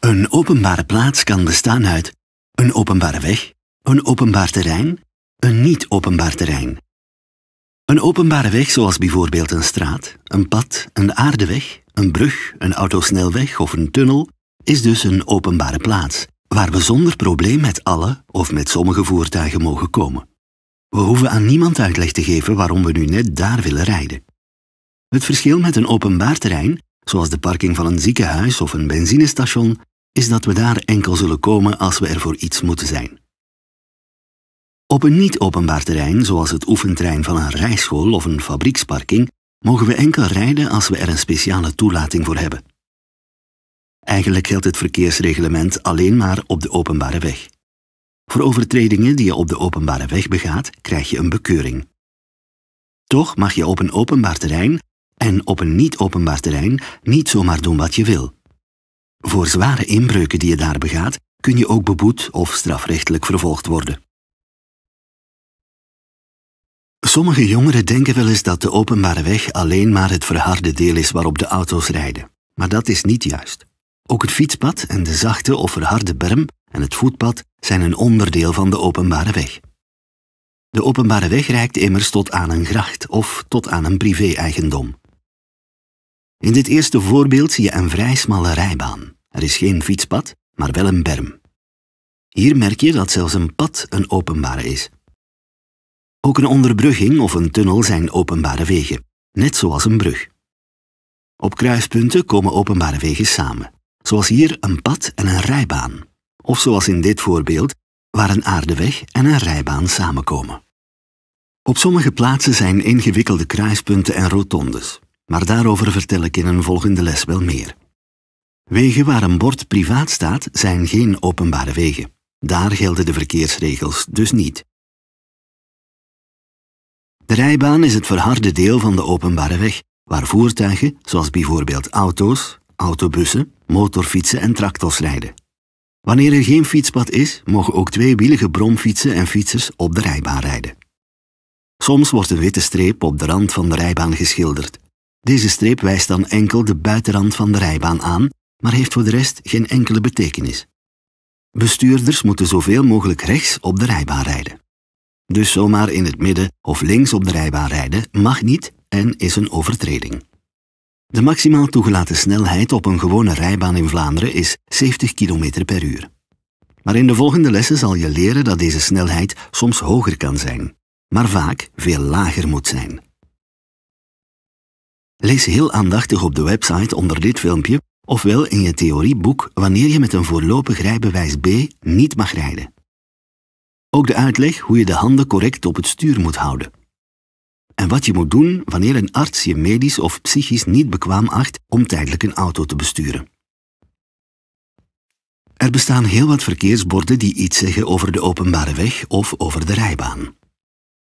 Een openbare plaats kan bestaan uit een openbare weg, een openbaar terrein, een niet-openbaar terrein. Een openbare weg, zoals bijvoorbeeld een straat, een pad, een aardeweg, een brug, een autosnelweg of een tunnel, is dus een openbare plaats, waar we zonder probleem met alle of met sommige voertuigen mogen komen. We hoeven aan niemand uitleg te geven waarom we nu net daar willen rijden. Het verschil met een openbaar terrein, zoals de parking van een ziekenhuis of een benzinestation, is dat we daar enkel zullen komen als we er voor iets moeten zijn. Op een niet-openbaar terrein, zoals het oefentrein van een rijschool of een fabrieksparking, mogen we enkel rijden als we er een speciale toelating voor hebben. Eigenlijk geldt het verkeersreglement alleen maar op de openbare weg. Voor overtredingen die je op de openbare weg begaat, krijg je een bekeuring. Toch mag je op een openbaar terrein en op een niet-openbaar terrein niet zomaar doen wat je wil. Voor zware inbreuken die je daar begaat, kun je ook beboet of strafrechtelijk vervolgd worden. Sommige jongeren denken wel eens dat de openbare weg alleen maar het verharde deel is waarop de auto's rijden. Maar dat is niet juist. Ook het fietspad en de zachte of verharde berm en het voetpad zijn een onderdeel van de openbare weg. De openbare weg reikt immers tot aan een gracht of tot aan een privé-eigendom. In dit eerste voorbeeld zie je een vrij smalle rijbaan. Er is geen fietspad, maar wel een berm. Hier merk je dat zelfs een pad een openbare is. Ook een onderbrugging of een tunnel zijn openbare wegen, net zoals een brug. Op kruispunten komen openbare wegen samen, zoals hier een pad en een rijbaan, of zoals in dit voorbeeld, waar een aardeweg en een rijbaan samenkomen. Op sommige plaatsen zijn ingewikkelde kruispunten en rotondes, maar daarover vertel ik in een volgende les wel meer. Wegen waar een bord privaat staat zijn geen openbare wegen. Daar gelden de verkeersregels dus niet. De rijbaan is het verharde deel van de openbare weg, waar voertuigen, zoals bijvoorbeeld auto's, autobussen, motorfietsen en tractors rijden. Wanneer er geen fietspad is, mogen ook tweewielige bromfietsen en fietsers op de rijbaan rijden. Soms wordt een witte streep op de rand van de rijbaan geschilderd, deze streep wijst dan enkel de buitenrand van de rijbaan aan, maar heeft voor de rest geen enkele betekenis. Bestuurders moeten zoveel mogelijk rechts op de rijbaan rijden. Dus zomaar in het midden of links op de rijbaan rijden mag niet en is een overtreding. De maximaal toegelaten snelheid op een gewone rijbaan in Vlaanderen is 70 km per uur. Maar in de volgende lessen zal je leren dat deze snelheid soms hoger kan zijn, maar vaak veel lager moet zijn. Lees heel aandachtig op de website onder dit filmpje ofwel in je theorieboek wanneer je met een voorlopig rijbewijs B niet mag rijden. Ook de uitleg hoe je de handen correct op het stuur moet houden. En wat je moet doen wanneer een arts je medisch of psychisch niet bekwaam acht om tijdelijk een auto te besturen. Er bestaan heel wat verkeersborden die iets zeggen over de openbare weg of over de rijbaan.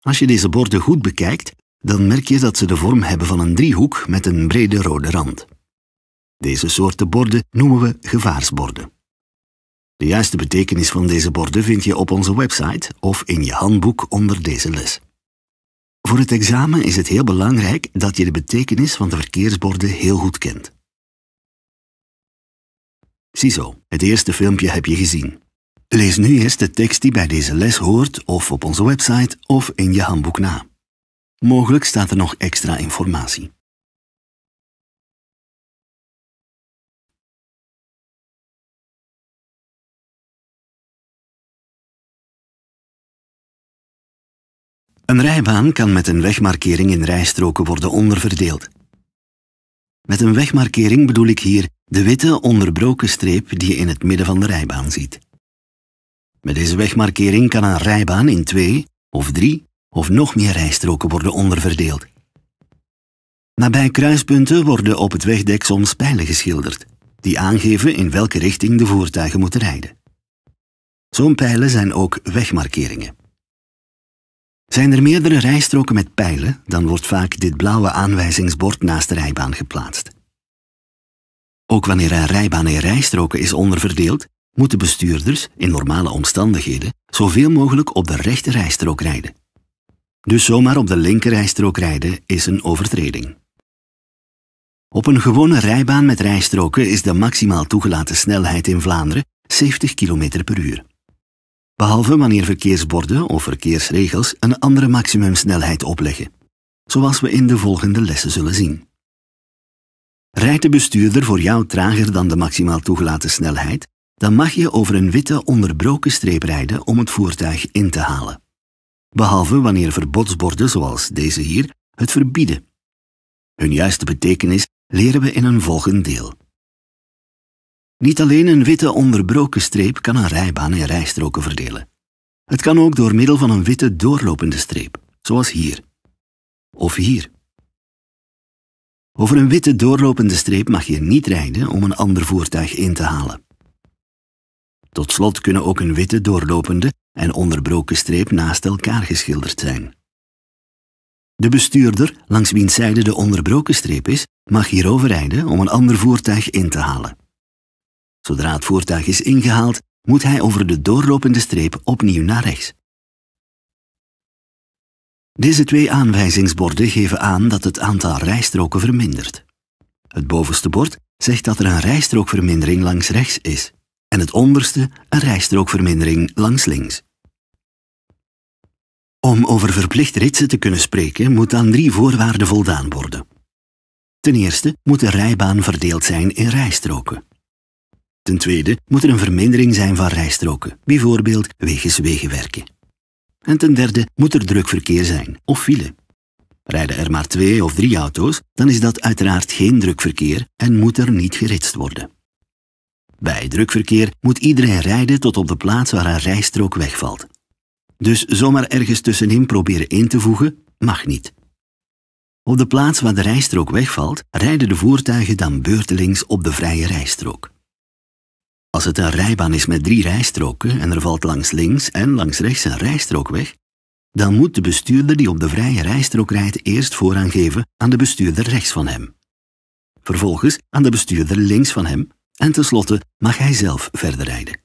Als je deze borden goed bekijkt, dan merk je dat ze de vorm hebben van een driehoek met een brede rode rand. Deze soorten borden noemen we gevaarsborden. De juiste betekenis van deze borden vind je op onze website of in je handboek onder deze les. Voor het examen is het heel belangrijk dat je de betekenis van de verkeersborden heel goed kent. Ziezo, het eerste filmpje heb je gezien. Lees nu eerst de tekst die bij deze les hoort of op onze website of in je handboek na. Mogelijk staat er nog extra informatie. Een rijbaan kan met een wegmarkering in rijstroken worden onderverdeeld. Met een wegmarkering bedoel ik hier de witte onderbroken streep die je in het midden van de rijbaan ziet. Met deze wegmarkering kan een rijbaan in twee of drie of nog meer rijstroken worden onderverdeeld. Maar bij kruispunten worden op het wegdek soms pijlen geschilderd, die aangeven in welke richting de voertuigen moeten rijden. Zo'n pijlen zijn ook wegmarkeringen. Zijn er meerdere rijstroken met pijlen, dan wordt vaak dit blauwe aanwijzingsbord naast de rijbaan geplaatst. Ook wanneer een rijbaan in rijstroken is onderverdeeld, moeten bestuurders in normale omstandigheden zoveel mogelijk op de rechte rijstrook rijden. Dus zomaar op de linkerrijstrook rijden is een overtreding. Op een gewone rijbaan met rijstroken is de maximaal toegelaten snelheid in Vlaanderen 70 km per uur. Behalve wanneer verkeersborden of verkeersregels een andere maximumsnelheid opleggen, zoals we in de volgende lessen zullen zien. Rijdt de bestuurder voor jou trager dan de maximaal toegelaten snelheid, dan mag je over een witte onderbroken streep rijden om het voertuig in te halen behalve wanneer verbodsborden zoals deze hier het verbieden. Hun juiste betekenis leren we in een volgend deel. Niet alleen een witte onderbroken streep kan een rijbaan in rijstroken verdelen. Het kan ook door middel van een witte doorlopende streep, zoals hier. Of hier. Over een witte doorlopende streep mag je niet rijden om een ander voertuig in te halen. Tot slot kunnen ook een witte doorlopende en onderbroken streep naast elkaar geschilderd zijn. De bestuurder, langs wiens zijde de onderbroken streep is, mag hierover rijden om een ander voertuig in te halen. Zodra het voertuig is ingehaald, moet hij over de doorlopende streep opnieuw naar rechts. Deze twee aanwijzingsborden geven aan dat het aantal rijstroken vermindert. Het bovenste bord zegt dat er een rijstrookvermindering langs rechts is en het onderste een rijstrookvermindering langs links. Om over verplicht ritsen te kunnen spreken moet aan drie voorwaarden voldaan worden. Ten eerste moet de rijbaan verdeeld zijn in rijstroken. Ten tweede moet er een vermindering zijn van rijstroken, bijvoorbeeld wegens wegenwerken. En ten derde moet er druk verkeer zijn, of file. Rijden er maar twee of drie auto's, dan is dat uiteraard geen druk verkeer en moet er niet geritst worden. Bij drukverkeer moet iedereen rijden tot op de plaats waar een rijstrook wegvalt. Dus zomaar ergens tussenin proberen in te voegen, mag niet. Op de plaats waar de rijstrook wegvalt, rijden de voertuigen dan beurtelings op de vrije rijstrook. Als het een rijbaan is met drie rijstroken en er valt langs links en langs rechts een rijstrook weg, dan moet de bestuurder die op de vrije rijstrook rijdt eerst voorrang geven aan de bestuurder rechts van hem. Vervolgens aan de bestuurder links van hem en tenslotte mag hij zelf verder rijden.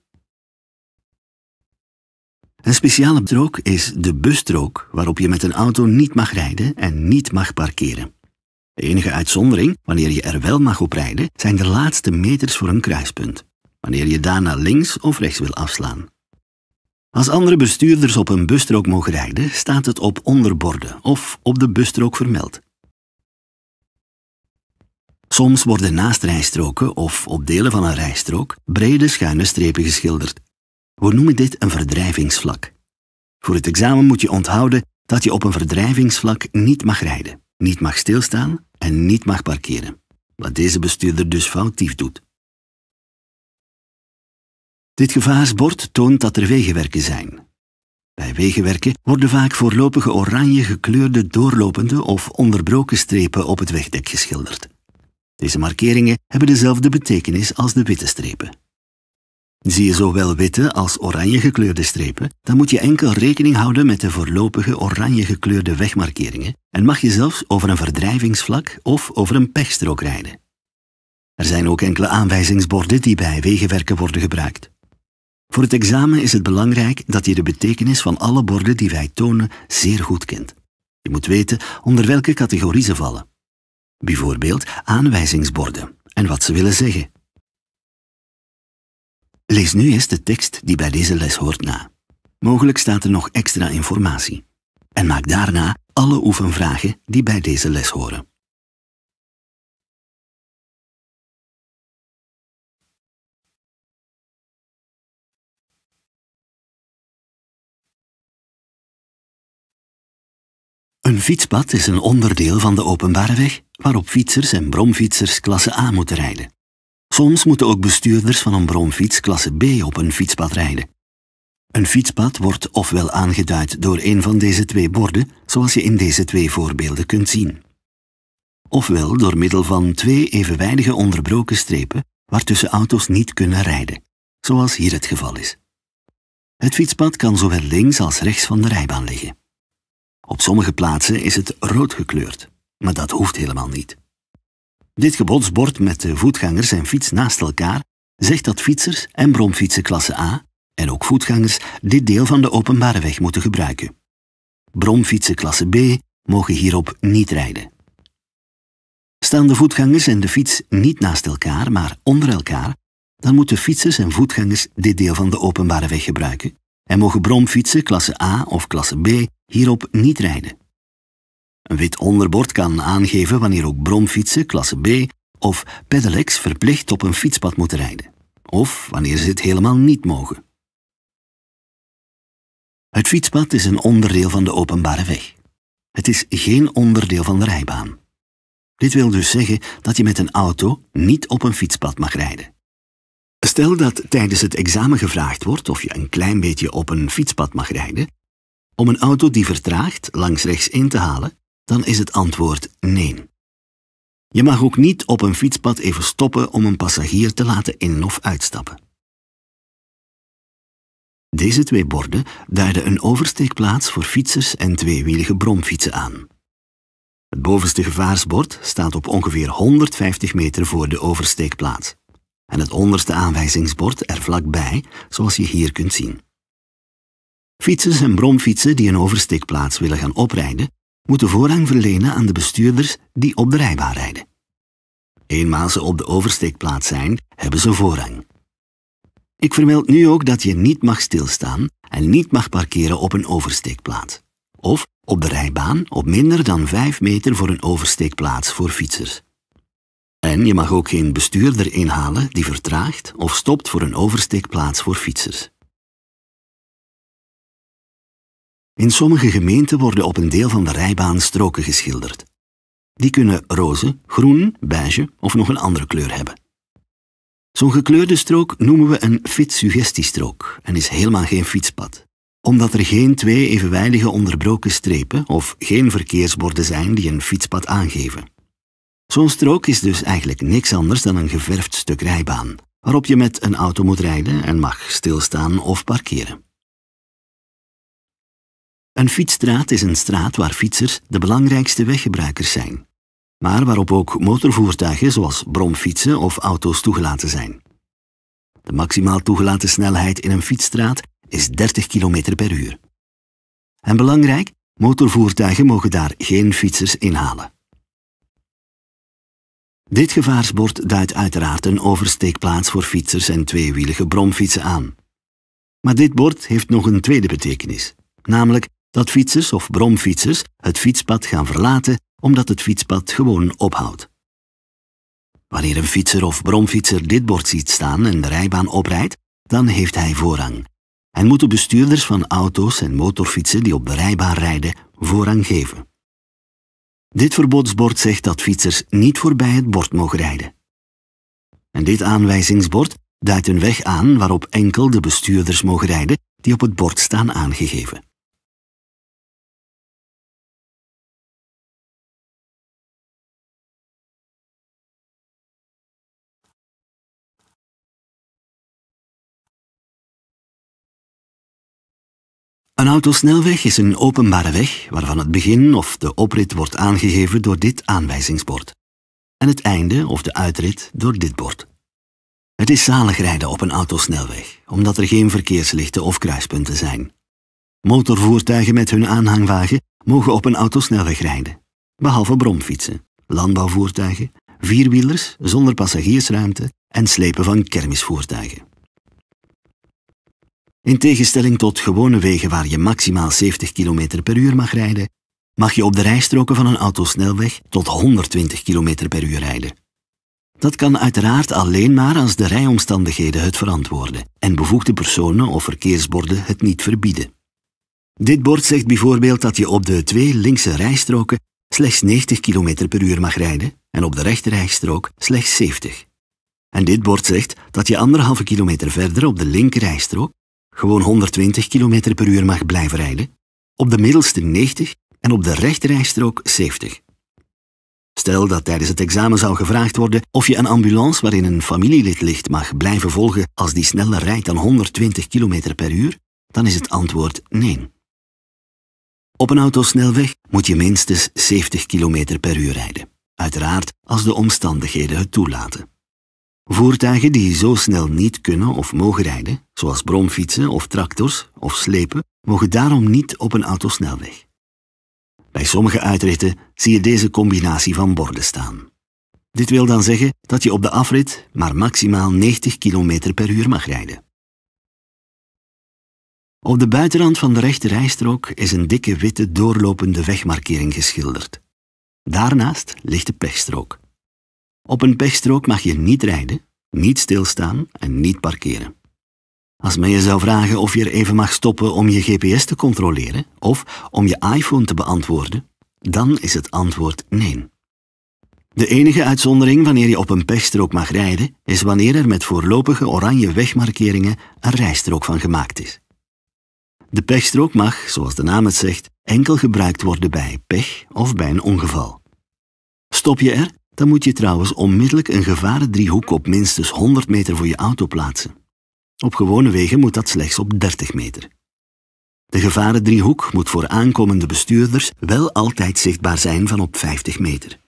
Een speciale strook is de busstrook waarop je met een auto niet mag rijden en niet mag parkeren. De enige uitzondering, wanneer je er wel mag op rijden, zijn de laatste meters voor een kruispunt, wanneer je daarna links of rechts wil afslaan. Als andere bestuurders op een busstrook mogen rijden, staat het op onderborden of op de busstrook vermeld. Soms worden naast rijstroken of op delen van een rijstrook brede schuine strepen geschilderd. We noemen dit een verdrijvingsvlak. Voor het examen moet je onthouden dat je op een verdrijvingsvlak niet mag rijden, niet mag stilstaan en niet mag parkeren. Wat deze bestuurder dus foutief doet. Dit gevaarsbord toont dat er wegenwerken zijn. Bij wegenwerken worden vaak voorlopige oranje gekleurde doorlopende of onderbroken strepen op het wegdek geschilderd. Deze markeringen hebben dezelfde betekenis als de witte strepen. Zie je zowel witte als oranje gekleurde strepen, dan moet je enkel rekening houden met de voorlopige oranje gekleurde wegmarkeringen en mag je zelfs over een verdrijvingsvlak of over een pechstrook rijden. Er zijn ook enkele aanwijzingsborden die bij wegenwerken worden gebruikt. Voor het examen is het belangrijk dat je de betekenis van alle borden die wij tonen zeer goed kent. Je moet weten onder welke categorie ze vallen bijvoorbeeld aanwijzingsborden en wat ze willen zeggen. Lees nu eens de tekst die bij deze les hoort na. Mogelijk staat er nog extra informatie. En maak daarna alle oefenvragen die bij deze les horen. fietspad is een onderdeel van de openbare weg waarop fietsers en bromfietsers klasse A moeten rijden. Soms moeten ook bestuurders van een bromfiets klasse B op een fietspad rijden. Een fietspad wordt ofwel aangeduid door een van deze twee borden, zoals je in deze twee voorbeelden kunt zien. Ofwel door middel van twee evenwijdige onderbroken strepen waartussen auto's niet kunnen rijden, zoals hier het geval is. Het fietspad kan zowel links als rechts van de rijbaan liggen. Op sommige plaatsen is het rood gekleurd, maar dat hoeft helemaal niet. Dit gebodsbord met de voetganger zijn fiets naast elkaar zegt dat fietsers en bromfietsen klasse A en ook voetgangers dit deel van de openbare weg moeten gebruiken. Bromfietsen klasse B mogen hierop niet rijden. Staan de voetgangers en de fiets niet naast elkaar, maar onder elkaar, dan moeten fietsers en voetgangers dit deel van de openbare weg gebruiken en mogen bromfietsen klasse A of klasse B hierop niet rijden. Een wit onderbord kan aangeven wanneer ook bromfietsen klasse B of pedelecs verplicht op een fietspad moeten rijden, of wanneer ze dit helemaal niet mogen. Het fietspad is een onderdeel van de openbare weg. Het is geen onderdeel van de rijbaan. Dit wil dus zeggen dat je met een auto niet op een fietspad mag rijden. Stel dat tijdens het examen gevraagd wordt of je een klein beetje op een fietspad mag rijden, om een auto die vertraagt langs rechts in te halen, dan is het antwoord nee. Je mag ook niet op een fietspad even stoppen om een passagier te laten in- of uitstappen. Deze twee borden duiden een oversteekplaats voor fietsers en tweewielige bromfietsen aan. Het bovenste gevaarsbord staat op ongeveer 150 meter voor de oversteekplaats en het onderste aanwijzingsbord er vlakbij, zoals je hier kunt zien. Fietsers en bromfietsen die een oversteekplaats willen gaan oprijden, moeten voorrang verlenen aan de bestuurders die op de rijbaan rijden. Eenmaal ze op de oversteekplaats zijn, hebben ze voorrang. Ik vermeld nu ook dat je niet mag stilstaan en niet mag parkeren op een oversteekplaats. Of op de rijbaan op minder dan 5 meter voor een oversteekplaats voor fietsers. En je mag ook geen bestuurder inhalen die vertraagt of stopt voor een oversteekplaats voor fietsers. In sommige gemeenten worden op een deel van de rijbaan stroken geschilderd. Die kunnen roze, groen, beige of nog een andere kleur hebben. Zo'n gekleurde strook noemen we een fietssuggestiestrook en is helemaal geen fietspad, omdat er geen twee evenwijdige onderbroken strepen of geen verkeersborden zijn die een fietspad aangeven. Zo'n strook is dus eigenlijk niks anders dan een geverfd stuk rijbaan, waarop je met een auto moet rijden en mag stilstaan of parkeren. Een fietsstraat is een straat waar fietsers de belangrijkste weggebruikers zijn, maar waarop ook motorvoertuigen zoals bromfietsen of auto's toegelaten zijn. De maximaal toegelaten snelheid in een fietsstraat is 30 km per uur. En belangrijk, motorvoertuigen mogen daar geen fietsers inhalen. Dit gevaarsbord duidt uiteraard een oversteekplaats voor fietsers en tweewielige bromfietsen aan. Maar dit bord heeft nog een tweede betekenis, namelijk dat fietsers of bromfietsers het fietspad gaan verlaten omdat het fietspad gewoon ophoudt. Wanneer een fietser of bromfietser dit bord ziet staan en de rijbaan oprijdt, dan heeft hij voorrang. En moeten bestuurders van auto's en motorfietsen die op de rijbaan rijden voorrang geven. Dit verbodsbord zegt dat fietsers niet voorbij het bord mogen rijden. En dit aanwijzingsbord duidt een weg aan waarop enkel de bestuurders mogen rijden die op het bord staan aangegeven. Een autosnelweg is een openbare weg waarvan het begin of de oprit wordt aangegeven door dit aanwijzingsbord en het einde of de uitrit door dit bord. Het is zalig rijden op een autosnelweg, omdat er geen verkeerslichten of kruispunten zijn. Motorvoertuigen met hun aanhangwagen mogen op een autosnelweg rijden, behalve bromfietsen, landbouwvoertuigen, vierwielers zonder passagiersruimte en slepen van kermisvoertuigen. In tegenstelling tot gewone wegen waar je maximaal 70 km per uur mag rijden, mag je op de rijstroken van een autosnelweg tot 120 km per uur rijden. Dat kan uiteraard alleen maar als de rijomstandigheden het verantwoorden en bevoegde personen of verkeersborden het niet verbieden. Dit bord zegt bijvoorbeeld dat je op de twee linkse rijstroken slechts 90 km per uur mag rijden en op de rechterrijstrook slechts 70. En dit bord zegt dat je anderhalve kilometer verder op de linker rijstrook gewoon 120 km per uur mag blijven rijden, op de middelste 90 en op de rechterrijstrook 70. Stel dat tijdens het examen zou gevraagd worden of je een ambulance waarin een familielid ligt mag blijven volgen als die sneller rijdt dan 120 km per uur, dan is het antwoord nee. Op een autosnelweg moet je minstens 70 km per uur rijden, uiteraard als de omstandigheden het toelaten. Voertuigen die zo snel niet kunnen of mogen rijden, zoals bromfietsen of tractors of slepen, mogen daarom niet op een autosnelweg. Bij sommige uitritten zie je deze combinatie van borden staan. Dit wil dan zeggen dat je op de afrit maar maximaal 90 km per uur mag rijden. Op de buitenrand van de rechte rijstrook is een dikke witte doorlopende wegmarkering geschilderd. Daarnaast ligt de pechstrook. Op een pechstrook mag je niet rijden, niet stilstaan en niet parkeren. Als men je zou vragen of je er even mag stoppen om je GPS te controleren of om je iPhone te beantwoorden, dan is het antwoord nee. De enige uitzondering wanneer je op een pechstrook mag rijden, is wanneer er met voorlopige oranje wegmarkeringen een rijstrook van gemaakt is. De pechstrook mag, zoals de naam het zegt, enkel gebruikt worden bij pech of bij een ongeval. Stop je er, dan moet je trouwens onmiddellijk een gevarendriehoek op minstens 100 meter voor je auto plaatsen. Op gewone wegen moet dat slechts op 30 meter. De gevarendriehoek moet voor aankomende bestuurders wel altijd zichtbaar zijn van op 50 meter.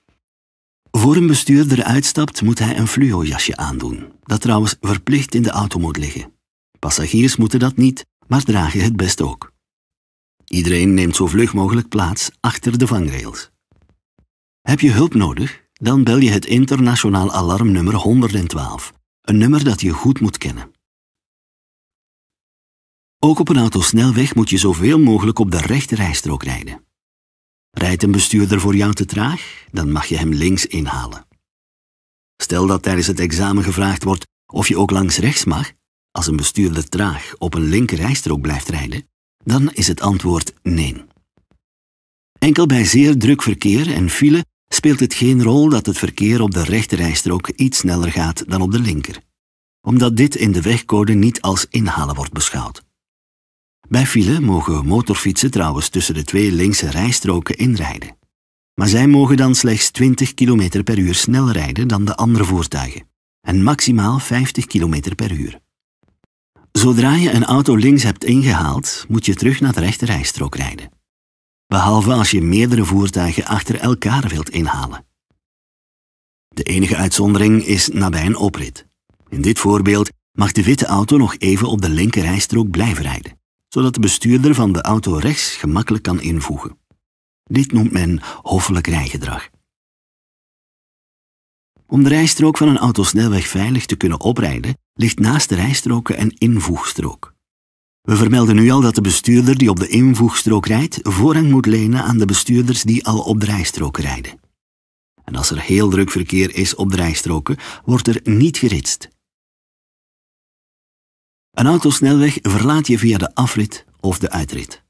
Voor een bestuurder uitstapt moet hij een fluo-jasje aandoen, dat trouwens verplicht in de auto moet liggen. Passagiers moeten dat niet, maar dragen het best ook. Iedereen neemt zo vlug mogelijk plaats achter de vangrails. Heb je hulp nodig? dan bel je het internationaal alarmnummer 112, een nummer dat je goed moet kennen. Ook op een autosnelweg moet je zoveel mogelijk op de rechte rijstrook rijden. Rijdt een bestuurder voor jou te traag, dan mag je hem links inhalen. Stel dat tijdens het examen gevraagd wordt of je ook langs rechts mag, als een bestuurder traag op een linker rijstrook blijft rijden, dan is het antwoord nee. Enkel bij zeer druk verkeer en file speelt het geen rol dat het verkeer op de rechterrijstrook iets sneller gaat dan op de linker, omdat dit in de wegcode niet als inhalen wordt beschouwd. Bij file mogen motorfietsen trouwens tussen de twee linkse rijstroken inrijden, maar zij mogen dan slechts 20 km per uur sneller rijden dan de andere voertuigen en maximaal 50 km per uur. Zodra je een auto links hebt ingehaald, moet je terug naar de rechterrijstrook rijstrook rijden behalve als je meerdere voertuigen achter elkaar wilt inhalen. De enige uitzondering is nabij een oprit. In dit voorbeeld mag de witte auto nog even op de linkerrijstrook blijven rijden, zodat de bestuurder van de auto rechts gemakkelijk kan invoegen. Dit noemt men hoffelijk rijgedrag. Om de rijstrook van een autosnelweg veilig te kunnen oprijden, ligt naast de rijstroken een invoegstrook. We vermelden nu al dat de bestuurder die op de invoegstrook rijdt, voorrang moet lenen aan de bestuurders die al op de rijstrook rijden. En als er heel druk verkeer is op de rijstroken, wordt er niet geritst. Een autosnelweg verlaat je via de afrit of de uitrit.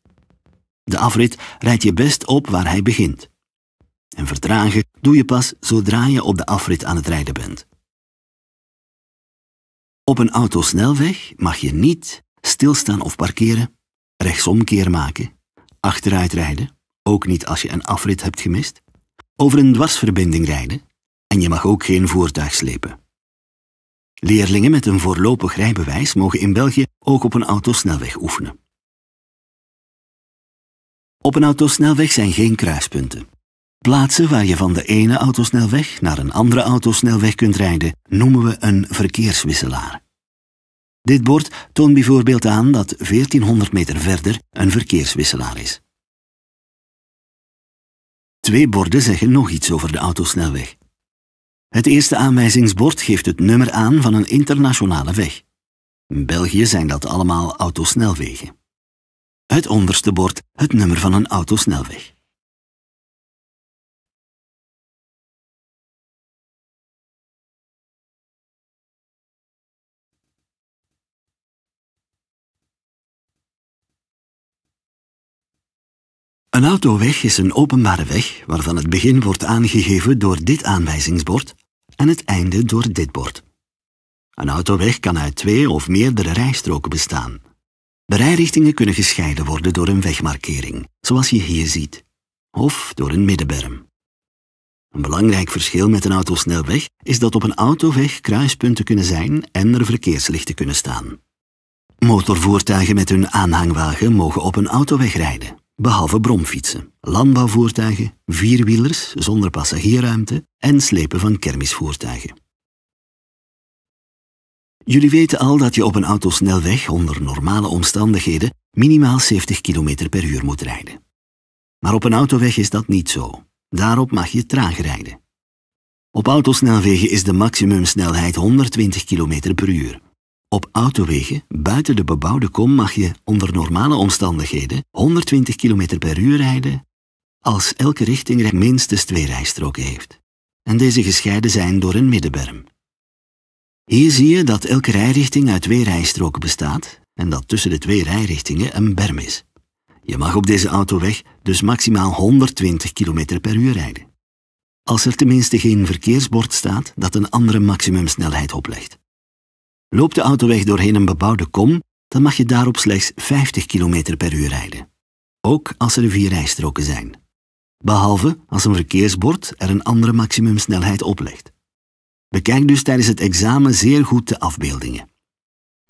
De afrit rijdt je best op waar hij begint. En vertragen doe je pas zodra je op de afrit aan het rijden bent. Op een autosnelweg mag je niet Stilstaan of parkeren, rechtsomkeer maken, achteruit rijden, ook niet als je een afrit hebt gemist, over een dwarsverbinding rijden en je mag ook geen voertuig slepen. Leerlingen met een voorlopig rijbewijs mogen in België ook op een autosnelweg oefenen. Op een autosnelweg zijn geen kruispunten. Plaatsen waar je van de ene autosnelweg naar een andere autosnelweg kunt rijden, noemen we een verkeerswisselaar. Dit bord toont bijvoorbeeld aan dat 1400 meter verder een verkeerswisselaar is. Twee borden zeggen nog iets over de autosnelweg. Het eerste aanwijzingsbord geeft het nummer aan van een internationale weg. In België zijn dat allemaal autosnelwegen. Het onderste bord het nummer van een autosnelweg. Een autoweg is een openbare weg waarvan het begin wordt aangegeven door dit aanwijzingsbord en het einde door dit bord. Een autoweg kan uit twee of meerdere rijstroken bestaan. De rijrichtingen kunnen gescheiden worden door een wegmarkering, zoals je hier ziet, of door een middenberm. Een belangrijk verschil met een autosnelweg is dat op een autoweg kruispunten kunnen zijn en er verkeerslichten kunnen staan. Motorvoertuigen met hun aanhangwagen mogen op een autoweg rijden behalve bromfietsen, landbouwvoertuigen, vierwielers zonder passagierruimte en slepen van kermisvoertuigen. Jullie weten al dat je op een autosnelweg onder normale omstandigheden minimaal 70 km per uur moet rijden. Maar op een autoweg is dat niet zo. Daarop mag je traag rijden. Op autosnelwegen is de maximumsnelheid 120 km per uur. Op autowegen buiten de bebouwde kom mag je onder normale omstandigheden 120 km per uur rijden als elke richting minstens twee rijstroken heeft. En deze gescheiden zijn door een middenberm. Hier zie je dat elke rijrichting uit twee rijstroken bestaat en dat tussen de twee rijrichtingen een berm is. Je mag op deze autoweg dus maximaal 120 km per uur rijden. Als er tenminste geen verkeersbord staat dat een andere maximumsnelheid oplegt. Loopt de autoweg doorheen een bebouwde kom, dan mag je daarop slechts 50 km per uur rijden. Ook als er vier rijstroken zijn. Behalve als een verkeersbord er een andere maximumsnelheid oplegt. Bekijk dus tijdens het examen zeer goed de afbeeldingen.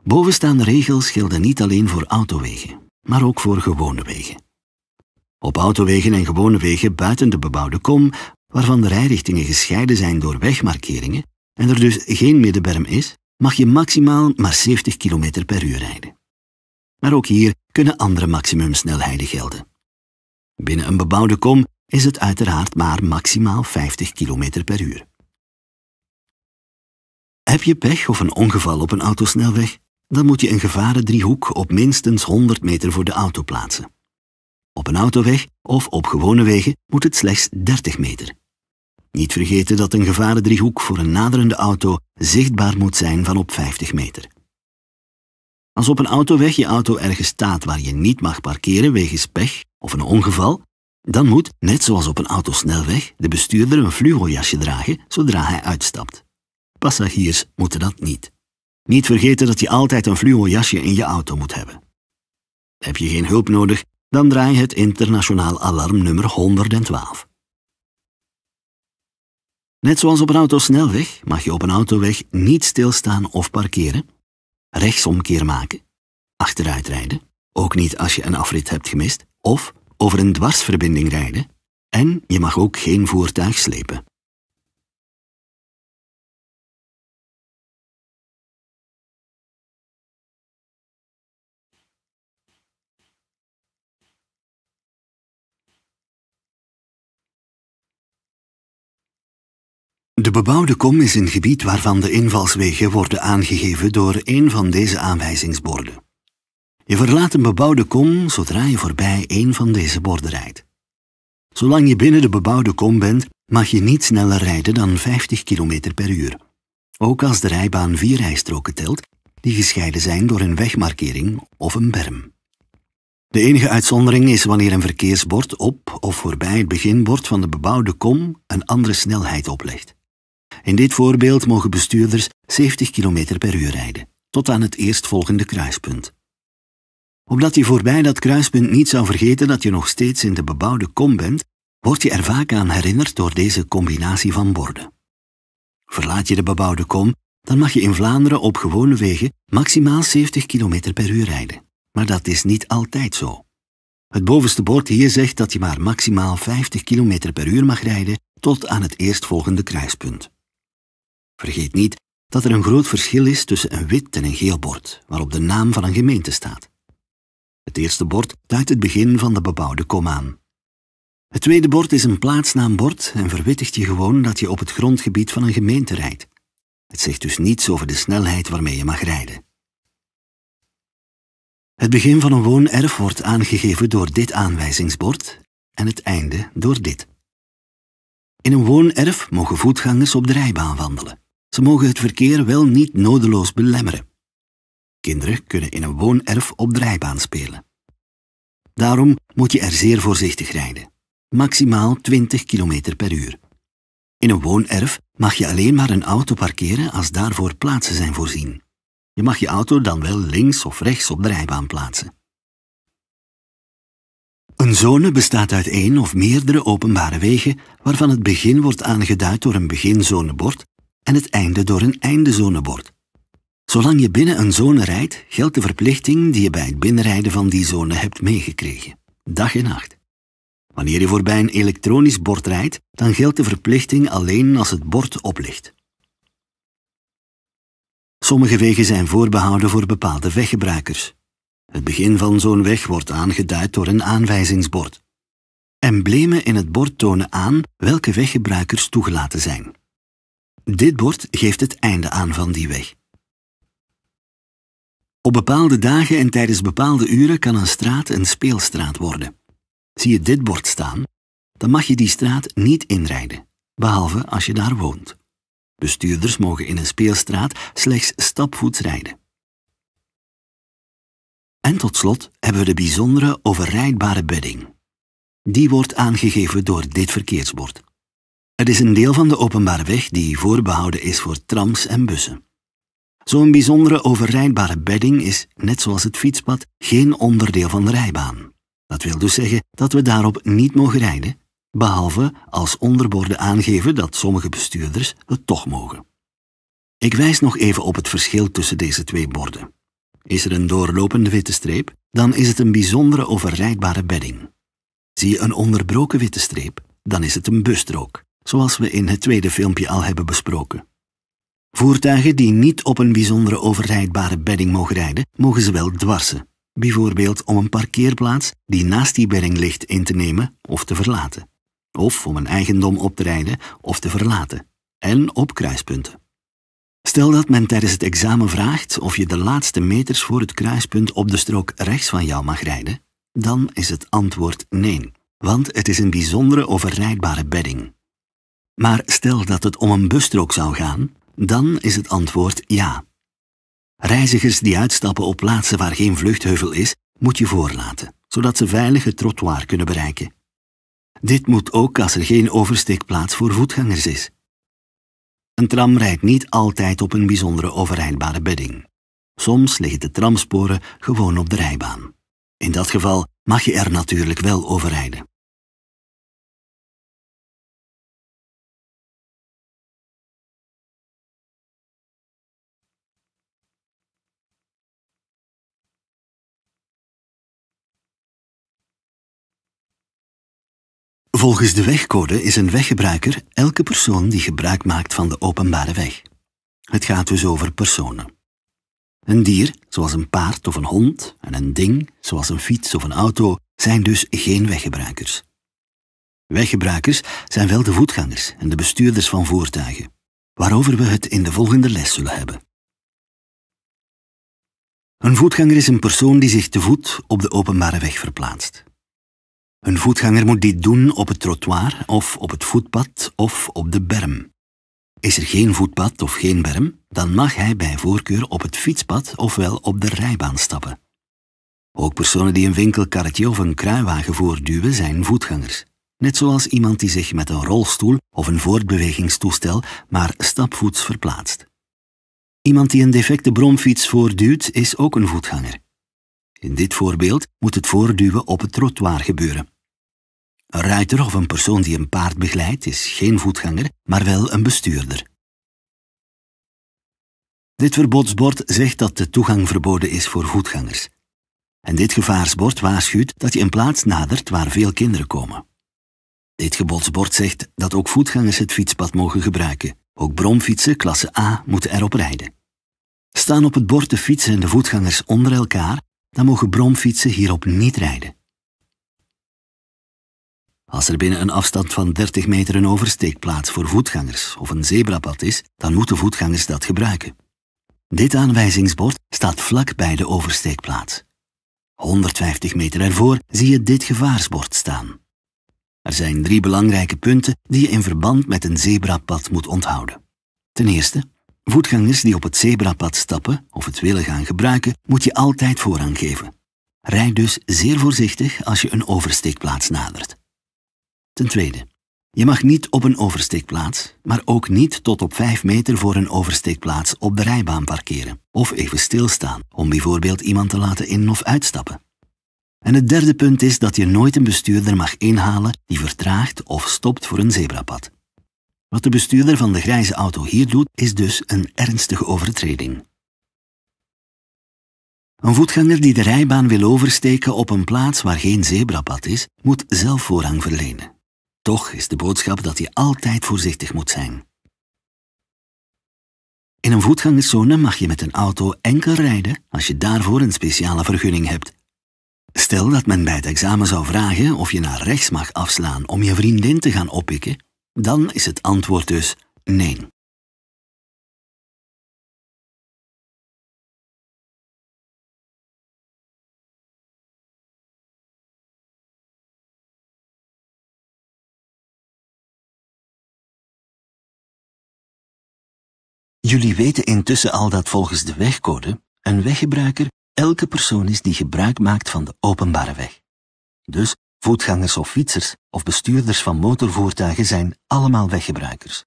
Bovenstaande regels gelden niet alleen voor autowegen, maar ook voor gewone wegen. Op autowegen en gewone wegen buiten de bebouwde kom, waarvan de rijrichtingen gescheiden zijn door wegmarkeringen en er dus geen middenberm is, mag je maximaal maar 70 km per uur rijden. Maar ook hier kunnen andere maximumsnelheden gelden. Binnen een bebouwde kom is het uiteraard maar maximaal 50 km per uur. Heb je pech of een ongeval op een autosnelweg, dan moet je een gevarendriehoek op minstens 100 meter voor de auto plaatsen. Op een autoweg of op gewone wegen moet het slechts 30 meter. Niet vergeten dat een gevarendriehoek voor een naderende auto zichtbaar moet zijn van op 50 meter. Als op een autoweg je auto ergens staat waar je niet mag parkeren wegens pech of een ongeval, dan moet, net zoals op een autosnelweg, de bestuurder een fluojasje dragen zodra hij uitstapt. Passagiers moeten dat niet. Niet vergeten dat je altijd een fluojasje in je auto moet hebben. Heb je geen hulp nodig, dan draai het internationaal alarmnummer 112. Net zoals op een autosnelweg mag je op een autoweg niet stilstaan of parkeren, rechtsomkeer maken, achteruit rijden, ook niet als je een afrit hebt gemist, of over een dwarsverbinding rijden. En je mag ook geen voertuig slepen. De bebouwde kom is een gebied waarvan de invalswegen worden aangegeven door een van deze aanwijzingsborden. Je verlaat een bebouwde kom zodra je voorbij een van deze borden rijdt. Zolang je binnen de bebouwde kom bent, mag je niet sneller rijden dan 50 km per uur. Ook als de rijbaan vier rijstroken telt, die gescheiden zijn door een wegmarkering of een berm. De enige uitzondering is wanneer een verkeersbord op of voorbij het beginbord van de bebouwde kom een andere snelheid oplegt. In dit voorbeeld mogen bestuurders 70 km per uur rijden, tot aan het eerstvolgende kruispunt. Omdat je voorbij dat kruispunt niet zou vergeten dat je nog steeds in de bebouwde kom bent, word je er vaak aan herinnerd door deze combinatie van borden. Verlaat je de bebouwde kom, dan mag je in Vlaanderen op gewone wegen maximaal 70 km per uur rijden. Maar dat is niet altijd zo. Het bovenste bord hier zegt dat je maar maximaal 50 km per uur mag rijden tot aan het eerstvolgende kruispunt. Vergeet niet dat er een groot verschil is tussen een wit en een geel bord, waarop de naam van een gemeente staat. Het eerste bord duidt het begin van de bebouwde kom aan. Het tweede bord is een plaatsnaambord en verwittigt je gewoon dat je op het grondgebied van een gemeente rijdt. Het zegt dus niets over de snelheid waarmee je mag rijden. Het begin van een woonerf wordt aangegeven door dit aanwijzingsbord en het einde door dit. In een woonerf mogen voetgangers op de rijbaan wandelen. Ze mogen het verkeer wel niet nodeloos belemmeren. Kinderen kunnen in een woonerf op draaibaan spelen. Daarom moet je er zeer voorzichtig rijden, maximaal 20 km per uur. In een woonerf mag je alleen maar een auto parkeren als daarvoor plaatsen zijn voorzien. Je mag je auto dan wel links of rechts op de rijbaan plaatsen. Een zone bestaat uit één of meerdere openbare wegen waarvan het begin wordt aangeduid door een beginzonebord en het einde door een eindezonebord. Zolang je binnen een zone rijdt, geldt de verplichting die je bij het binnenrijden van die zone hebt meegekregen, dag en nacht. Wanneer je voorbij een elektronisch bord rijdt, dan geldt de verplichting alleen als het bord oplicht. Sommige wegen zijn voorbehouden voor bepaalde weggebruikers. Het begin van zo'n weg wordt aangeduid door een aanwijzingsbord. Emblemen in het bord tonen aan welke weggebruikers toegelaten zijn. Dit bord geeft het einde aan van die weg. Op bepaalde dagen en tijdens bepaalde uren kan een straat een speelstraat worden. Zie je dit bord staan, dan mag je die straat niet inrijden, behalve als je daar woont. Bestuurders mogen in een speelstraat slechts stapvoets rijden. En tot slot hebben we de bijzondere overrijdbare bedding. Die wordt aangegeven door dit verkeersbord. Het is een deel van de openbare weg die voorbehouden is voor trams en bussen. Zo'n bijzondere overrijdbare bedding is, net zoals het fietspad, geen onderdeel van de rijbaan. Dat wil dus zeggen dat we daarop niet mogen rijden, behalve als onderborden aangeven dat sommige bestuurders het toch mogen. Ik wijs nog even op het verschil tussen deze twee borden. Is er een doorlopende witte streep, dan is het een bijzondere overrijdbare bedding. Zie je een onderbroken witte streep, dan is het een busstrook zoals we in het tweede filmpje al hebben besproken. Voertuigen die niet op een bijzondere overrijdbare bedding mogen rijden, mogen ze wel dwarsen, bijvoorbeeld om een parkeerplaats die naast die bedding ligt in te nemen of te verlaten, of om een eigendom op te rijden of te verlaten, en op kruispunten. Stel dat men tijdens het examen vraagt of je de laatste meters voor het kruispunt op de strook rechts van jou mag rijden, dan is het antwoord nee, want het is een bijzondere overrijdbare bedding. Maar stel dat het om een busstrook zou gaan, dan is het antwoord ja. Reizigers die uitstappen op plaatsen waar geen vluchtheuvel is, moet je voorlaten, zodat ze veilig het trottoir kunnen bereiken. Dit moet ook als er geen oversteekplaats voor voetgangers is. Een tram rijdt niet altijd op een bijzondere overrijdbare bedding. Soms liggen de tramsporen gewoon op de rijbaan. In dat geval mag je er natuurlijk wel overrijden. Volgens de wegcode is een weggebruiker elke persoon die gebruik maakt van de openbare weg. Het gaat dus over personen. Een dier, zoals een paard of een hond, en een ding, zoals een fiets of een auto, zijn dus geen weggebruikers. Weggebruikers zijn wel de voetgangers en de bestuurders van voertuigen, waarover we het in de volgende les zullen hebben. Een voetganger is een persoon die zich te voet op de openbare weg verplaatst. Een voetganger moet dit doen op het trottoir of op het voetpad of op de berm. Is er geen voetpad of geen berm, dan mag hij bij voorkeur op het fietspad ofwel op de rijbaan stappen. Ook personen die een winkelkarretje of een kruiwagen voortduwen zijn voetgangers. Net zoals iemand die zich met een rolstoel of een voortbewegingstoestel maar stapvoets verplaatst. Iemand die een defecte bromfiets voortduwt is ook een voetganger. In dit voorbeeld moet het voortduwen op het trottoir gebeuren. Een ruiter of een persoon die een paard begeleidt is geen voetganger, maar wel een bestuurder. Dit verbodsbord zegt dat de toegang verboden is voor voetgangers. En dit gevaarsbord waarschuwt dat je een plaats nadert waar veel kinderen komen. Dit gebodsbord zegt dat ook voetgangers het fietspad mogen gebruiken. Ook bromfietsen klasse A moeten erop rijden. Staan op het bord de fietsen en de voetgangers onder elkaar, dan mogen bromfietsen hierop niet rijden. Als er binnen een afstand van 30 meter een oversteekplaats voor voetgangers of een zebrapad is, dan moeten voetgangers dat gebruiken. Dit aanwijzingsbord staat vlak bij de oversteekplaats. 150 meter ervoor zie je dit gevaarsbord staan. Er zijn drie belangrijke punten die je in verband met een zebrapad moet onthouden. Ten eerste, voetgangers die op het zebrapad stappen of het willen gaan gebruiken, moet je altijd voorrang geven. Rijd dus zeer voorzichtig als je een oversteekplaats nadert. Ten tweede, je mag niet op een oversteekplaats, maar ook niet tot op 5 meter voor een oversteekplaats op de rijbaan parkeren of even stilstaan om bijvoorbeeld iemand te laten in- of uitstappen. En het derde punt is dat je nooit een bestuurder mag inhalen die vertraagt of stopt voor een zebrapad. Wat de bestuurder van de grijze auto hier doet, is dus een ernstige overtreding. Een voetganger die de rijbaan wil oversteken op een plaats waar geen zebrapad is, moet zelf voorrang verlenen. Toch is de boodschap dat je altijd voorzichtig moet zijn. In een voetgangerszone mag je met een auto enkel rijden als je daarvoor een speciale vergunning hebt. Stel dat men bij het examen zou vragen of je naar rechts mag afslaan om je vriendin te gaan oppikken, dan is het antwoord dus nee. Jullie weten intussen al dat volgens de wegcode een weggebruiker elke persoon is die gebruik maakt van de openbare weg. Dus voetgangers of fietsers of bestuurders van motorvoertuigen zijn allemaal weggebruikers.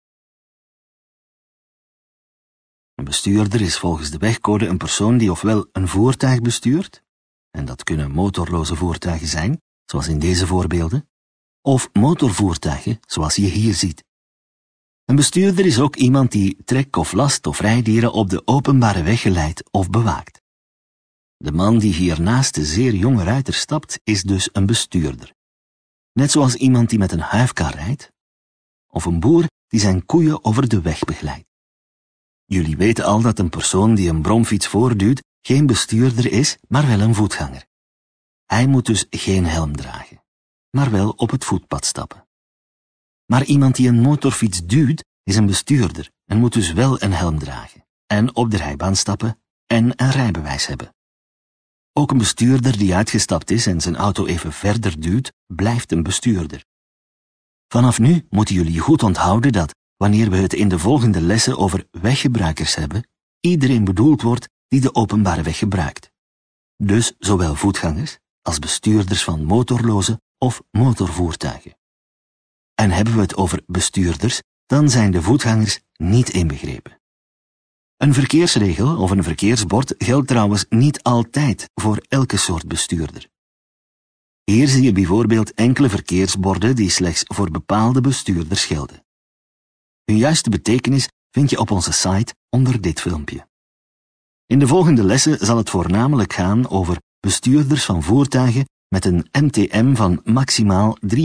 Een bestuurder is volgens de wegcode een persoon die ofwel een voertuig bestuurt, en dat kunnen motorloze voertuigen zijn, zoals in deze voorbeelden, of motorvoertuigen, zoals je hier ziet. Een bestuurder is ook iemand die trek- of last- of rijdieren op de openbare weg geleidt of bewaakt. De man die hiernaast de zeer jonge ruiter stapt, is dus een bestuurder. Net zoals iemand die met een huifkar rijdt, of een boer die zijn koeien over de weg begeleidt. Jullie weten al dat een persoon die een bromfiets voorduwt geen bestuurder is, maar wel een voetganger. Hij moet dus geen helm dragen, maar wel op het voetpad stappen. Maar iemand die een motorfiets duwt, is een bestuurder en moet dus wel een helm dragen en op de rijbaan stappen en een rijbewijs hebben. Ook een bestuurder die uitgestapt is en zijn auto even verder duwt, blijft een bestuurder. Vanaf nu moeten jullie goed onthouden dat, wanneer we het in de volgende lessen over weggebruikers hebben, iedereen bedoeld wordt die de openbare weg gebruikt. Dus zowel voetgangers als bestuurders van motorloze of motorvoertuigen. En hebben we het over bestuurders, dan zijn de voetgangers niet inbegrepen. Een verkeersregel of een verkeersbord geldt trouwens niet altijd voor elke soort bestuurder. Hier zie je bijvoorbeeld enkele verkeersborden die slechts voor bepaalde bestuurders gelden. Hun juiste betekenis vind je op onze site onder dit filmpje. In de volgende lessen zal het voornamelijk gaan over bestuurders van voertuigen met een MTM van maximaal 3,5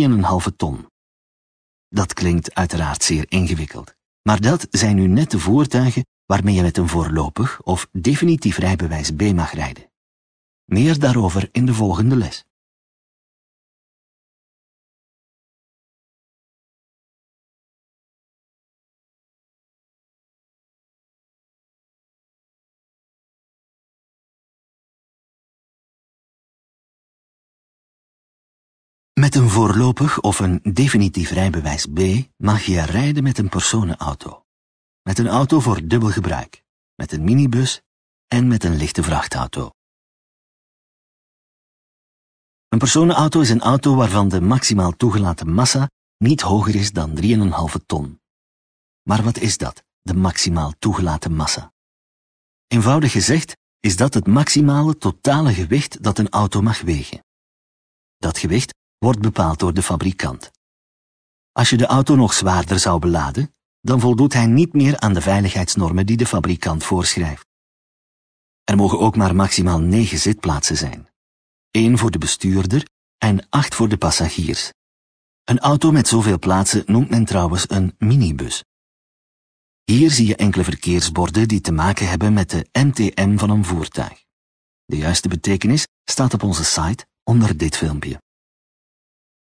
ton. Dat klinkt uiteraard zeer ingewikkeld. Maar dat zijn nu net de voertuigen waarmee je met een voorlopig of definitief rijbewijs B mag rijden. Meer daarover in de volgende les. Met een voorlopig of een definitief rijbewijs B mag je rijden met een personenauto, met een auto voor dubbel gebruik, met een minibus en met een lichte vrachtauto. Een personenauto is een auto waarvan de maximaal toegelaten massa niet hoger is dan 3,5 ton. Maar wat is dat, de maximaal toegelaten massa? Eenvoudig gezegd is dat het maximale totale gewicht dat een auto mag wegen. Dat gewicht wordt bepaald door de fabrikant. Als je de auto nog zwaarder zou beladen, dan voldoet hij niet meer aan de veiligheidsnormen die de fabrikant voorschrijft. Er mogen ook maar maximaal negen zitplaatsen zijn. één voor de bestuurder en acht voor de passagiers. Een auto met zoveel plaatsen noemt men trouwens een minibus. Hier zie je enkele verkeersborden die te maken hebben met de MTM van een voertuig. De juiste betekenis staat op onze site onder dit filmpje.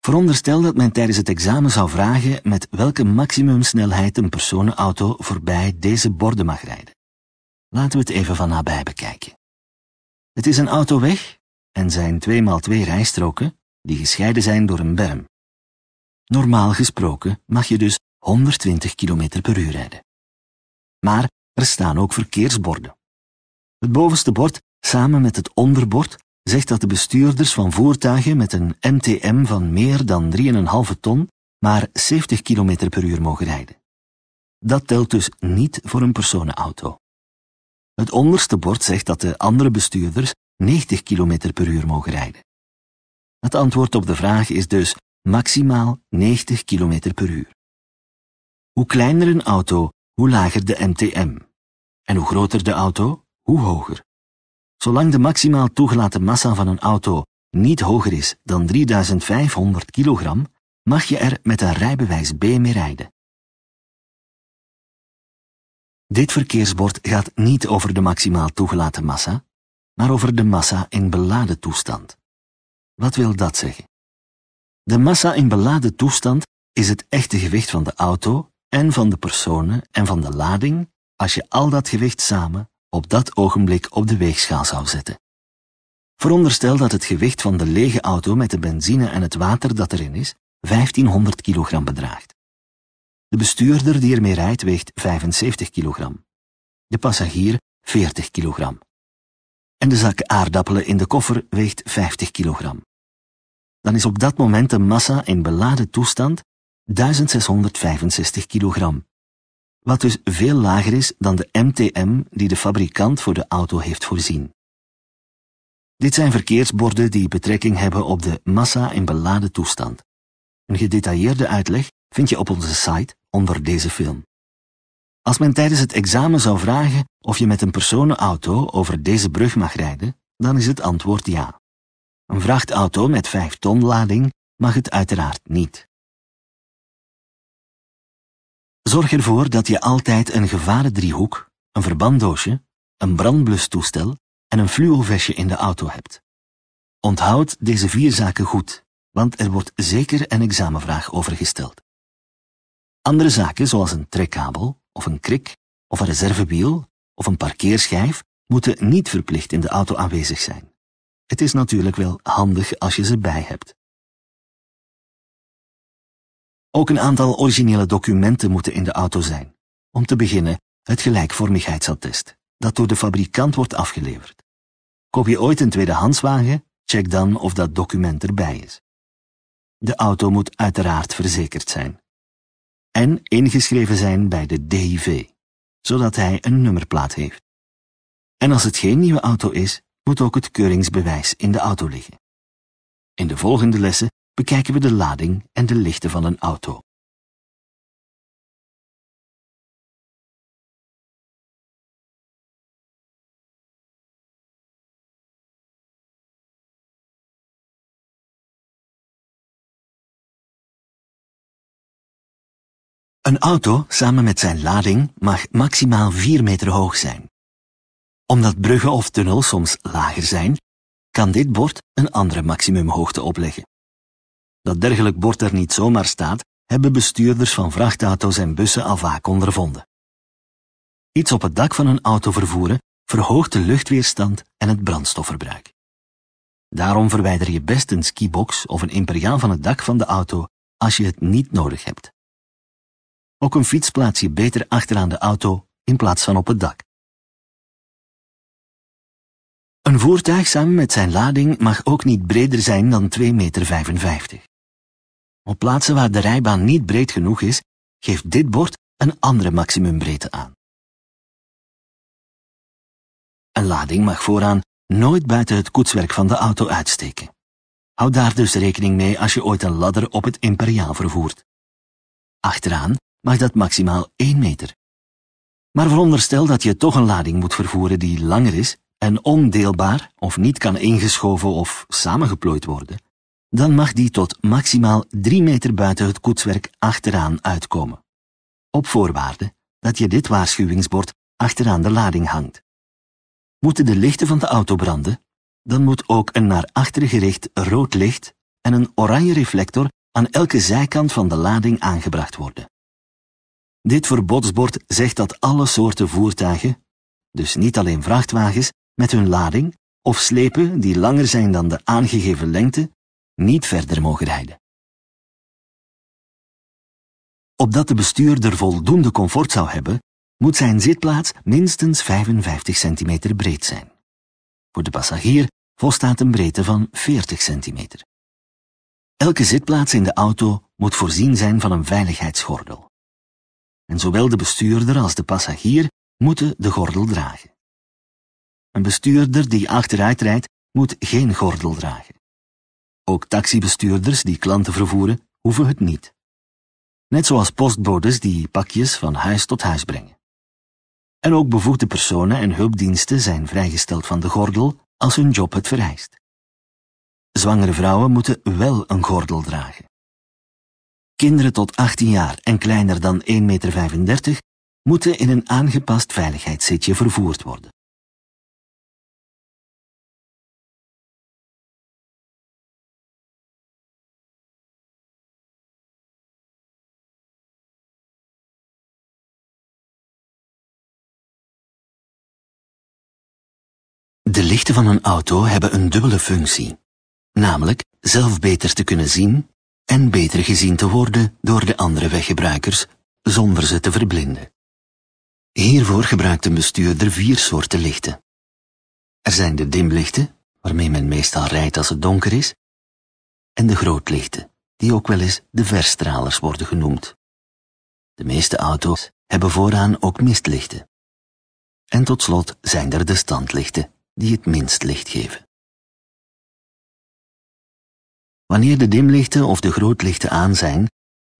Veronderstel dat men tijdens het examen zou vragen met welke maximumsnelheid een personenauto voorbij deze borden mag rijden. Laten we het even van nabij bekijken. Het is een autoweg en zijn 2x2 rijstroken die gescheiden zijn door een berm. Normaal gesproken mag je dus 120 km per uur rijden. Maar er staan ook verkeersborden. Het bovenste bord, samen met het onderbord, zegt dat de bestuurders van voertuigen met een MTM van meer dan 3,5 ton maar 70 km per uur mogen rijden. Dat telt dus niet voor een personenauto. Het onderste bord zegt dat de andere bestuurders 90 km per uur mogen rijden. Het antwoord op de vraag is dus maximaal 90 km per uur. Hoe kleiner een auto, hoe lager de MTM. En hoe groter de auto, hoe hoger. Zolang de maximaal toegelaten massa van een auto niet hoger is dan 3500 kilogram, mag je er met een rijbewijs B mee rijden. Dit verkeersbord gaat niet over de maximaal toegelaten massa, maar over de massa in beladen toestand. Wat wil dat zeggen? De massa in beladen toestand is het echte gewicht van de auto en van de personen en van de lading als je al dat gewicht samen op dat ogenblik op de weegschaal zou zetten. Veronderstel dat het gewicht van de lege auto met de benzine en het water dat erin is 1500 kilogram bedraagt. De bestuurder die ermee rijdt weegt 75 kilogram. De passagier 40 kilogram. En de zak aardappelen in de koffer weegt 50 kilogram. Dan is op dat moment de massa in beladen toestand 1665 kilogram wat dus veel lager is dan de MTM die de fabrikant voor de auto heeft voorzien. Dit zijn verkeersborden die betrekking hebben op de massa in beladen toestand. Een gedetailleerde uitleg vind je op onze site onder deze film. Als men tijdens het examen zou vragen of je met een personenauto over deze brug mag rijden, dan is het antwoord ja. Een vrachtauto met 5 ton lading mag het uiteraard niet. Zorg ervoor dat je altijd een gevarendriehoek, een verbanddoosje, een brandblustoestel en een fluovesje in de auto hebt. Onthoud deze vier zaken goed, want er wordt zeker een examenvraag over gesteld. Andere zaken, zoals een trekkabel, of een krik, of een reservewiel, of een parkeerschijf, moeten niet verplicht in de auto aanwezig zijn. Het is natuurlijk wel handig als je ze bij hebt. Ook een aantal originele documenten moeten in de auto zijn. Om te beginnen het gelijkvormigheidsattest, dat door de fabrikant wordt afgeleverd. Koop je ooit een tweedehandswagen, check dan of dat document erbij is. De auto moet uiteraard verzekerd zijn. En ingeschreven zijn bij de DIV, zodat hij een nummerplaat heeft. En als het geen nieuwe auto is, moet ook het keuringsbewijs in de auto liggen. In de volgende lessen bekijken we de lading en de lichten van een auto. Een auto samen met zijn lading mag maximaal 4 meter hoog zijn. Omdat bruggen of tunnels soms lager zijn, kan dit bord een andere maximumhoogte opleggen dat dergelijk bord er niet zomaar staat, hebben bestuurders van vrachtauto's en bussen al vaak ondervonden. Iets op het dak van een auto vervoeren verhoogt de luchtweerstand en het brandstofverbruik. Daarom verwijder je best een skibox of een imperiaal van het dak van de auto als je het niet nodig hebt. Ook een fiets plaats je beter achteraan de auto in plaats van op het dak. Een voertuig samen met zijn lading mag ook niet breder zijn dan 2,55 meter. Op plaatsen waar de rijbaan niet breed genoeg is, geeft dit bord een andere maximumbreedte aan. Een lading mag vooraan nooit buiten het koetswerk van de auto uitsteken. Houd daar dus rekening mee als je ooit een ladder op het imperiaal vervoert. Achteraan mag dat maximaal 1 meter. Maar veronderstel dat je toch een lading moet vervoeren die langer is en ondeelbaar of niet kan ingeschoven of samengeplooid worden dan mag die tot maximaal 3 meter buiten het koetswerk achteraan uitkomen. Op voorwaarde dat je dit waarschuwingsbord achteraan de lading hangt. Moeten de lichten van de auto branden, dan moet ook een naar achter gericht rood licht en een oranje reflector aan elke zijkant van de lading aangebracht worden. Dit verbodsbord zegt dat alle soorten voertuigen, dus niet alleen vrachtwagens, met hun lading of slepen die langer zijn dan de aangegeven lengte, niet verder mogen rijden. Opdat de bestuurder voldoende comfort zou hebben, moet zijn zitplaats minstens 55 centimeter breed zijn. Voor de passagier volstaat een breedte van 40 centimeter. Elke zitplaats in de auto moet voorzien zijn van een veiligheidsgordel. En zowel de bestuurder als de passagier moeten de gordel dragen. Een bestuurder die achteruit rijdt, moet geen gordel dragen. Ook taxibestuurders die klanten vervoeren, hoeven het niet. Net zoals postbodes die pakjes van huis tot huis brengen. En ook bevoegde personen en hulpdiensten zijn vrijgesteld van de gordel als hun job het vereist. Zwangere vrouwen moeten wel een gordel dragen. Kinderen tot 18 jaar en kleiner dan 1,35 meter moeten in een aangepast veiligheidszitje vervoerd worden. Lichten van een auto hebben een dubbele functie, namelijk zelf beter te kunnen zien en beter gezien te worden door de andere weggebruikers zonder ze te verblinden. Hiervoor gebruikt een bestuurder vier soorten lichten. Er zijn de dimlichten, waarmee men meestal rijdt als het donker is, en de grootlichten, die ook wel eens de verstralers worden genoemd. De meeste auto's hebben vooraan ook mistlichten. En tot slot zijn er de standlichten, die het minst licht geven. Wanneer de dimlichten of de grootlichten aan zijn,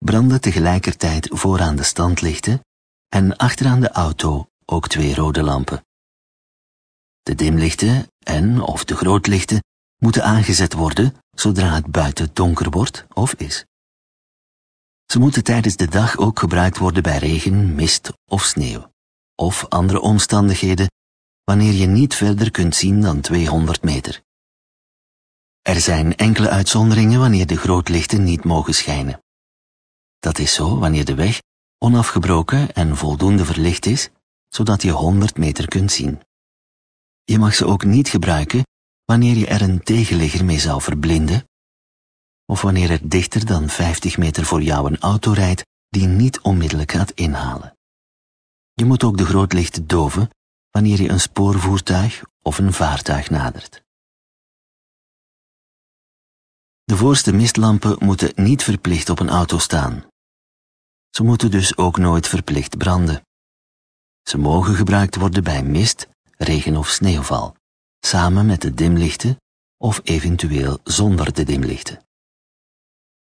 branden tegelijkertijd vooraan de standlichten en achteraan de auto ook twee rode lampen. De dimlichten en of de grootlichten moeten aangezet worden zodra het buiten donker wordt of is. Ze moeten tijdens de dag ook gebruikt worden bij regen, mist of sneeuw, of andere omstandigheden wanneer je niet verder kunt zien dan 200 meter. Er zijn enkele uitzonderingen wanneer de grootlichten niet mogen schijnen. Dat is zo wanneer de weg onafgebroken en voldoende verlicht is, zodat je 100 meter kunt zien. Je mag ze ook niet gebruiken wanneer je er een tegenligger mee zou verblinden, of wanneer er dichter dan 50 meter voor jou een auto rijdt die niet onmiddellijk gaat inhalen. Je moet ook de grootlichten doven wanneer je een spoorvoertuig of een vaartuig nadert. De voorste mistlampen moeten niet verplicht op een auto staan. Ze moeten dus ook nooit verplicht branden. Ze mogen gebruikt worden bij mist, regen of sneeuwval, samen met de dimlichten of eventueel zonder de dimlichten.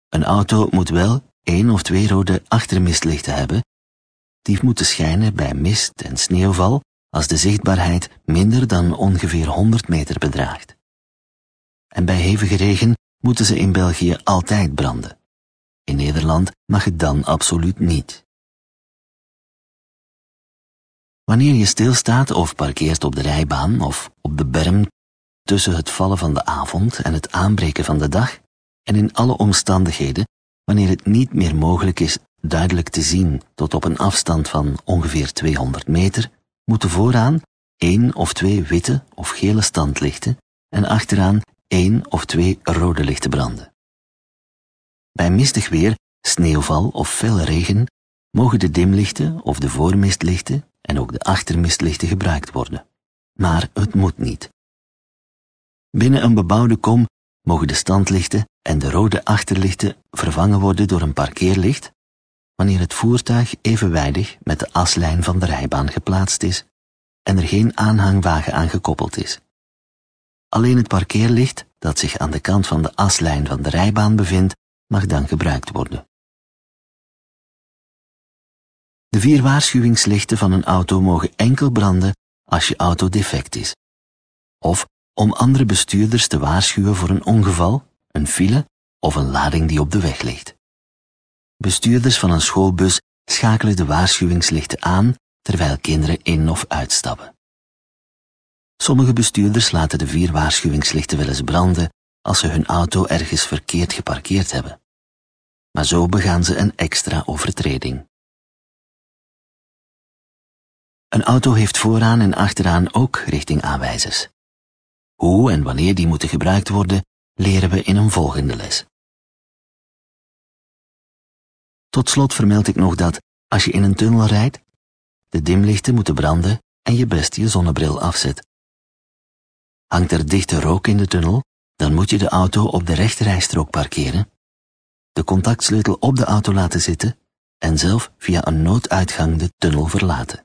Een auto moet wel één of twee rode achtermistlichten hebben. Die moeten schijnen bij mist en sneeuwval als de zichtbaarheid minder dan ongeveer 100 meter bedraagt. En bij hevige regen moeten ze in België altijd branden. In Nederland mag het dan absoluut niet. Wanneer je stilstaat of parkeert op de rijbaan of op de berm tussen het vallen van de avond en het aanbreken van de dag, en in alle omstandigheden, wanneer het niet meer mogelijk is duidelijk te zien tot op een afstand van ongeveer 200 meter, moeten vooraan één of twee witte of gele standlichten en achteraan één of twee rode lichten branden. Bij mistig weer, sneeuwval of veel regen mogen de dimlichten of de voormistlichten en ook de achtermistlichten gebruikt worden. Maar het moet niet. Binnen een bebouwde kom mogen de standlichten en de rode achterlichten vervangen worden door een parkeerlicht wanneer het voertuig evenwijdig met de aslijn van de rijbaan geplaatst is en er geen aanhangwagen aan gekoppeld is. Alleen het parkeerlicht, dat zich aan de kant van de aslijn van de rijbaan bevindt, mag dan gebruikt worden. De vier waarschuwingslichten van een auto mogen enkel branden als je auto defect is. Of om andere bestuurders te waarschuwen voor een ongeval, een file of een lading die op de weg ligt. Bestuurders van een schoolbus schakelen de waarschuwingslichten aan terwijl kinderen in of uitstappen. Sommige bestuurders laten de vier waarschuwingslichten wel eens branden als ze hun auto ergens verkeerd geparkeerd hebben. Maar zo begaan ze een extra overtreding. Een auto heeft vooraan en achteraan ook richtingaanwijzers. Hoe en wanneer die moeten gebruikt worden, leren we in een volgende les. Tot slot vermeld ik nog dat, als je in een tunnel rijdt, de dimlichten moeten branden en je best je zonnebril afzet. Hangt er dichte rook in de tunnel, dan moet je de auto op de rechterrijstrook parkeren, de contactsleutel op de auto laten zitten en zelf via een nooduitgang de tunnel verlaten.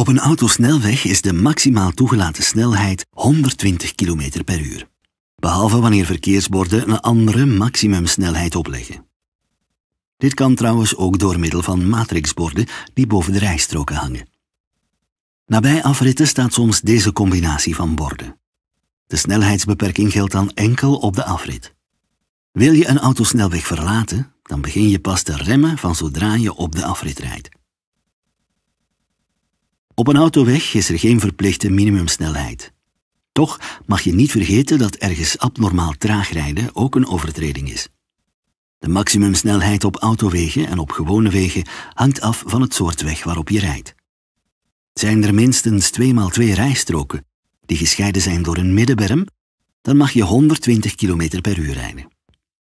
Op een autosnelweg is de maximaal toegelaten snelheid 120 km per uur, behalve wanneer verkeersborden een andere maximumsnelheid opleggen. Dit kan trouwens ook door middel van matrixborden die boven de rijstroken hangen. Nabij afritten staat soms deze combinatie van borden. De snelheidsbeperking geldt dan enkel op de afrit. Wil je een autosnelweg verlaten, dan begin je pas te remmen van zodra je op de afrit rijdt. Op een autoweg is er geen verplichte minimumsnelheid. Toch mag je niet vergeten dat ergens abnormaal traag rijden ook een overtreding is. De maximumsnelheid op autowegen en op gewone wegen hangt af van het soort weg waarop je rijdt. Zijn er minstens 2x2 rijstroken die gescheiden zijn door een middenberm, dan mag je 120 km per uur rijden.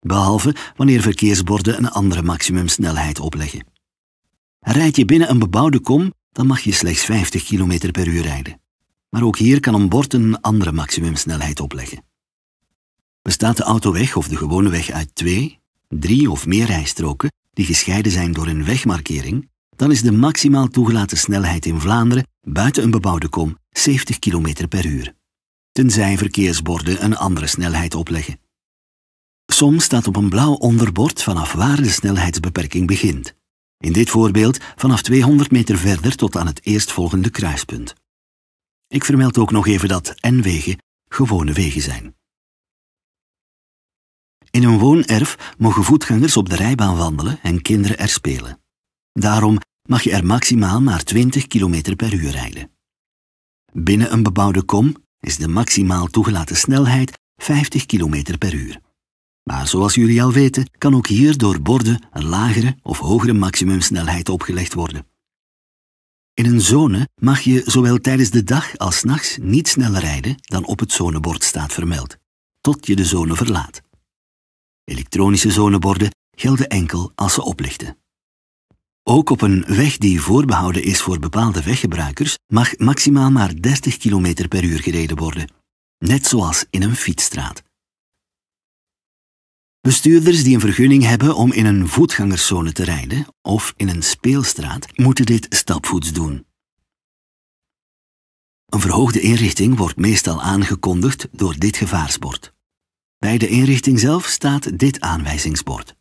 Behalve wanneer verkeersborden een andere maximumsnelheid opleggen. Rijd je binnen een bebouwde kom, dan mag je slechts 50 km per uur rijden. Maar ook hier kan een bord een andere maximumsnelheid opleggen. Bestaat de autoweg of de gewone weg uit twee, drie of meer rijstroken die gescheiden zijn door een wegmarkering, dan is de maximaal toegelaten snelheid in Vlaanderen buiten een bebouwde kom 70 km per uur, tenzij verkeersborden een andere snelheid opleggen. Soms staat op een blauw onderbord vanaf waar de snelheidsbeperking begint. In dit voorbeeld vanaf 200 meter verder tot aan het eerstvolgende kruispunt. Ik vermeld ook nog even dat N-wegen gewone wegen zijn. In een woonerf mogen voetgangers op de rijbaan wandelen en kinderen er spelen. Daarom mag je er maximaal maar 20 km per uur rijden. Binnen een bebouwde kom is de maximaal toegelaten snelheid 50 km per uur. Maar zoals jullie al weten, kan ook hier door borden een lagere of hogere maximumsnelheid opgelegd worden. In een zone mag je zowel tijdens de dag als nachts niet sneller rijden dan op het zonebord staat vermeld, tot je de zone verlaat. Elektronische zoneborden gelden enkel als ze oplichten. Ook op een weg die voorbehouden is voor bepaalde weggebruikers mag maximaal maar 30 km per uur gereden worden, net zoals in een fietsstraat. Bestuurders die een vergunning hebben om in een voetgangerszone te rijden of in een speelstraat moeten dit stapvoets doen. Een verhoogde inrichting wordt meestal aangekondigd door dit gevaarsbord. Bij de inrichting zelf staat dit aanwijzingsbord.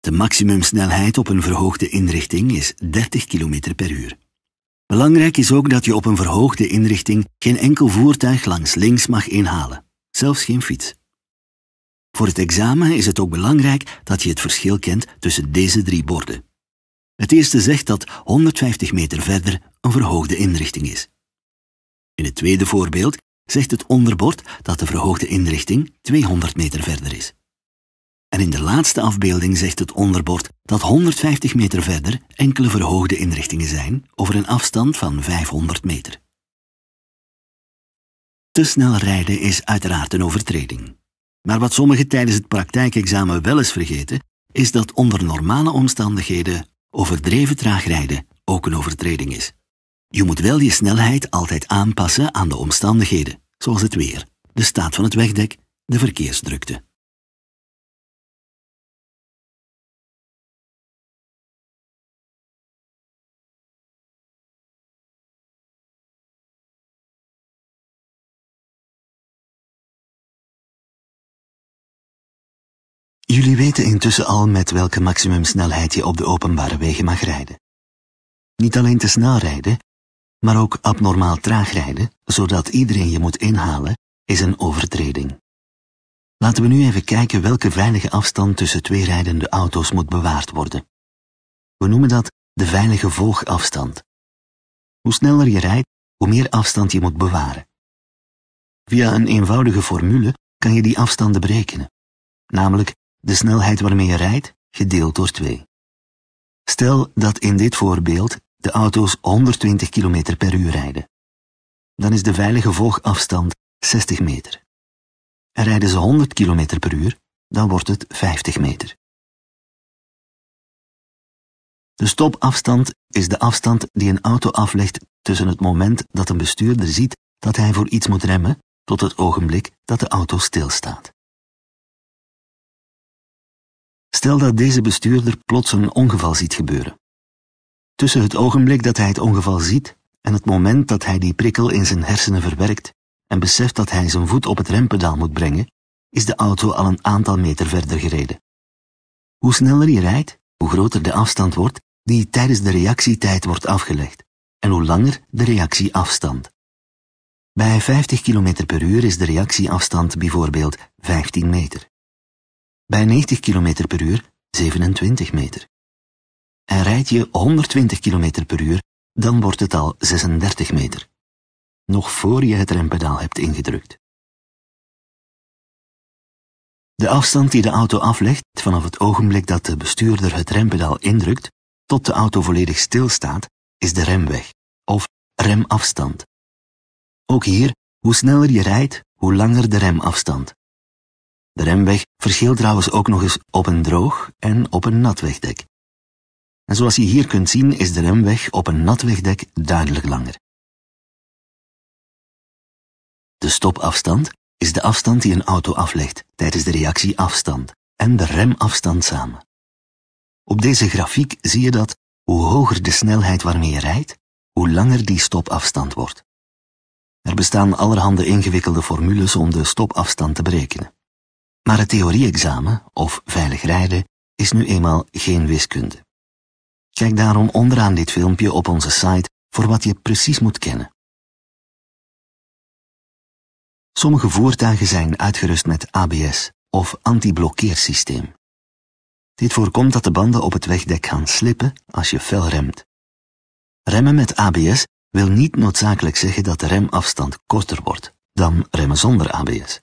De maximumsnelheid op een verhoogde inrichting is 30 km per uur. Belangrijk is ook dat je op een verhoogde inrichting geen enkel voertuig langs links mag inhalen, zelfs geen fiets. Voor het examen is het ook belangrijk dat je het verschil kent tussen deze drie borden. Het eerste zegt dat 150 meter verder een verhoogde inrichting is. In het tweede voorbeeld zegt het onderbord dat de verhoogde inrichting 200 meter verder is. En in de laatste afbeelding zegt het onderbord dat 150 meter verder enkele verhoogde inrichtingen zijn over een afstand van 500 meter. Te snel rijden is uiteraard een overtreding. Maar wat sommigen tijdens het praktijkexamen wel eens vergeten, is dat onder normale omstandigheden overdreven traag rijden ook een overtreding is. Je moet wel je snelheid altijd aanpassen aan de omstandigheden, zoals het weer, de staat van het wegdek, de verkeersdrukte. Jullie weten intussen al met welke maximumsnelheid je op de openbare wegen mag rijden. Niet alleen te snel rijden, maar ook abnormaal traag rijden, zodat iedereen je moet inhalen, is een overtreding. Laten we nu even kijken welke veilige afstand tussen twee rijdende auto's moet bewaard worden. We noemen dat de veilige volgafstand. Hoe sneller je rijdt, hoe meer afstand je moet bewaren. Via een eenvoudige formule kan je die afstanden berekenen, namelijk de snelheid waarmee je rijdt gedeeld door 2. Stel dat in dit voorbeeld de auto's 120 km per uur rijden. Dan is de veilige volgafstand 60 meter. En rijden ze 100 km per uur, dan wordt het 50 meter. De stopafstand is de afstand die een auto aflegt tussen het moment dat een bestuurder ziet dat hij voor iets moet remmen tot het ogenblik dat de auto stilstaat. Stel dat deze bestuurder plots een ongeval ziet gebeuren. Tussen het ogenblik dat hij het ongeval ziet en het moment dat hij die prikkel in zijn hersenen verwerkt en beseft dat hij zijn voet op het rempedaal moet brengen, is de auto al een aantal meter verder gereden. Hoe sneller hij rijdt, hoe groter de afstand wordt die tijdens de reactietijd wordt afgelegd en hoe langer de reactieafstand. Bij 50 km per uur is de reactieafstand bijvoorbeeld 15 meter. Bij 90 km per uur 27 meter. En rijd je 120 km per uur, dan wordt het al 36 meter. Nog voor je het rempedaal hebt ingedrukt. De afstand die de auto aflegt vanaf het ogenblik dat de bestuurder het rempedaal indrukt tot de auto volledig stilstaat, is de remweg, of remafstand. Ook hier, hoe sneller je rijdt, hoe langer de remafstand. De remweg verschilt trouwens ook nog eens op een droog en op een nat wegdek. En zoals je hier kunt zien is de remweg op een nat wegdek duidelijk langer. De stopafstand is de afstand die een auto aflegt tijdens de reactieafstand en de remafstand samen. Op deze grafiek zie je dat hoe hoger de snelheid waarmee je rijdt, hoe langer die stopafstand wordt. Er bestaan allerhande ingewikkelde formules om de stopafstand te berekenen. Maar het theorie-examen, of veilig rijden, is nu eenmaal geen wiskunde. Kijk daarom onderaan dit filmpje op onze site voor wat je precies moet kennen. Sommige voertuigen zijn uitgerust met ABS of antiblokkeersysteem. Dit voorkomt dat de banden op het wegdek gaan slippen als je fel remt. Remmen met ABS wil niet noodzakelijk zeggen dat de remafstand korter wordt dan remmen zonder ABS.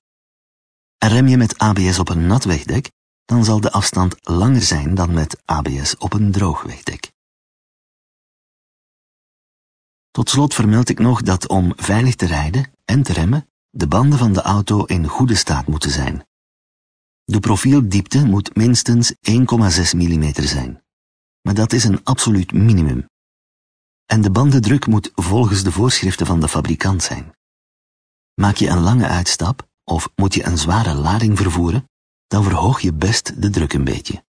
Rem je met ABS op een nat wegdek, dan zal de afstand langer zijn dan met ABS op een droog wegdek. Tot slot vermeld ik nog dat om veilig te rijden en te remmen, de banden van de auto in goede staat moeten zijn. De profieldiepte moet minstens 1,6 mm zijn. Maar dat is een absoluut minimum. En de bandendruk moet volgens de voorschriften van de fabrikant zijn. Maak je een lange uitstap, of moet je een zware lading vervoeren, dan verhoog je best de druk een beetje.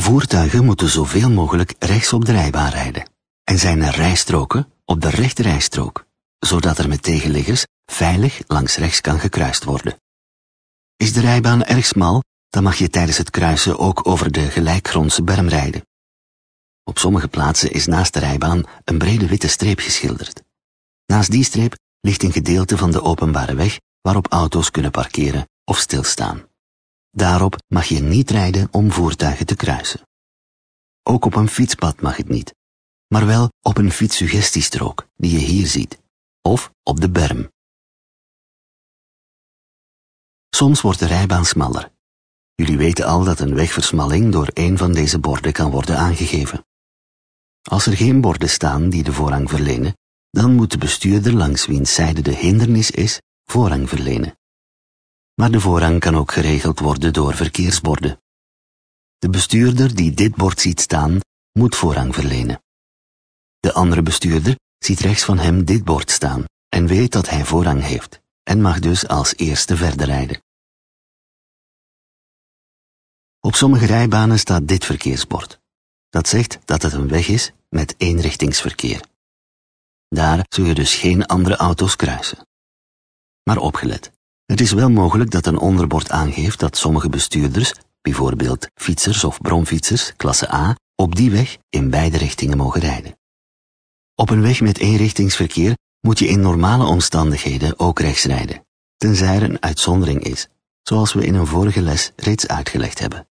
Voertuigen moeten zoveel mogelijk op de rijbaan rijden en zijn er rijstroken op de rechterrijstrook, zodat er met tegenliggers veilig langs rechts kan gekruist worden. Is de rijbaan erg smal, dan mag je tijdens het kruisen ook over de gelijkgrondse berm rijden. Op sommige plaatsen is naast de rijbaan een brede witte streep geschilderd. Naast die streep ligt een gedeelte van de openbare weg waarop auto's kunnen parkeren of stilstaan. Daarop mag je niet rijden om voertuigen te kruisen. Ook op een fietspad mag het niet, maar wel op een fietssuggestiestrook die je hier ziet, of op de berm. Soms wordt de rijbaan smaller. Jullie weten al dat een wegversmalling door een van deze borden kan worden aangegeven. Als er geen borden staan die de voorrang verlenen, dan moet de bestuurder langs wiens zijde de hindernis is, voorrang verlenen. Maar de voorrang kan ook geregeld worden door verkeersborden. De bestuurder die dit bord ziet staan, moet voorrang verlenen. De andere bestuurder ziet rechts van hem dit bord staan en weet dat hij voorrang heeft en mag dus als eerste verder rijden. Op sommige rijbanen staat dit verkeersbord. Dat zegt dat het een weg is met eenrichtingsverkeer. Daar zul je dus geen andere auto's kruisen. Maar opgelet, het is wel mogelijk dat een onderbord aangeeft dat sommige bestuurders, bijvoorbeeld fietsers of bromfietsers, klasse A, op die weg in beide richtingen mogen rijden. Op een weg met eenrichtingsverkeer moet je in normale omstandigheden ook rechts rijden, tenzij er een uitzondering is, zoals we in een vorige les reeds uitgelegd hebben.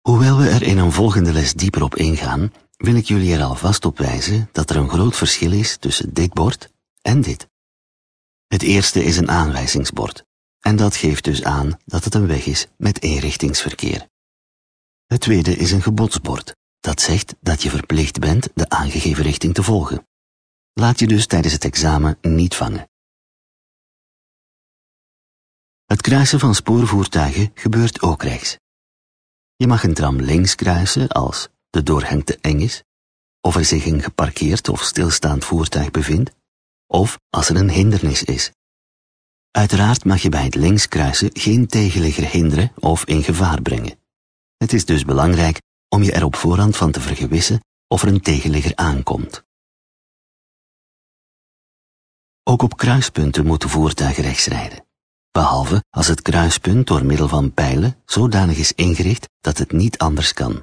Hoewel we er in een volgende les dieper op ingaan, wil ik jullie er alvast op wijzen dat er een groot verschil is tussen dit bord en dit. Het eerste is een aanwijzingsbord, en dat geeft dus aan dat het een weg is met eenrichtingsverkeer. Het tweede is een gebodsbord, dat zegt dat je verplicht bent de aangegeven richting te volgen. Laat je dus tijdens het examen niet vangen. Het kruisen van spoorvoertuigen gebeurt ook rechts. Je mag een tram links kruisen als de doorgang te eng is, of er zich een geparkeerd of stilstaand voertuig bevindt, of als er een hindernis is. Uiteraard mag je bij het links kruisen geen tegenligger hinderen of in gevaar brengen. Het is dus belangrijk om je er op voorhand van te vergewissen of er een tegenligger aankomt. Ook op kruispunten moeten voertuigen rechts rijden, behalve als het kruispunt door middel van pijlen zodanig is ingericht dat het niet anders kan.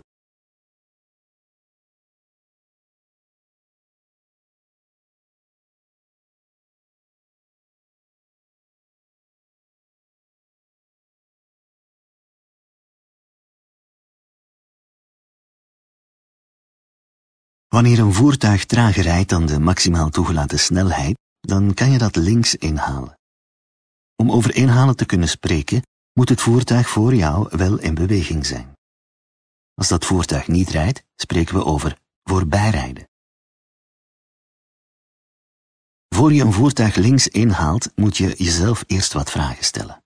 Wanneer een voertuig trager rijdt dan de maximaal toegelaten snelheid, dan kan je dat links inhalen. Om over inhalen te kunnen spreken, moet het voertuig voor jou wel in beweging zijn. Als dat voertuig niet rijdt, spreken we over voorbijrijden. Voor je een voertuig links inhaalt, moet je jezelf eerst wat vragen stellen.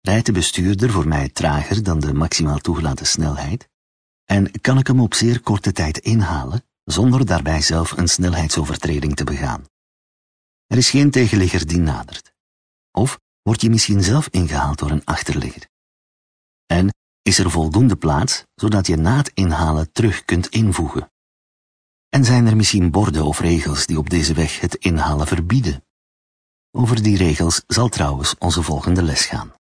Rijdt de bestuurder voor mij trager dan de maximaal toegelaten snelheid? en kan ik hem op zeer korte tijd inhalen zonder daarbij zelf een snelheidsovertreding te begaan. Er is geen tegenligger die nadert. Of word je misschien zelf ingehaald door een achterligger. En is er voldoende plaats zodat je na het inhalen terug kunt invoegen. En zijn er misschien borden of regels die op deze weg het inhalen verbieden? Over die regels zal trouwens onze volgende les gaan.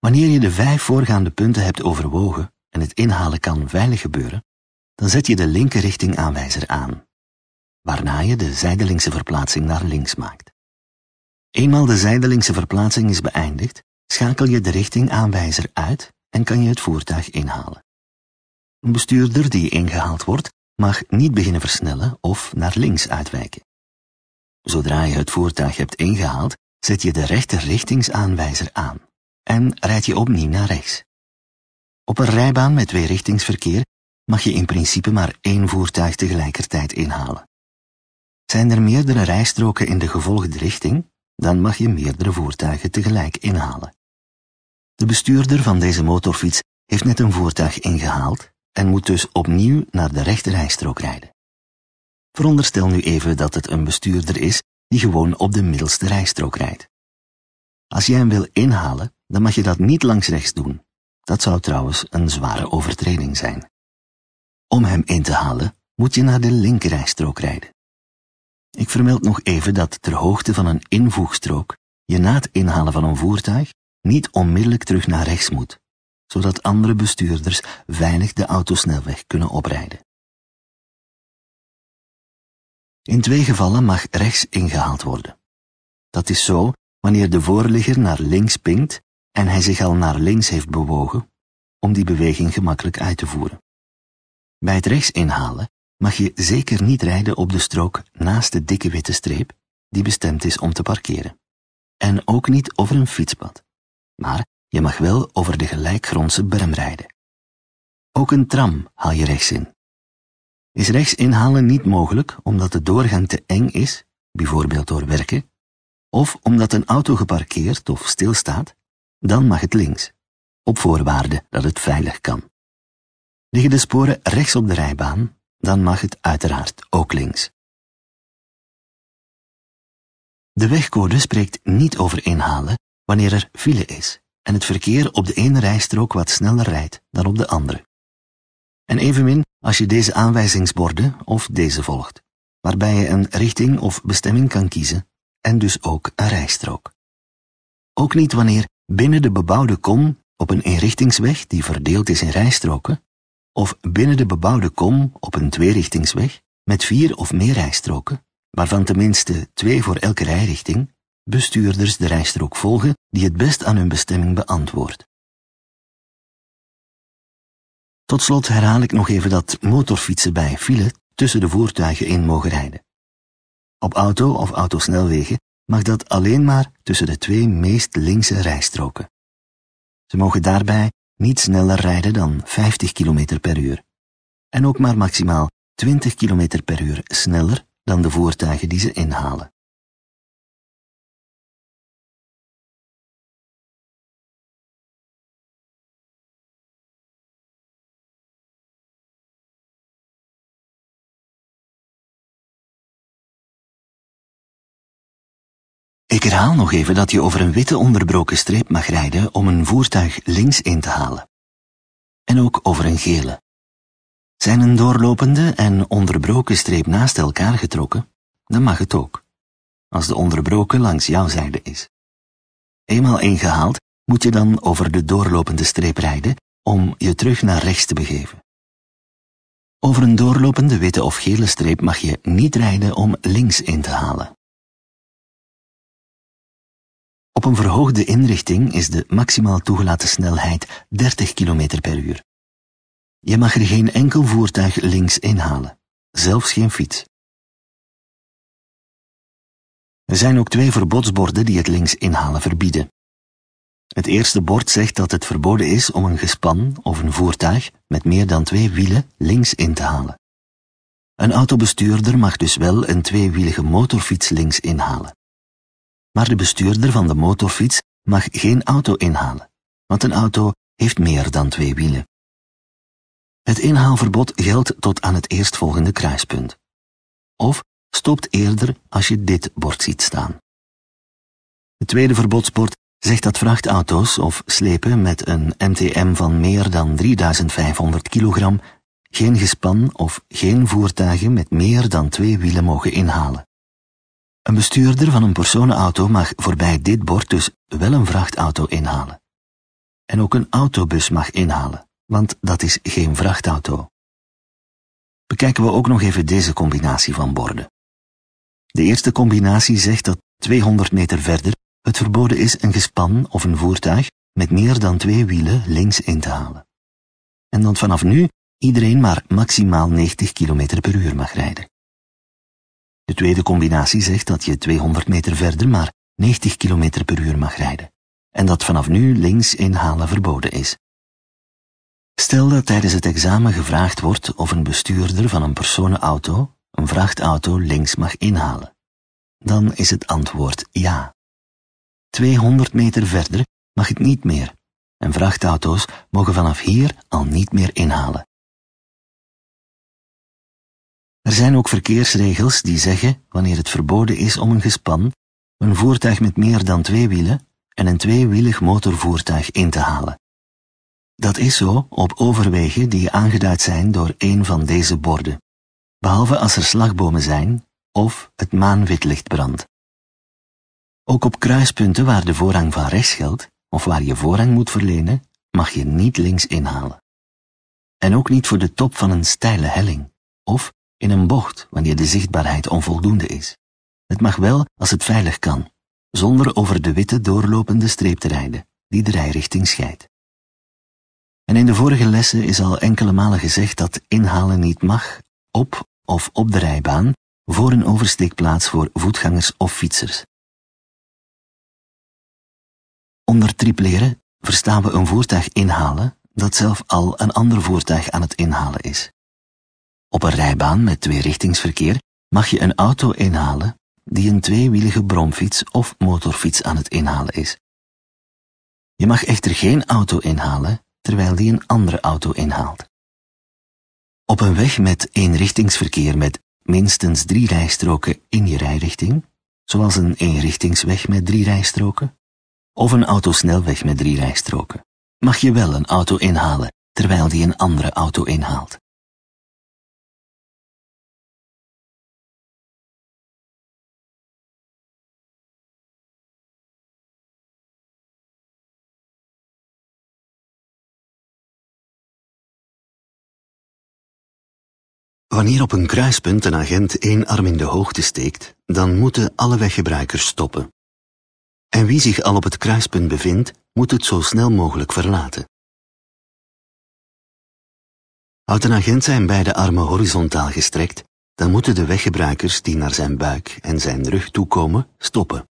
Wanneer je de vijf voorgaande punten hebt overwogen en het inhalen kan veilig gebeuren, dan zet je de linkerrichtingaanwijzer aan, waarna je de zijdelingse verplaatsing naar links maakt. Eenmaal de zijdelingse verplaatsing is beëindigd, schakel je de richtingaanwijzer uit en kan je het voertuig inhalen. Een bestuurder die ingehaald wordt, mag niet beginnen versnellen of naar links uitwijken. Zodra je het voertuig hebt ingehaald, zet je de rechterrichtingsaanwijzer aan en rijdt je opnieuw naar rechts. Op een rijbaan met tweerichtingsverkeer mag je in principe maar één voertuig tegelijkertijd inhalen. Zijn er meerdere rijstroken in de gevolgde richting, dan mag je meerdere voertuigen tegelijk inhalen. De bestuurder van deze motorfiets heeft net een voertuig ingehaald en moet dus opnieuw naar de rechte rijstrook rijden. Veronderstel nu even dat het een bestuurder is die gewoon op de middelste rijstrook rijdt. Als jij hem wil inhalen, dan mag je dat niet langs rechts doen. Dat zou trouwens een zware overtreding zijn. Om hem in te halen moet je naar de linkerrijstrook rijden. Ik vermeld nog even dat ter hoogte van een invoegstrook je na het inhalen van een voertuig niet onmiddellijk terug naar rechts moet, zodat andere bestuurders veilig de autosnelweg kunnen oprijden. In twee gevallen mag rechts ingehaald worden. Dat is zo wanneer de voorligger naar links pinkt en hij zich al naar links heeft bewogen om die beweging gemakkelijk uit te voeren. Bij het rechts inhalen mag je zeker niet rijden op de strook naast de dikke witte streep die bestemd is om te parkeren. En ook niet over een fietspad. Maar je mag wel over de gelijkgrondse berm rijden. Ook een tram haal je rechts in. Is rechts inhalen niet mogelijk omdat de doorgang te eng is, bijvoorbeeld door werken, of omdat een auto geparkeerd of stilstaat, dan mag het links, op voorwaarde dat het veilig kan. Liggen de sporen rechts op de rijbaan, dan mag het uiteraard ook links. De wegcode spreekt niet over inhalen wanneer er file is en het verkeer op de ene rijstrook wat sneller rijdt dan op de andere. En evenmin als je deze aanwijzingsborden of deze volgt, waarbij je een richting of bestemming kan kiezen en dus ook een rijstrook. Ook niet wanneer binnen de bebouwde kom op een eenrichtingsweg die verdeeld is in rijstroken, of binnen de bebouwde kom op een tweerichtingsweg met vier of meer rijstroken, waarvan tenminste twee voor elke rijrichting, bestuurders de rijstrook volgen die het best aan hun bestemming beantwoordt. Tot slot herhaal ik nog even dat motorfietsen bij file tussen de voertuigen in mogen rijden. Op auto- of autosnelwegen mag dat alleen maar tussen de twee meest linkse rijstroken. Ze mogen daarbij niet sneller rijden dan 50 km per uur en ook maar maximaal 20 km per uur sneller dan de voertuigen die ze inhalen. Ik herhaal nog even dat je over een witte onderbroken streep mag rijden om een voertuig links in te halen. En ook over een gele. Zijn een doorlopende en onderbroken streep naast elkaar getrokken, dan mag het ook, als de onderbroken langs jouw zijde is. Eenmaal ingehaald moet je dan over de doorlopende streep rijden om je terug naar rechts te begeven. Over een doorlopende witte of gele streep mag je niet rijden om links in te halen. Op een verhoogde inrichting is de maximaal toegelaten snelheid 30 km per uur. Je mag er geen enkel voertuig links inhalen, zelfs geen fiets. Er zijn ook twee verbodsborden die het links inhalen verbieden. Het eerste bord zegt dat het verboden is om een gespan of een voertuig met meer dan twee wielen links in te halen. Een autobestuurder mag dus wel een tweewielige motorfiets links inhalen maar de bestuurder van de motorfiets mag geen auto inhalen, want een auto heeft meer dan twee wielen. Het inhaalverbod geldt tot aan het eerstvolgende kruispunt. Of stopt eerder als je dit bord ziet staan. Het tweede verbodsbord zegt dat vrachtauto's of slepen met een MTM van meer dan 3500 kilogram geen gespan of geen voertuigen met meer dan twee wielen mogen inhalen. Een bestuurder van een personenauto mag voorbij dit bord dus wel een vrachtauto inhalen. En ook een autobus mag inhalen, want dat is geen vrachtauto. Bekijken we ook nog even deze combinatie van borden. De eerste combinatie zegt dat 200 meter verder het verboden is een gespan of een voertuig met meer dan twee wielen links in te halen. En dat vanaf nu iedereen maar maximaal 90 km per uur mag rijden. De tweede combinatie zegt dat je 200 meter verder maar 90 km per uur mag rijden en dat vanaf nu links inhalen verboden is. Stel dat tijdens het examen gevraagd wordt of een bestuurder van een personenauto een vrachtauto links mag inhalen. Dan is het antwoord ja. 200 meter verder mag het niet meer en vrachtauto's mogen vanaf hier al niet meer inhalen. Er zijn ook verkeersregels die zeggen wanneer het verboden is om een gespan, een voertuig met meer dan twee wielen en een tweewielig motorvoertuig in te halen. Dat is zo op overwegen die aangeduid zijn door een van deze borden, behalve als er slagbomen zijn of het maanwitlicht brandt. Ook op kruispunten waar de voorrang van rechts geldt, of waar je voorrang moet verlenen, mag je niet links inhalen. En ook niet voor de top van een steile helling, of in een bocht wanneer de zichtbaarheid onvoldoende is. Het mag wel als het veilig kan, zonder over de witte doorlopende streep te rijden, die de rijrichting scheidt. En in de vorige lessen is al enkele malen gezegd dat inhalen niet mag op of op de rijbaan voor een oversteekplaats voor voetgangers of fietsers. Onder tripleren verstaan we een voertuig inhalen dat zelf al een ander voertuig aan het inhalen is. Op een rijbaan met tweerichtingsverkeer mag je een auto inhalen die een tweewielige bromfiets of motorfiets aan het inhalen is. Je mag echter geen auto inhalen terwijl die een andere auto inhaalt. Op een weg met eenrichtingsverkeer met minstens drie rijstroken in je rijrichting, zoals een eenrichtingsweg met drie rijstroken of een autosnelweg met drie rijstroken, mag je wel een auto inhalen terwijl die een andere auto inhaalt. Wanneer op een kruispunt een agent één arm in de hoogte steekt, dan moeten alle weggebruikers stoppen. En wie zich al op het kruispunt bevindt, moet het zo snel mogelijk verlaten. Houdt een agent zijn beide armen horizontaal gestrekt, dan moeten de weggebruikers die naar zijn buik en zijn rug toe komen stoppen.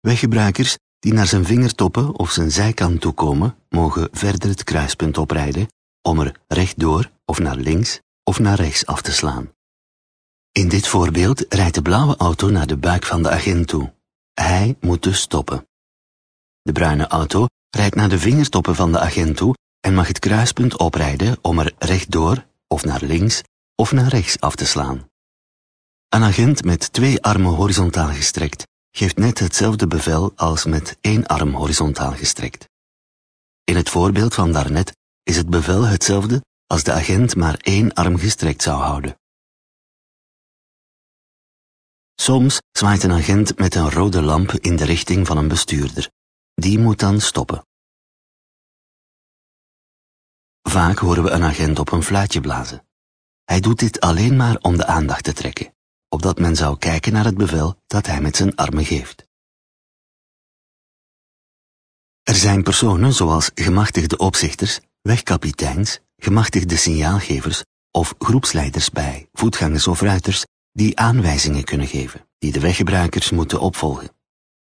Weggebruikers die naar zijn vingertoppen of zijn zijkant toe komen, mogen verder het kruispunt oprijden om er rechtdoor of naar links of naar rechts af te slaan. In dit voorbeeld rijdt de blauwe auto naar de buik van de agent toe. Hij moet dus stoppen. De bruine auto rijdt naar de vingerstoppen van de agent toe en mag het kruispunt oprijden om er rechtdoor of naar links of naar rechts af te slaan. Een agent met twee armen horizontaal gestrekt geeft net hetzelfde bevel als met één arm horizontaal gestrekt. In het voorbeeld van daarnet is het bevel hetzelfde als de agent maar één arm gestrekt zou houden. Soms zwaait een agent met een rode lamp in de richting van een bestuurder. Die moet dan stoppen. Vaak horen we een agent op een fluitje blazen. Hij doet dit alleen maar om de aandacht te trekken, opdat men zou kijken naar het bevel dat hij met zijn armen geeft. Er zijn personen zoals gemachtigde opzichters, wegkapiteins gemachtigde signaalgevers of groepsleiders bij, voetgangers of ruiters, die aanwijzingen kunnen geven, die de weggebruikers moeten opvolgen.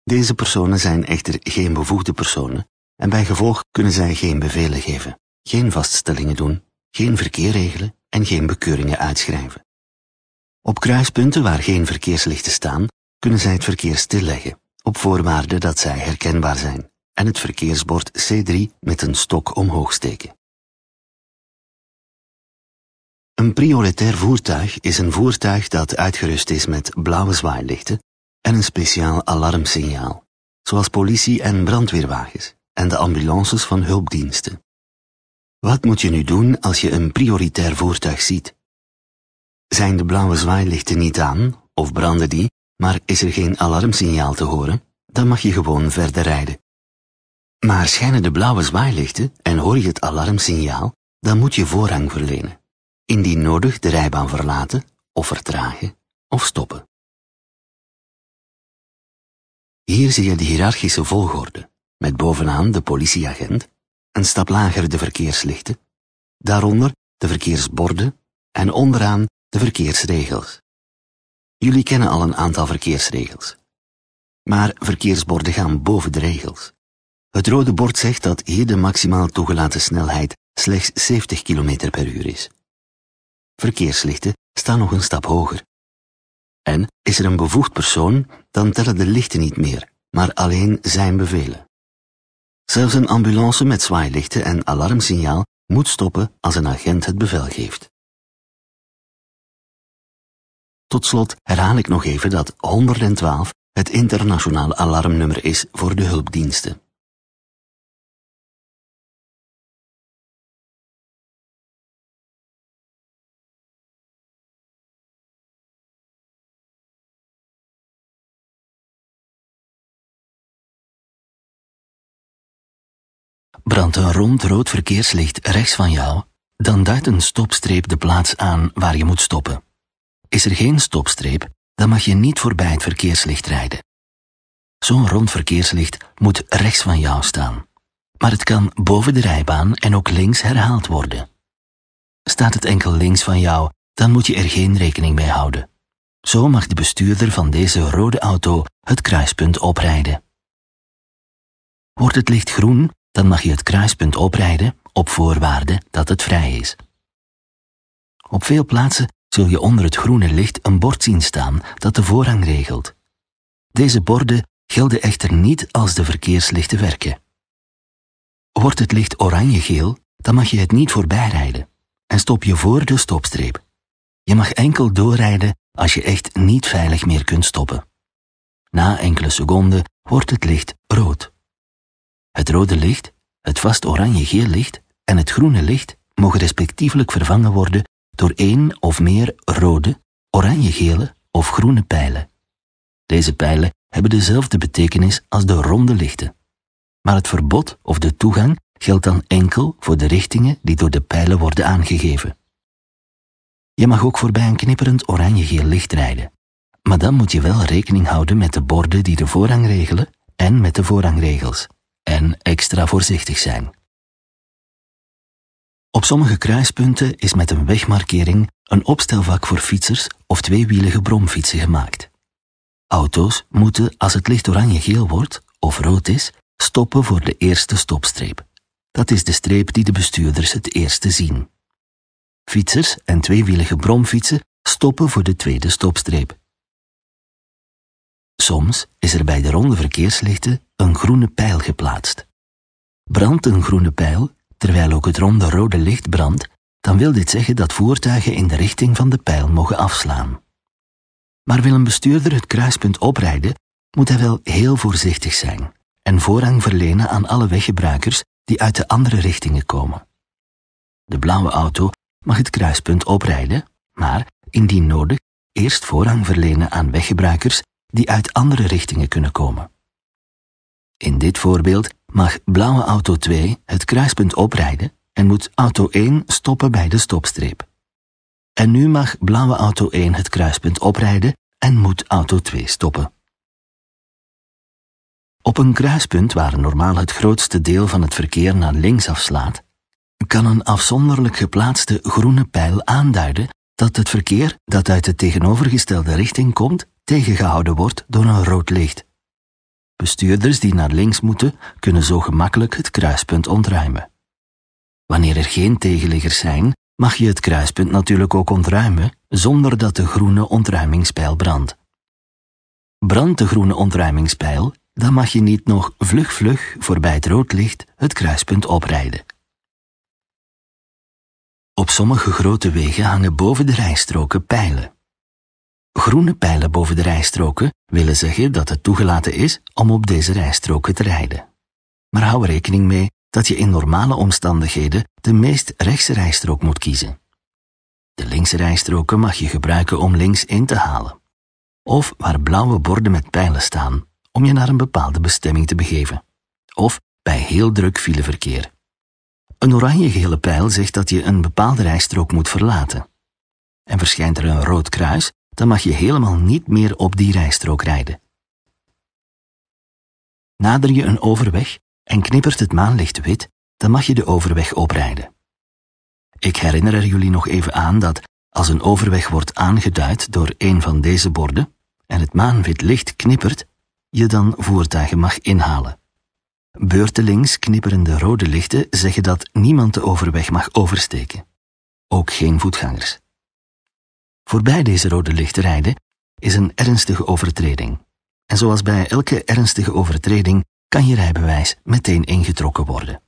Deze personen zijn echter geen bevoegde personen en bij gevolg kunnen zij geen bevelen geven, geen vaststellingen doen, geen verkeer regelen en geen bekeuringen uitschrijven. Op kruispunten waar geen verkeerslichten staan, kunnen zij het verkeer stilleggen, op voorwaarde dat zij herkenbaar zijn en het verkeersbord C3 met een stok omhoog steken. Een prioritair voertuig is een voertuig dat uitgerust is met blauwe zwaailichten en een speciaal alarmsignaal, zoals politie- en brandweerwagens en de ambulances van hulpdiensten. Wat moet je nu doen als je een prioritair voertuig ziet? Zijn de blauwe zwaailichten niet aan, of branden die, maar is er geen alarmsignaal te horen, dan mag je gewoon verder rijden. Maar schijnen de blauwe zwaailichten en hoor je het alarmsignaal, dan moet je voorrang verlenen indien nodig de rijbaan verlaten of vertragen of stoppen. Hier zie je de hiërarchische volgorde, met bovenaan de politieagent, een stap lager de verkeerslichten, daaronder de verkeersborden en onderaan de verkeersregels. Jullie kennen al een aantal verkeersregels. Maar verkeersborden gaan boven de regels. Het rode bord zegt dat hier de maximaal toegelaten snelheid slechts 70 km per uur is verkeerslichten staan nog een stap hoger. En is er een bevoegd persoon, dan tellen de lichten niet meer, maar alleen zijn bevelen. Zelfs een ambulance met zwaailichten en alarmsignaal moet stoppen als een agent het bevel geeft. Tot slot herhaal ik nog even dat 112 het internationale alarmnummer is voor de hulpdiensten. Brandt een rond rood verkeerslicht rechts van jou, dan duidt een stopstreep de plaats aan waar je moet stoppen. Is er geen stopstreep, dan mag je niet voorbij het verkeerslicht rijden. Zo'n rond verkeerslicht moet rechts van jou staan, maar het kan boven de rijbaan en ook links herhaald worden. Staat het enkel links van jou, dan moet je er geen rekening mee houden. Zo mag de bestuurder van deze rode auto het kruispunt oprijden. Wordt het licht groen, dan mag je het kruispunt oprijden op voorwaarde dat het vrij is. Op veel plaatsen zul je onder het groene licht een bord zien staan dat de voorrang regelt. Deze borden gelden echter niet als de verkeerslichten werken. Wordt het licht oranje-geel, dan mag je het niet voorbijrijden en stop je voor de stopstreep. Je mag enkel doorrijden als je echt niet veilig meer kunt stoppen. Na enkele seconden wordt het licht rood. Het rode licht, het vast oranje-geel licht en het groene licht mogen respectievelijk vervangen worden door één of meer rode, oranje-gele of groene pijlen. Deze pijlen hebben dezelfde betekenis als de ronde lichten. Maar het verbod of de toegang geldt dan enkel voor de richtingen die door de pijlen worden aangegeven. Je mag ook voorbij een knipperend oranje-geel licht rijden. Maar dan moet je wel rekening houden met de borden die de voorrang regelen en met de voorrangregels en extra voorzichtig zijn. Op sommige kruispunten is met een wegmarkering een opstelvak voor fietsers of tweewielige bromfietsen gemaakt. Auto's moeten, als het licht oranje-geel wordt of rood is, stoppen voor de eerste stopstreep. Dat is de streep die de bestuurders het eerste zien. Fietsers en tweewielige bromfietsen stoppen voor de tweede stopstreep. Soms is er bij de ronde verkeerslichten een groene pijl geplaatst. Brandt een groene pijl, terwijl ook het ronde rode licht brandt, dan wil dit zeggen dat voertuigen in de richting van de pijl mogen afslaan. Maar wil een bestuurder het kruispunt oprijden, moet hij wel heel voorzichtig zijn en voorrang verlenen aan alle weggebruikers die uit de andere richtingen komen. De blauwe auto mag het kruispunt oprijden, maar indien nodig eerst voorrang verlenen aan weggebruikers die uit andere richtingen kunnen komen. In dit voorbeeld mag blauwe auto 2 het kruispunt oprijden en moet auto 1 stoppen bij de stopstreep. En nu mag blauwe auto 1 het kruispunt oprijden en moet auto 2 stoppen. Op een kruispunt waar normaal het grootste deel van het verkeer naar links afslaat, kan een afzonderlijk geplaatste groene pijl aanduiden dat het verkeer dat uit de tegenovergestelde richting komt tegengehouden wordt door een rood licht. Bestuurders die naar links moeten, kunnen zo gemakkelijk het kruispunt ontruimen. Wanneer er geen tegenliggers zijn, mag je het kruispunt natuurlijk ook ontruimen zonder dat de groene ontruimingspijl brandt. Brandt de groene ontruimingspijl, dan mag je niet nog vlug vlug voorbij het rood licht het kruispunt oprijden. Op sommige grote wegen hangen boven de rijstroken pijlen. Groene pijlen boven de rijstroken willen zeggen dat het toegelaten is om op deze rijstroken te rijden. Maar hou rekening mee dat je in normale omstandigheden de meest rechtse rijstrook moet kiezen. De linkse rijstroken mag je gebruiken om links in te halen. Of waar blauwe borden met pijlen staan, om je naar een bepaalde bestemming te begeven. Of bij heel druk fileverkeer. Een oranje-gele pijl zegt dat je een bepaalde rijstrook moet verlaten. En verschijnt er een rood kruis, dan mag je helemaal niet meer op die rijstrook rijden. Nader je een overweg en knippert het maanlicht wit, dan mag je de overweg oprijden. Ik herinner er jullie nog even aan dat als een overweg wordt aangeduid door een van deze borden en het maanwit licht knippert, je dan voertuigen mag inhalen. Beurtelings knipperende rode lichten zeggen dat niemand de overweg mag oversteken, ook geen voetgangers. Voorbij deze rode lichten rijden is een ernstige overtreding. En zoals bij elke ernstige overtreding kan je rijbewijs meteen ingetrokken worden.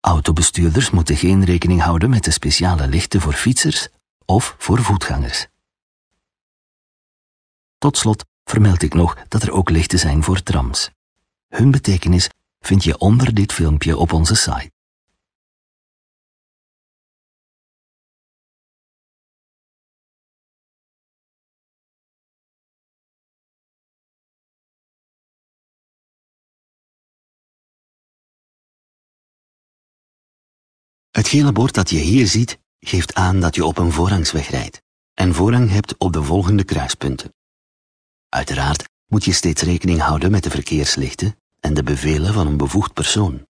Autobestuurders moeten geen rekening houden met de speciale lichten voor fietsers of voor voetgangers. Tot slot vermeld ik nog dat er ook lichten zijn voor trams. Hun betekenis vind je onder dit filmpje op onze site. Het gele bord dat je hier ziet geeft aan dat je op een voorrangsweg rijdt en voorrang hebt op de volgende kruispunten. Uiteraard moet je steeds rekening houden met de verkeerslichten en de bevelen van een bevoegd persoon.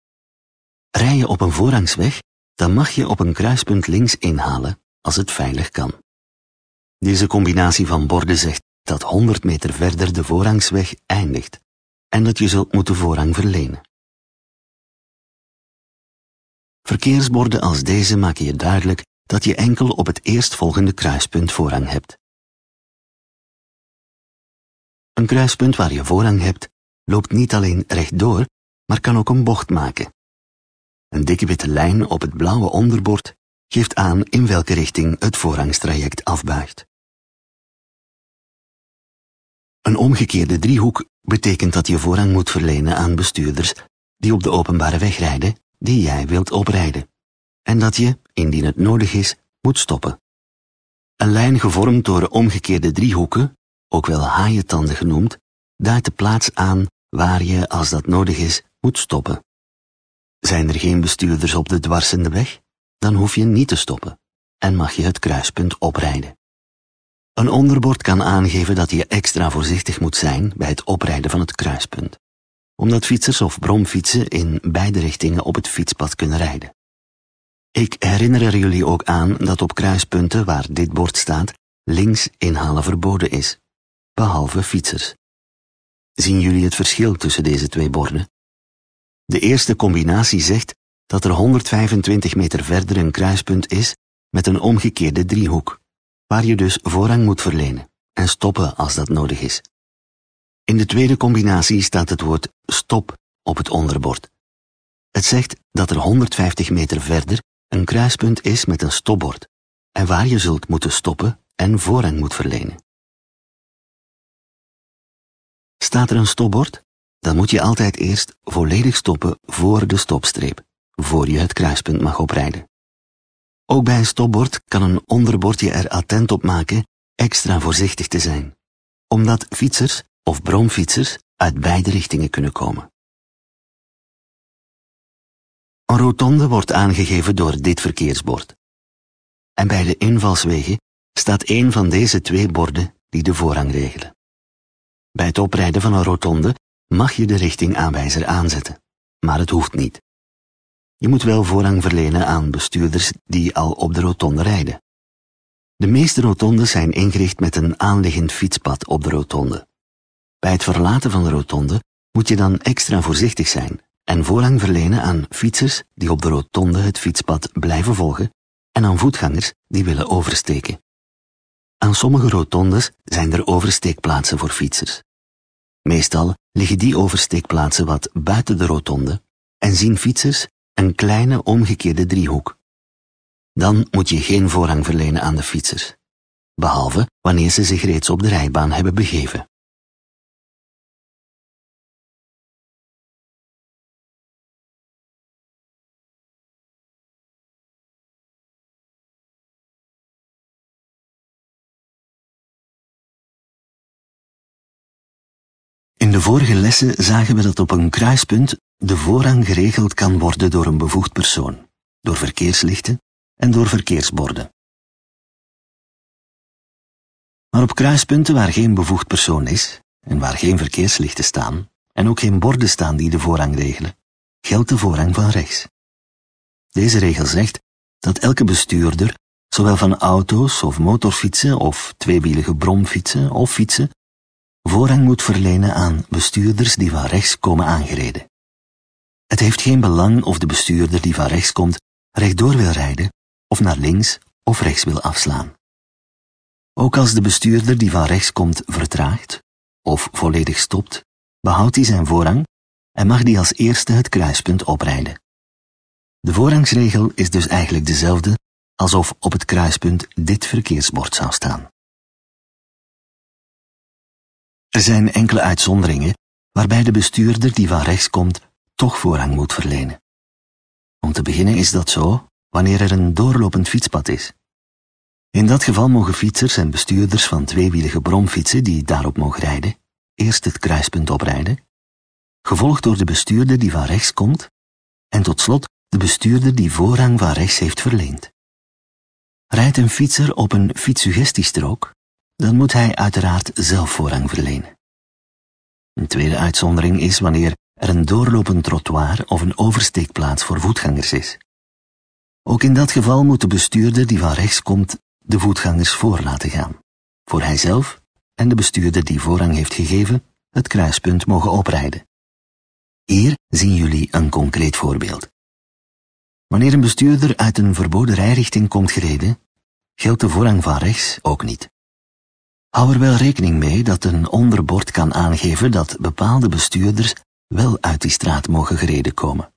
Rij je op een voorrangsweg, dan mag je op een kruispunt links inhalen als het veilig kan. Deze combinatie van borden zegt dat 100 meter verder de voorrangsweg eindigt en dat je zult moeten voorrang verlenen. Verkeersborden als deze maken je duidelijk dat je enkel op het eerstvolgende kruispunt voorrang hebt. Een kruispunt waar je voorrang hebt, loopt niet alleen rechtdoor, maar kan ook een bocht maken. Een dikke witte lijn op het blauwe onderbord geeft aan in welke richting het voorrangstraject afbuigt. Een omgekeerde driehoek betekent dat je voorrang moet verlenen aan bestuurders die op de openbare weg rijden die jij wilt oprijden. En dat je, indien het nodig is, moet stoppen. Een lijn gevormd door omgekeerde driehoeken, ook wel haaientanden genoemd, duidt de plaats aan waar je, als dat nodig is, moet stoppen. Zijn er geen bestuurders op de dwarsende weg, dan hoef je niet te stoppen en mag je het kruispunt oprijden. Een onderbord kan aangeven dat je extra voorzichtig moet zijn bij het oprijden van het kruispunt omdat fietsers of bromfietsen in beide richtingen op het fietspad kunnen rijden. Ik herinner er jullie ook aan dat op kruispunten waar dit bord staat, links inhalen verboden is, behalve fietsers. Zien jullie het verschil tussen deze twee borden? De eerste combinatie zegt dat er 125 meter verder een kruispunt is met een omgekeerde driehoek, waar je dus voorrang moet verlenen en stoppen als dat nodig is. In de tweede combinatie staat het woord stop op het onderbord. Het zegt dat er 150 meter verder een kruispunt is met een stopbord en waar je zult moeten stoppen en voorrang moet verlenen. Staat er een stopbord, dan moet je altijd eerst volledig stoppen voor de stopstreep, voor je het kruispunt mag oprijden. Ook bij een stopbord kan een onderbord je er attent op maken extra voorzichtig te zijn, omdat fietsers of bromfietsers uit beide richtingen kunnen komen. Een rotonde wordt aangegeven door dit verkeersbord. En bij de invalswegen staat een van deze twee borden die de voorrang regelen. Bij het oprijden van een rotonde mag je de richtingaanwijzer aanzetten, maar het hoeft niet. Je moet wel voorrang verlenen aan bestuurders die al op de rotonde rijden. De meeste rotondes zijn ingericht met een aanliggend fietspad op de rotonde. Bij het verlaten van de rotonde moet je dan extra voorzichtig zijn en voorrang verlenen aan fietsers die op de rotonde het fietspad blijven volgen en aan voetgangers die willen oversteken. Aan sommige rotondes zijn er oversteekplaatsen voor fietsers. Meestal liggen die oversteekplaatsen wat buiten de rotonde en zien fietsers een kleine omgekeerde driehoek. Dan moet je geen voorrang verlenen aan de fietsers, behalve wanneer ze zich reeds op de rijbaan hebben begeven. vorige lessen zagen we dat op een kruispunt de voorrang geregeld kan worden door een bevoegd persoon, door verkeerslichten en door verkeersborden. Maar op kruispunten waar geen bevoegd persoon is en waar geen verkeerslichten staan en ook geen borden staan die de voorrang regelen, geldt de voorrang van rechts. Deze regel zegt dat elke bestuurder, zowel van auto's of motorfietsen of tweewielige bromfietsen of fietsen, voorrang moet verlenen aan bestuurders die van rechts komen aangereden. Het heeft geen belang of de bestuurder die van rechts komt rechtdoor wil rijden of naar links of rechts wil afslaan. Ook als de bestuurder die van rechts komt vertraagt of volledig stopt, behoudt hij zijn voorrang en mag die als eerste het kruispunt oprijden. De voorrangsregel is dus eigenlijk dezelfde alsof op het kruispunt dit verkeersbord zou staan. Er zijn enkele uitzonderingen waarbij de bestuurder die van rechts komt toch voorrang moet verlenen. Om te beginnen is dat zo wanneer er een doorlopend fietspad is. In dat geval mogen fietsers en bestuurders van tweewielige bromfietsen die daarop mogen rijden, eerst het kruispunt oprijden, gevolgd door de bestuurder die van rechts komt en tot slot de bestuurder die voorrang van rechts heeft verleend. Rijdt een fietser op een fietssuggestiestrook, dan moet hij uiteraard zelf voorrang verlenen. Een tweede uitzondering is wanneer er een doorlopend trottoir of een oversteekplaats voor voetgangers is. Ook in dat geval moet de bestuurder die van rechts komt de voetgangers voor laten gaan, voor hijzelf en de bestuurder die voorrang heeft gegeven het kruispunt mogen oprijden. Hier zien jullie een concreet voorbeeld. Wanneer een bestuurder uit een verboden rijrichting komt gereden, geldt de voorrang van rechts ook niet. Hou er wel rekening mee dat een onderbord kan aangeven dat bepaalde bestuurders wel uit die straat mogen gereden komen.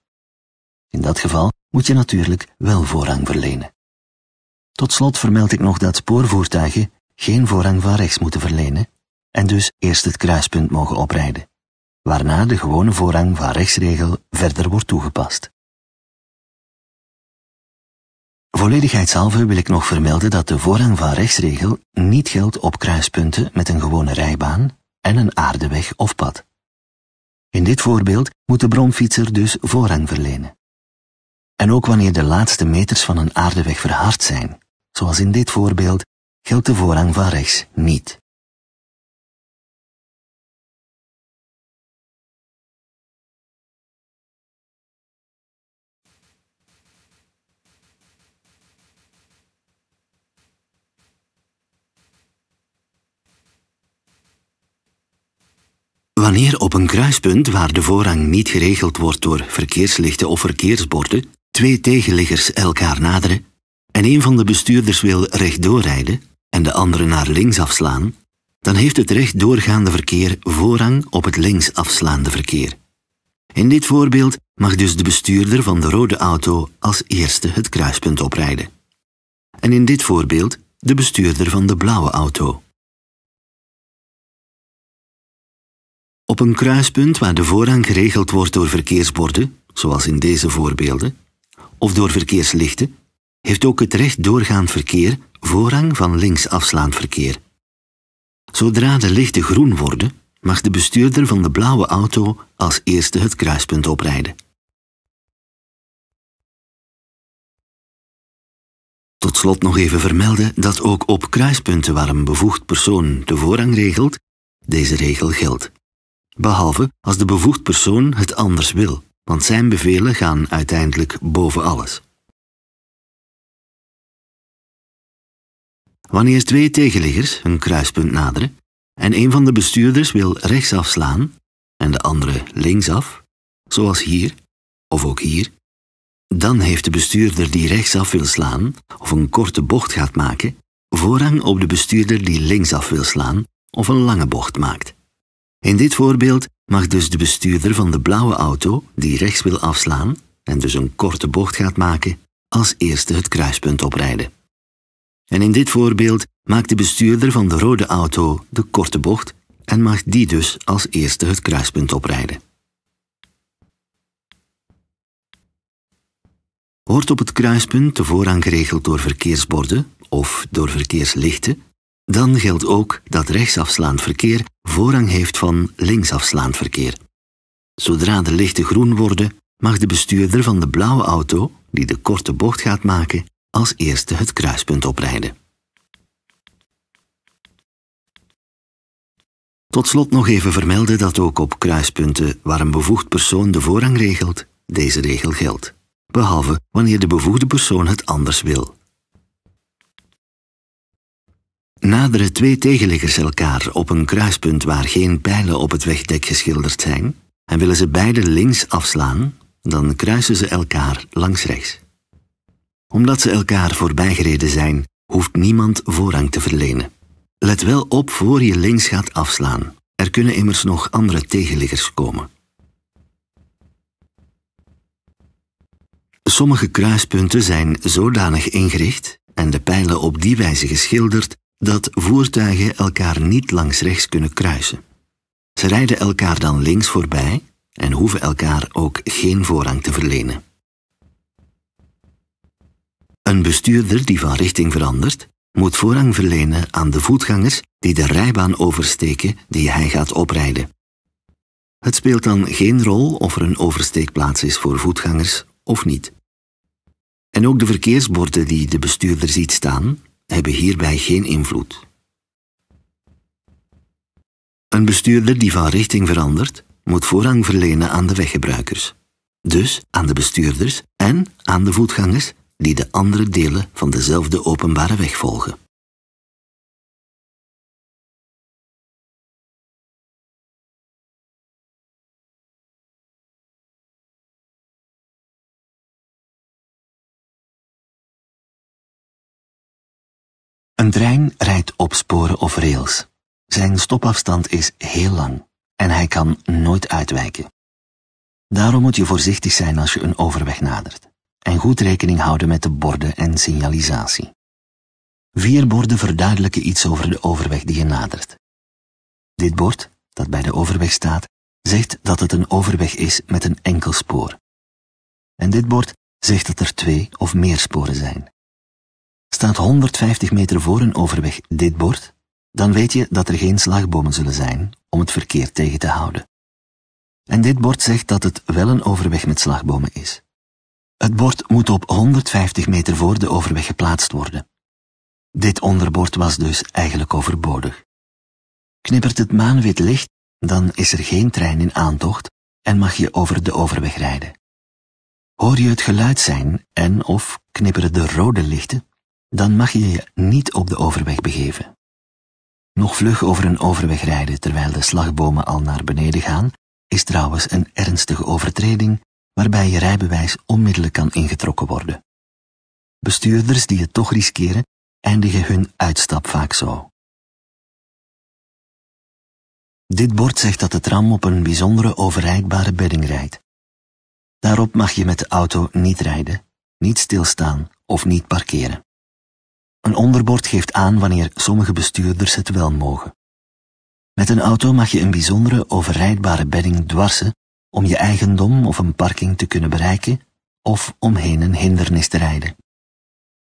In dat geval moet je natuurlijk wel voorrang verlenen. Tot slot vermeld ik nog dat spoorvoertuigen geen voorrang van rechts moeten verlenen en dus eerst het kruispunt mogen oprijden, waarna de gewone voorrang van rechtsregel verder wordt toegepast. Volledigheidshalve wil ik nog vermelden dat de voorrang van rechtsregel niet geldt op kruispunten met een gewone rijbaan en een aardeweg of pad. In dit voorbeeld moet de bromfietser dus voorrang verlenen. En ook wanneer de laatste meters van een aardeweg verhard zijn, zoals in dit voorbeeld, geldt de voorrang van rechts niet. Wanneer op een kruispunt waar de voorrang niet geregeld wordt door verkeerslichten of verkeersborden, twee tegenliggers elkaar naderen en een van de bestuurders wil rechtdoor rijden en de andere naar links afslaan, dan heeft het rechtdoorgaande verkeer voorrang op het links afslaande verkeer. In dit voorbeeld mag dus de bestuurder van de rode auto als eerste het kruispunt oprijden. En in dit voorbeeld de bestuurder van de blauwe auto. Op een kruispunt waar de voorrang geregeld wordt door verkeersborden, zoals in deze voorbeelden, of door verkeerslichten, heeft ook het recht doorgaand verkeer voorrang van links afslaand verkeer. Zodra de lichten groen worden, mag de bestuurder van de blauwe auto als eerste het kruispunt oprijden. Tot slot nog even vermelden dat ook op kruispunten waar een bevoegd persoon de voorrang regelt, deze regel geldt behalve als de bevoegd persoon het anders wil, want zijn bevelen gaan uiteindelijk boven alles. Wanneer twee tegenliggers een kruispunt naderen en een van de bestuurders wil rechtsaf slaan en de andere linksaf, zoals hier of ook hier, dan heeft de bestuurder die rechtsaf wil slaan of een korte bocht gaat maken, voorrang op de bestuurder die linksaf wil slaan of een lange bocht maakt. In dit voorbeeld mag dus de bestuurder van de blauwe auto, die rechts wil afslaan en dus een korte bocht gaat maken, als eerste het kruispunt oprijden. En in dit voorbeeld maakt de bestuurder van de rode auto de korte bocht en mag die dus als eerste het kruispunt oprijden. Wordt op het kruispunt de voorrang geregeld door verkeersborden of door verkeerslichten, dan geldt ook dat rechtsafslaand verkeer voorrang heeft van linksafslaand verkeer. Zodra de lichten groen worden, mag de bestuurder van de blauwe auto, die de korte bocht gaat maken, als eerste het kruispunt oprijden. Tot slot nog even vermelden dat ook op kruispunten waar een bevoegd persoon de voorrang regelt, deze regel geldt, behalve wanneer de bevoegde persoon het anders wil. Naderen twee tegenliggers elkaar op een kruispunt waar geen pijlen op het wegdek geschilderd zijn en willen ze beide links afslaan, dan kruisen ze elkaar langs rechts. Omdat ze elkaar voorbijgereden zijn, hoeft niemand voorrang te verlenen. Let wel op voor je links gaat afslaan. Er kunnen immers nog andere tegenliggers komen. Sommige kruispunten zijn zodanig ingericht en de pijlen op die wijze geschilderd dat voertuigen elkaar niet langs rechts kunnen kruisen. Ze rijden elkaar dan links voorbij en hoeven elkaar ook geen voorrang te verlenen. Een bestuurder die van richting verandert, moet voorrang verlenen aan de voetgangers die de rijbaan oversteken die hij gaat oprijden. Het speelt dan geen rol of er een oversteekplaats is voor voetgangers of niet. En ook de verkeersborden die de bestuurder ziet staan, hebben hierbij geen invloed. Een bestuurder die van richting verandert, moet voorrang verlenen aan de weggebruikers. Dus aan de bestuurders en aan de voetgangers die de andere delen van dezelfde openbare weg volgen. trein rijdt op sporen of rails. Zijn stopafstand is heel lang en hij kan nooit uitwijken. Daarom moet je voorzichtig zijn als je een overweg nadert en goed rekening houden met de borden en signalisatie. Vier borden verduidelijken iets over de overweg die je nadert. Dit bord, dat bij de overweg staat, zegt dat het een overweg is met een enkel spoor. En dit bord zegt dat er twee of meer sporen zijn. Staat 150 meter voor een overweg dit bord, dan weet je dat er geen slagbomen zullen zijn om het verkeer tegen te houden. En dit bord zegt dat het wel een overweg met slagbomen is. Het bord moet op 150 meter voor de overweg geplaatst worden. Dit onderbord was dus eigenlijk overbodig. Knippert het maanwit licht, dan is er geen trein in aantocht en mag je over de overweg rijden. Hoor je het geluid zijn en of knipperen de rode lichten, dan mag je je niet op de overweg begeven. Nog vlug over een overweg rijden terwijl de slagbomen al naar beneden gaan, is trouwens een ernstige overtreding waarbij je rijbewijs onmiddellijk kan ingetrokken worden. Bestuurders die het toch riskeren, eindigen hun uitstap vaak zo. Dit bord zegt dat de tram op een bijzondere overrijdbare bedding rijdt. Daarop mag je met de auto niet rijden, niet stilstaan of niet parkeren. Een onderbord geeft aan wanneer sommige bestuurders het wel mogen. Met een auto mag je een bijzondere overrijdbare bedding dwarsen om je eigendom of een parking te kunnen bereiken of omheen een hindernis te rijden.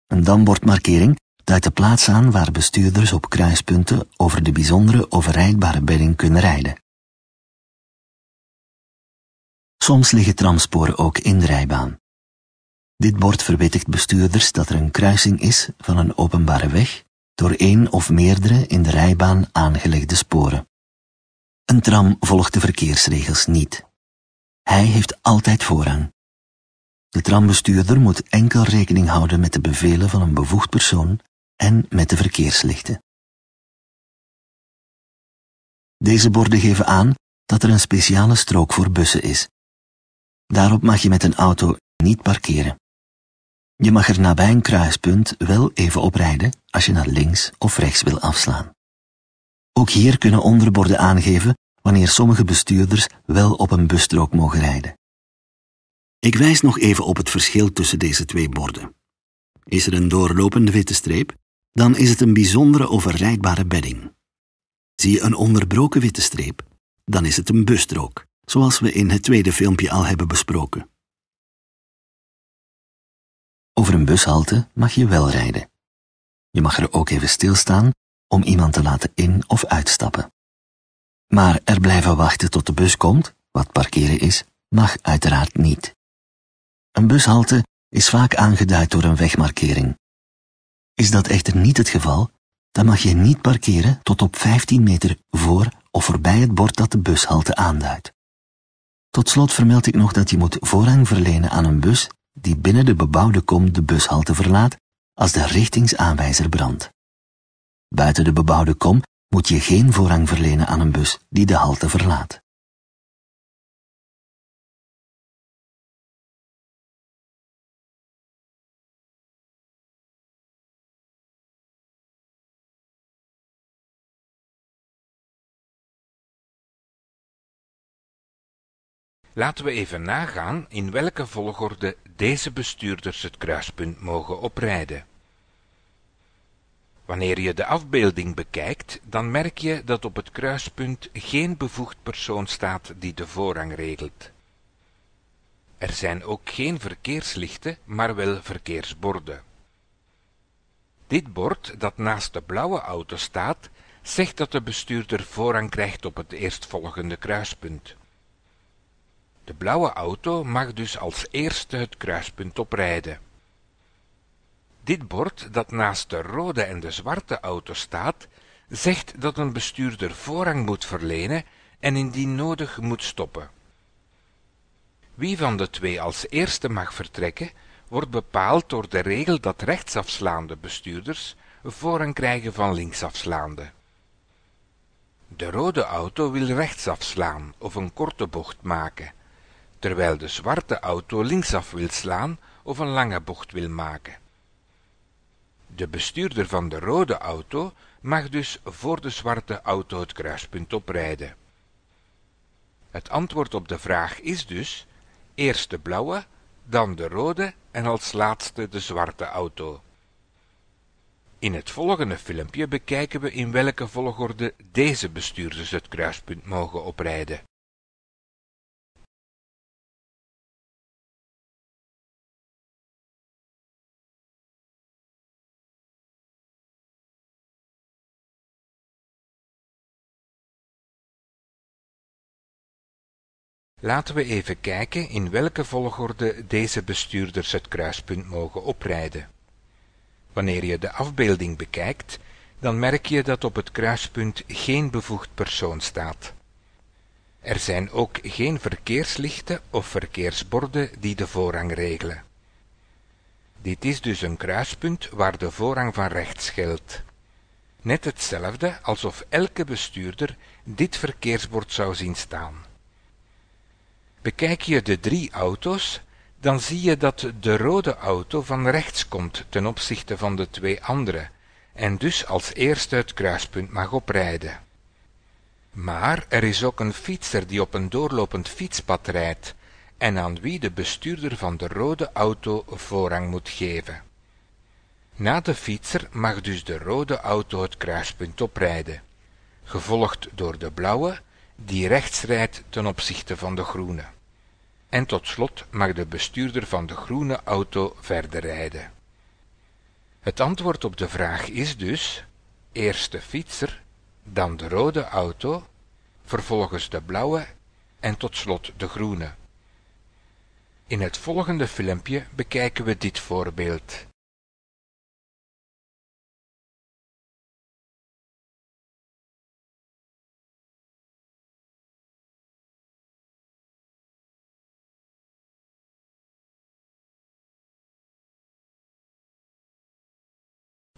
Een dambordmarkering duidt de plaats aan waar bestuurders op kruispunten over de bijzondere overrijdbare bedding kunnen rijden. Soms liggen tramsporen ook in de rijbaan. Dit bord verwittigt bestuurders dat er een kruising is van een openbare weg door één of meerdere in de rijbaan aangelegde sporen. Een tram volgt de verkeersregels niet. Hij heeft altijd voorrang. De trambestuurder moet enkel rekening houden met de bevelen van een bevoegd persoon en met de verkeerslichten. Deze borden geven aan dat er een speciale strook voor bussen is. Daarop mag je met een auto niet parkeren. Je mag er nabij een kruispunt wel even oprijden als je naar links of rechts wil afslaan. Ook hier kunnen onderborden aangeven wanneer sommige bestuurders wel op een busstrook mogen rijden. Ik wijs nog even op het verschil tussen deze twee borden. Is er een doorlopende witte streep, dan is het een bijzondere overrijdbare bedding. Zie je een onderbroken witte streep, dan is het een busstrook, zoals we in het tweede filmpje al hebben besproken. Over een bushalte mag je wel rijden. Je mag er ook even stilstaan om iemand te laten in- of uitstappen. Maar er blijven wachten tot de bus komt, wat parkeren is, mag uiteraard niet. Een bushalte is vaak aangeduid door een wegmarkering. Is dat echter niet het geval, dan mag je niet parkeren tot op 15 meter voor of voorbij het bord dat de bushalte aanduidt. Tot slot vermeld ik nog dat je moet voorrang verlenen aan een bus die binnen de bebouwde kom de bushalte verlaat als de richtingsaanwijzer brandt. Buiten de bebouwde kom moet je geen voorrang verlenen aan een bus die de halte verlaat. Laten we even nagaan in welke volgorde deze bestuurders het kruispunt mogen oprijden. Wanneer je de afbeelding bekijkt, dan merk je dat op het kruispunt geen bevoegd persoon staat die de voorrang regelt. Er zijn ook geen verkeerslichten, maar wel verkeersborden. Dit bord, dat naast de blauwe auto staat, zegt dat de bestuurder voorrang krijgt op het eerstvolgende kruispunt. De blauwe auto mag dus als eerste het kruispunt oprijden. Dit bord, dat naast de rode en de zwarte auto staat, zegt dat een bestuurder voorrang moet verlenen en indien nodig moet stoppen. Wie van de twee als eerste mag vertrekken, wordt bepaald door de regel dat rechtsafslaande bestuurders voorrang krijgen van linksafslaande. De rode auto wil rechtsafslaan of een korte bocht maken, terwijl de zwarte auto linksaf wil slaan of een lange bocht wil maken. De bestuurder van de rode auto mag dus voor de zwarte auto het kruispunt oprijden. Het antwoord op de vraag is dus eerst de blauwe, dan de rode en als laatste de zwarte auto. In het volgende filmpje bekijken we in welke volgorde deze bestuurders het kruispunt mogen oprijden. Laten we even kijken in welke volgorde deze bestuurders het kruispunt mogen oprijden. Wanneer je de afbeelding bekijkt, dan merk je dat op het kruispunt geen bevoegd persoon staat. Er zijn ook geen verkeerslichten of verkeersborden die de voorrang regelen. Dit is dus een kruispunt waar de voorrang van rechts geldt. Net hetzelfde alsof elke bestuurder dit verkeersbord zou zien staan. Bekijk je de drie auto's, dan zie je dat de rode auto van rechts komt ten opzichte van de twee andere en dus als eerste het kruispunt mag oprijden. Maar er is ook een fietser die op een doorlopend fietspad rijdt en aan wie de bestuurder van de rode auto voorrang moet geven. Na de fietser mag dus de rode auto het kruispunt oprijden, gevolgd door de blauwe die rechtsrijdt ten opzichte van de groene. En tot slot mag de bestuurder van de groene auto verder rijden. Het antwoord op de vraag is dus eerst de fietser, dan de rode auto, vervolgens de blauwe en tot slot de groene. In het volgende filmpje bekijken we dit voorbeeld.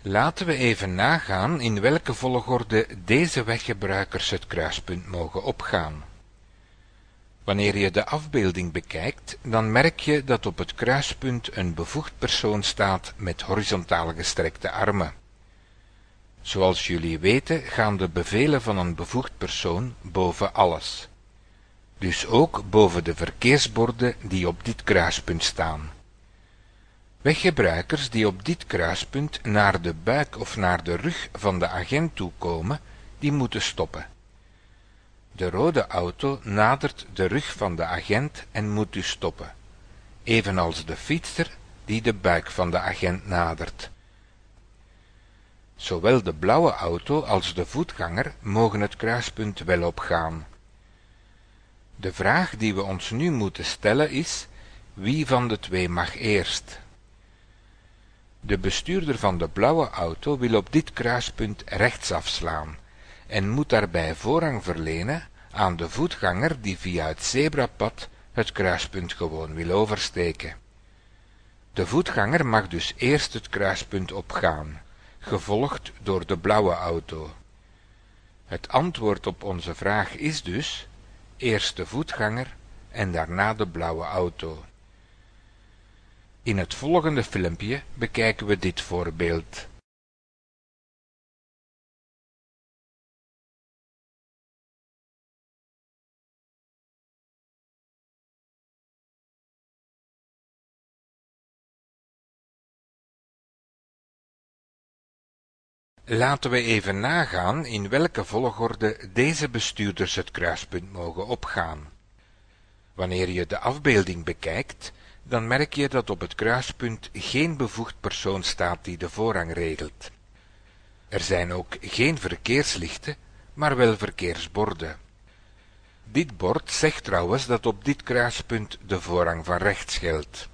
Laten we even nagaan in welke volgorde deze weggebruikers het kruispunt mogen opgaan. Wanneer je de afbeelding bekijkt, dan merk je dat op het kruispunt een bevoegd persoon staat met horizontaal gestrekte armen. Zoals jullie weten gaan de bevelen van een bevoegd persoon boven alles. Dus ook boven de verkeersborden die op dit kruispunt staan. Weggebruikers die op dit kruispunt naar de buik of naar de rug van de agent toe komen, die moeten stoppen. De rode auto nadert de rug van de agent en moet dus stoppen, evenals de fietser die de buik van de agent nadert. Zowel de blauwe auto als de voetganger mogen het kruispunt wel opgaan. De vraag die we ons nu moeten stellen is, wie van de twee mag eerst? de bestuurder van de blauwe auto wil op dit kruispunt rechts afslaan en moet daarbij voorrang verlenen aan de voetganger die via het zebrapad het kruispunt gewoon wil oversteken. De voetganger mag dus eerst het kruispunt opgaan, gevolgd door de blauwe auto. Het antwoord op onze vraag is dus, eerst de voetganger en daarna de blauwe auto in het volgende filmpje bekijken we dit voorbeeld. Laten we even nagaan in welke volgorde deze bestuurders het kruispunt mogen opgaan. Wanneer je de afbeelding bekijkt, dan merk je dat op het kruispunt geen bevoegd persoon staat die de voorrang regelt. Er zijn ook geen verkeerslichten, maar wel verkeersborden. Dit bord zegt trouwens dat op dit kruispunt de voorrang van rechts geldt.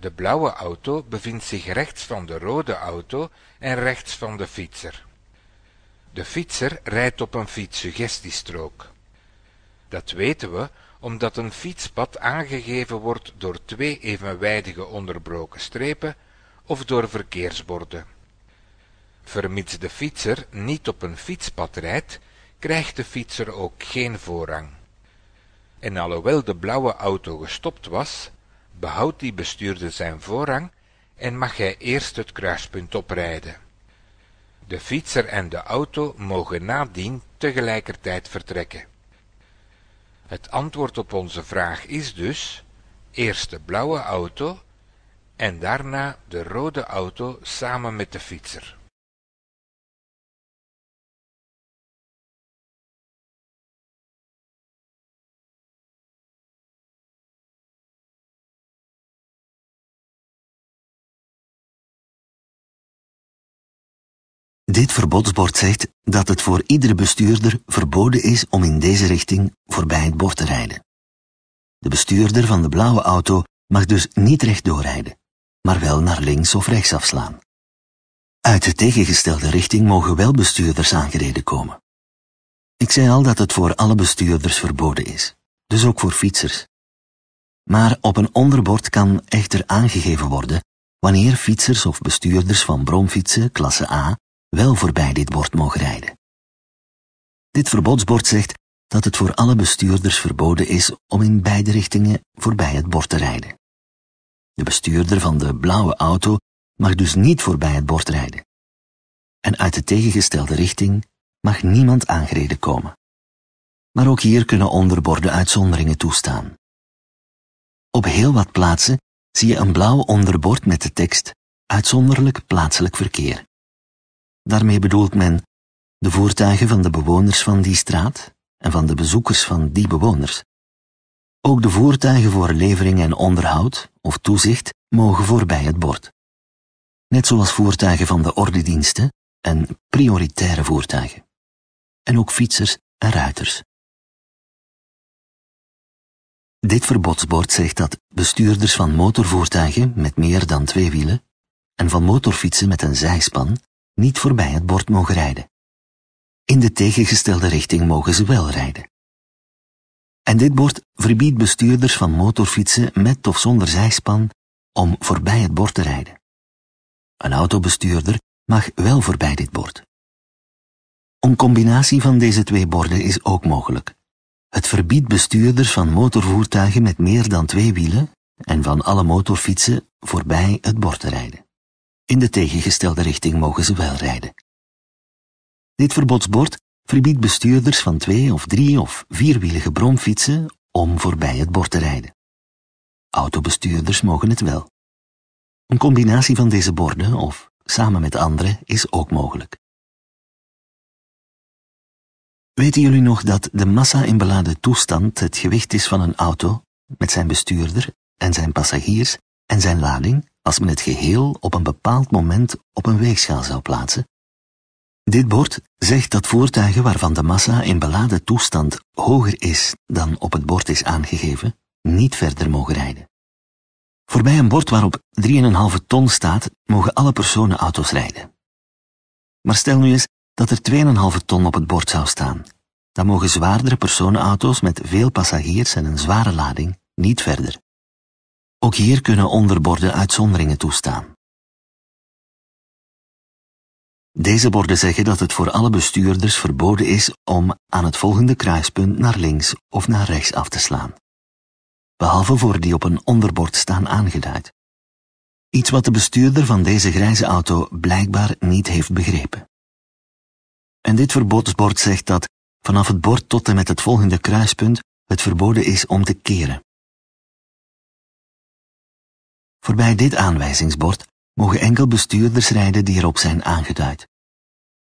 De blauwe auto bevindt zich rechts van de rode auto en rechts van de fietser. De fietser rijdt op een fietssuggestiestrook. Dat weten we omdat een fietspad aangegeven wordt door twee evenwijdige onderbroken strepen of door verkeersborden. Vermits de fietser niet op een fietspad rijdt, krijgt de fietser ook geen voorrang. En alhoewel de blauwe auto gestopt was, behoudt die bestuurder zijn voorrang en mag hij eerst het kruispunt oprijden. De fietser en de auto mogen nadien tegelijkertijd vertrekken. Het antwoord op onze vraag is dus eerst de blauwe auto en daarna de rode auto samen met de fietser Dit verbodsbord zegt dat het voor iedere bestuurder verboden is om in deze richting voorbij het bord te rijden. De bestuurder van de blauwe auto mag dus niet rechtdoor rijden, maar wel naar links of rechts afslaan. Uit de tegengestelde richting mogen wel bestuurders aangereden komen. Ik zei al dat het voor alle bestuurders verboden is, dus ook voor fietsers. Maar op een onderbord kan echter aangegeven worden wanneer fietsers of bestuurders van bromfietsen klasse A wel voorbij dit bord mogen rijden. Dit verbodsbord zegt dat het voor alle bestuurders verboden is om in beide richtingen voorbij het bord te rijden. De bestuurder van de blauwe auto mag dus niet voorbij het bord rijden. En uit de tegengestelde richting mag niemand aangereden komen. Maar ook hier kunnen onderborden uitzonderingen toestaan. Op heel wat plaatsen zie je een blauw onderbord met de tekst Uitzonderlijk plaatselijk verkeer. Daarmee bedoelt men de voertuigen van de bewoners van die straat en van de bezoekers van die bewoners. Ook de voertuigen voor levering en onderhoud of toezicht mogen voorbij het bord. Net zoals voertuigen van de ordediensten en prioritaire voertuigen. En ook fietsers en ruiters. Dit verbodsbord zegt dat bestuurders van motorvoertuigen met meer dan twee wielen en van motorfietsen met een zijspan niet voorbij het bord mogen rijden. In de tegengestelde richting mogen ze wel rijden. En dit bord verbiedt bestuurders van motorfietsen met of zonder zijspan om voorbij het bord te rijden. Een autobestuurder mag wel voorbij dit bord. Een combinatie van deze twee borden is ook mogelijk. Het verbiedt bestuurders van motorvoertuigen met meer dan twee wielen en van alle motorfietsen voorbij het bord te rijden. In de tegengestelde richting mogen ze wel rijden. Dit verbodsbord verbiedt bestuurders van twee of drie of vierwielige bromfietsen om voorbij het bord te rijden. Autobestuurders mogen het wel. Een combinatie van deze borden of samen met anderen is ook mogelijk. Weten jullie nog dat de massa in beladen toestand het gewicht is van een auto met zijn bestuurder en zijn passagiers en zijn lading? als men het geheel op een bepaald moment op een weegschaal zou plaatsen. Dit bord zegt dat voertuigen waarvan de massa in beladen toestand hoger is dan op het bord is aangegeven, niet verder mogen rijden. Voorbij een bord waarop 3,5 ton staat, mogen alle personenauto's rijden. Maar stel nu eens dat er 2,5 ton op het bord zou staan. Dan mogen zwaardere personenauto's met veel passagiers en een zware lading niet verder. Ook hier kunnen onderborden uitzonderingen toestaan. Deze borden zeggen dat het voor alle bestuurders verboden is om aan het volgende kruispunt naar links of naar rechts af te slaan. Behalve voor die op een onderbord staan aangeduid. Iets wat de bestuurder van deze grijze auto blijkbaar niet heeft begrepen. En dit verbodsbord zegt dat vanaf het bord tot en met het volgende kruispunt het verboden is om te keren. Voorbij dit aanwijzingsbord mogen enkel bestuurders rijden die erop zijn aangeduid.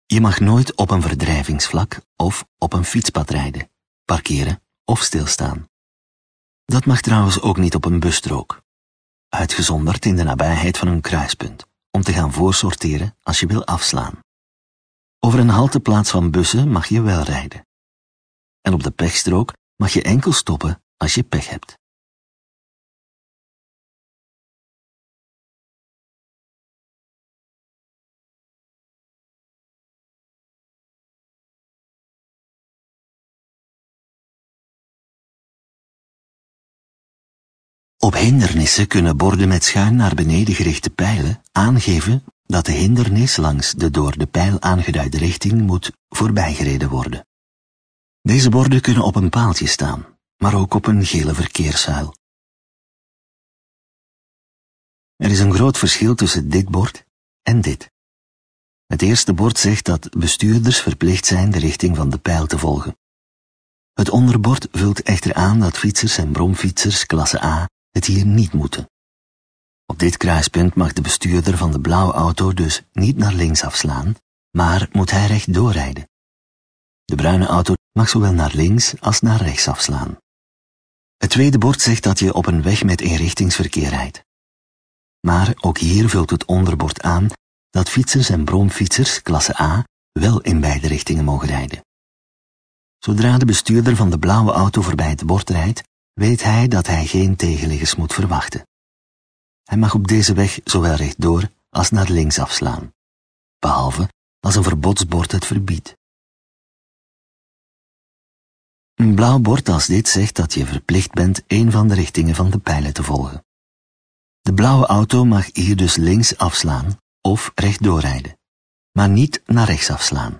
Je mag nooit op een verdrijvingsvlak of op een fietspad rijden, parkeren of stilstaan. Dat mag trouwens ook niet op een busstrook, uitgezonderd in de nabijheid van een kruispunt, om te gaan voorsorteren als je wil afslaan. Over een halteplaats van bussen mag je wel rijden. En op de pechstrook mag je enkel stoppen als je pech hebt. Hindernissen kunnen borden met schuin naar beneden gerichte pijlen aangeven dat de hindernis langs de door de pijl aangeduide richting moet voorbijgereden worden. Deze borden kunnen op een paaltje staan, maar ook op een gele verkeerszuil. Er is een groot verschil tussen dit bord en dit. Het eerste bord zegt dat bestuurders verplicht zijn de richting van de pijl te volgen. Het onderbord vult echter aan dat fietsers en bromfietsers klasse A het hier niet moeten. Op dit kruispunt mag de bestuurder van de blauwe auto dus niet naar links afslaan, maar moet hij recht doorrijden. De bruine auto mag zowel naar links als naar rechts afslaan. Het tweede bord zegt dat je op een weg met eenrichtingsverkeer rijdt. Maar ook hier vult het onderbord aan dat fietsers en bromfietsers klasse A wel in beide richtingen mogen rijden. Zodra de bestuurder van de blauwe auto voorbij het bord rijdt, weet hij dat hij geen tegenliggers moet verwachten. Hij mag op deze weg zowel rechtdoor als naar links afslaan, behalve als een verbodsbord het verbiedt. Een blauw bord als dit zegt dat je verplicht bent een van de richtingen van de pijlen te volgen. De blauwe auto mag hier dus links afslaan of rechtdoor rijden, maar niet naar rechts afslaan.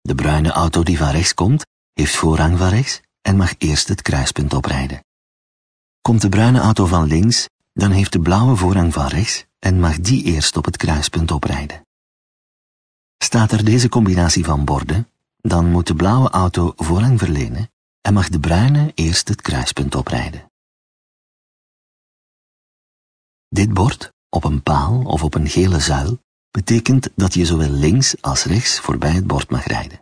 De bruine auto die van rechts komt, heeft voorrang van rechts en mag eerst het kruispunt oprijden. Komt de bruine auto van links, dan heeft de blauwe voorrang van rechts en mag die eerst op het kruispunt oprijden. Staat er deze combinatie van borden, dan moet de blauwe auto voorrang verlenen en mag de bruine eerst het kruispunt oprijden. Dit bord, op een paal of op een gele zuil, betekent dat je zowel links als rechts voorbij het bord mag rijden.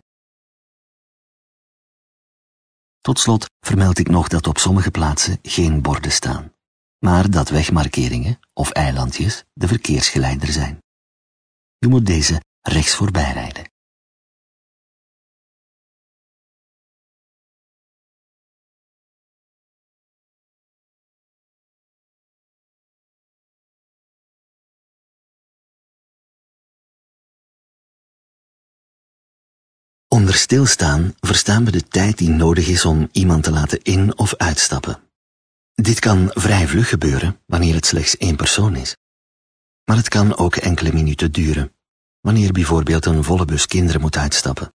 Tot slot vermeld ik nog dat op sommige plaatsen geen borden staan, maar dat wegmarkeringen of eilandjes de verkeersgeleider zijn. Je moet deze rechts voorbij rijden. Onder stilstaan verstaan we de tijd die nodig is om iemand te laten in- of uitstappen. Dit kan vrij vlug gebeuren wanneer het slechts één persoon is. Maar het kan ook enkele minuten duren, wanneer bijvoorbeeld een volle bus kinderen moet uitstappen.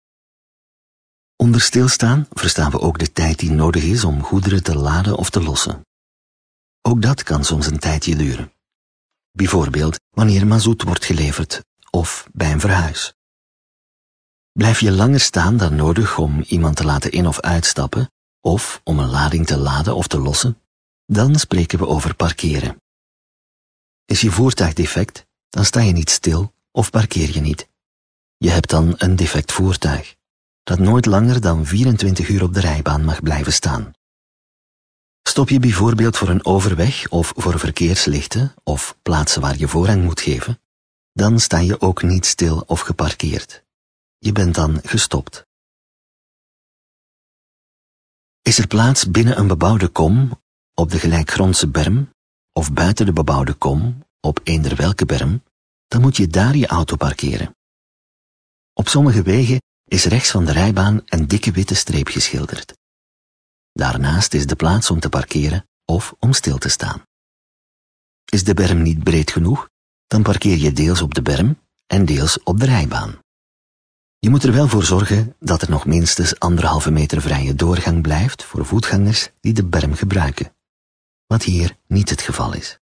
Onder stilstaan verstaan we ook de tijd die nodig is om goederen te laden of te lossen. Ook dat kan soms een tijdje duren. Bijvoorbeeld wanneer mazoet wordt geleverd of bij een verhuis. Blijf je langer staan dan nodig om iemand te laten in- of uitstappen, of om een lading te laden of te lossen, dan spreken we over parkeren. Is je voertuig defect, dan sta je niet stil of parkeer je niet. Je hebt dan een defect voertuig, dat nooit langer dan 24 uur op de rijbaan mag blijven staan. Stop je bijvoorbeeld voor een overweg of voor verkeerslichten of plaatsen waar je voorrang moet geven, dan sta je ook niet stil of geparkeerd. Je bent dan gestopt. Is er plaats binnen een bebouwde kom op de gelijkgrondse berm of buiten de bebouwde kom op eender welke berm, dan moet je daar je auto parkeren. Op sommige wegen is rechts van de rijbaan een dikke witte streep geschilderd. Daarnaast is de plaats om te parkeren of om stil te staan. Is de berm niet breed genoeg, dan parkeer je deels op de berm en deels op de rijbaan. Je moet er wel voor zorgen dat er nog minstens anderhalve meter vrije doorgang blijft voor voetgangers die de berm gebruiken, wat hier niet het geval is.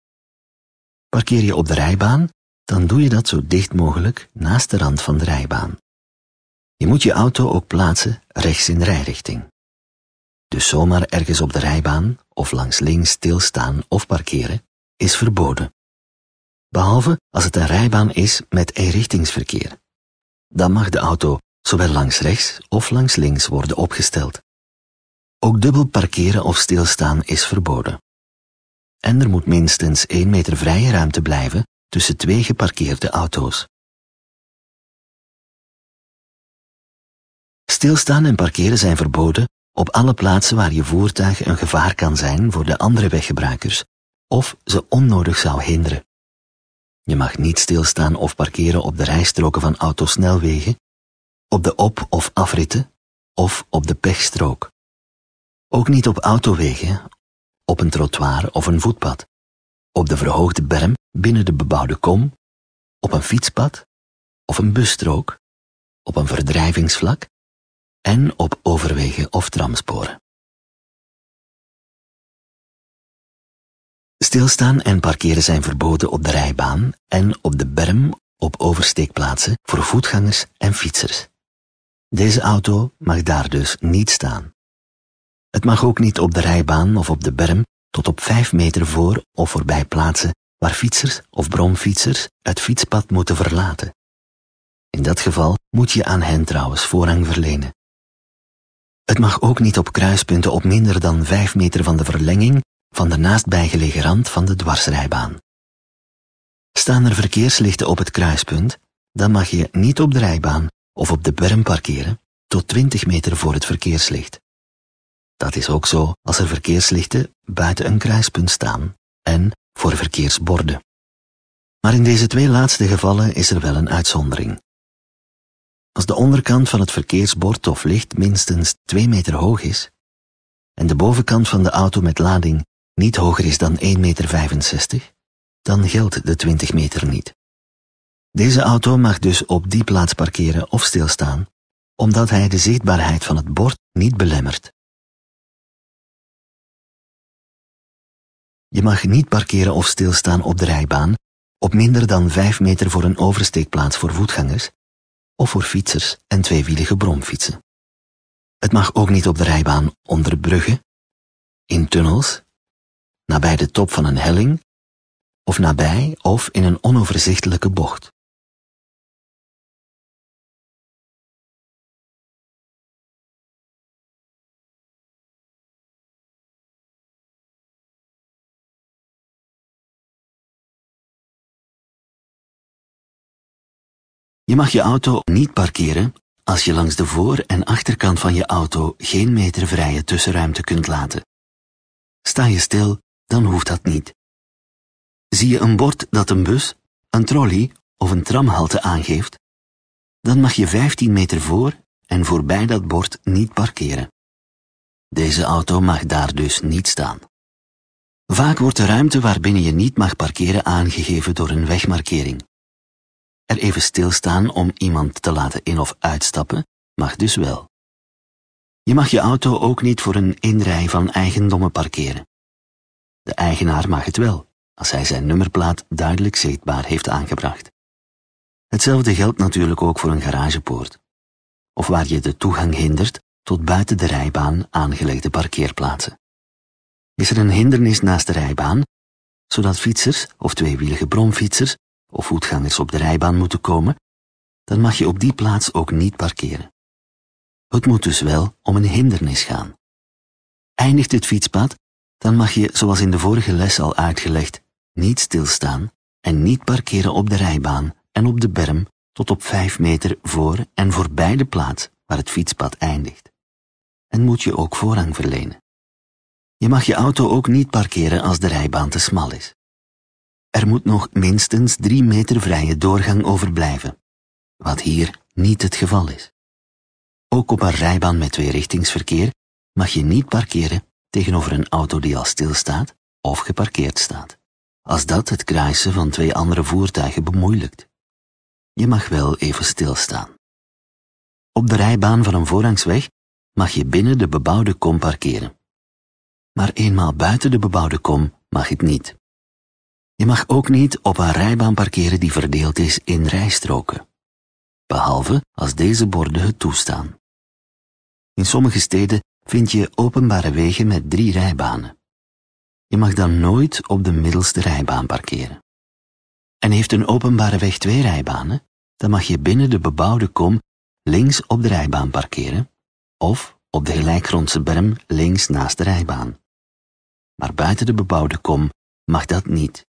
Parkeer je op de rijbaan, dan doe je dat zo dicht mogelijk naast de rand van de rijbaan. Je moet je auto ook plaatsen rechts in de rijrichting. Dus zomaar ergens op de rijbaan of langs links stilstaan of parkeren is verboden. Behalve als het een rijbaan is met eenrichtingsverkeer dan mag de auto zowel langs rechts of langs links worden opgesteld. Ook dubbel parkeren of stilstaan is verboden. En er moet minstens 1 meter vrije ruimte blijven tussen twee geparkeerde auto's. Stilstaan en parkeren zijn verboden op alle plaatsen waar je voertuig een gevaar kan zijn voor de andere weggebruikers of ze onnodig zou hinderen. Je mag niet stilstaan of parkeren op de rijstroken van autosnelwegen, op de op- of afritten of op de pechstrook. Ook niet op autowegen, op een trottoir of een voetpad, op de verhoogde berm binnen de bebouwde kom, op een fietspad of een busstrook, op een verdrijvingsvlak en op overwegen of tramsporen. Stilstaan en parkeren zijn verboden op de rijbaan en op de berm op oversteekplaatsen voor voetgangers en fietsers. Deze auto mag daar dus niet staan. Het mag ook niet op de rijbaan of op de berm tot op 5 meter voor of voorbij plaatsen waar fietsers of bromfietsers het fietspad moeten verlaten. In dat geval moet je aan hen trouwens voorrang verlenen. Het mag ook niet op kruispunten op minder dan 5 meter van de verlenging van de naastbijgelegen rand van de dwarsrijbaan. Staan er verkeerslichten op het kruispunt, dan mag je niet op de rijbaan of op de berm parkeren tot 20 meter voor het verkeerslicht. Dat is ook zo als er verkeerslichten buiten een kruispunt staan en voor verkeersborden. Maar in deze twee laatste gevallen is er wel een uitzondering. Als de onderkant van het verkeersbord of licht minstens 2 meter hoog is en de bovenkant van de auto met lading niet hoger is dan 1,65 meter, dan geldt de 20 meter niet. Deze auto mag dus op die plaats parkeren of stilstaan, omdat hij de zichtbaarheid van het bord niet belemmert. Je mag niet parkeren of stilstaan op de rijbaan, op minder dan 5 meter voor een oversteekplaats voor voetgangers of voor fietsers en tweewielige bromfietsen. Het mag ook niet op de rijbaan onder bruggen, in tunnels nabij de top van een helling, of nabij of in een onoverzichtelijke bocht. Je mag je auto niet parkeren als je langs de voor- en achterkant van je auto geen meter vrije tussenruimte kunt laten. Sta je stil dan hoeft dat niet. Zie je een bord dat een bus, een trolley of een tramhalte aangeeft, dan mag je 15 meter voor en voorbij dat bord niet parkeren. Deze auto mag daar dus niet staan. Vaak wordt de ruimte waarbinnen je niet mag parkeren aangegeven door een wegmarkering. Er even stilstaan om iemand te laten in- of uitstappen mag dus wel. Je mag je auto ook niet voor een inrij van eigendommen parkeren. De eigenaar mag het wel, als hij zijn nummerplaat duidelijk zichtbaar heeft aangebracht. Hetzelfde geldt natuurlijk ook voor een garagepoort, of waar je de toegang hindert tot buiten de rijbaan aangelegde parkeerplaatsen. Is er een hindernis naast de rijbaan, zodat fietsers of tweewielige bromfietsers of voetgangers op de rijbaan moeten komen, dan mag je op die plaats ook niet parkeren. Het moet dus wel om een hindernis gaan. Eindigt het fietspad dan mag je, zoals in de vorige les al uitgelegd, niet stilstaan en niet parkeren op de rijbaan en op de berm tot op vijf meter voor en voorbij de plaats waar het fietspad eindigt. En moet je ook voorrang verlenen. Je mag je auto ook niet parkeren als de rijbaan te smal is. Er moet nog minstens drie meter vrije doorgang overblijven, wat hier niet het geval is. Ook op een rijbaan met tweerichtingsverkeer mag je niet parkeren tegenover een auto die al stilstaat of geparkeerd staat, als dat het kruisen van twee andere voertuigen bemoeilijkt. Je mag wel even stilstaan. Op de rijbaan van een voorrangsweg mag je binnen de bebouwde kom parkeren. Maar eenmaal buiten de bebouwde kom mag het niet. Je mag ook niet op een rijbaan parkeren die verdeeld is in rijstroken. Behalve als deze borden het toestaan. In sommige steden vind je openbare wegen met drie rijbanen. Je mag dan nooit op de middelste rijbaan parkeren. En heeft een openbare weg twee rijbanen, dan mag je binnen de bebouwde kom links op de rijbaan parkeren of op de gelijkgrondse berm links naast de rijbaan. Maar buiten de bebouwde kom mag dat niet.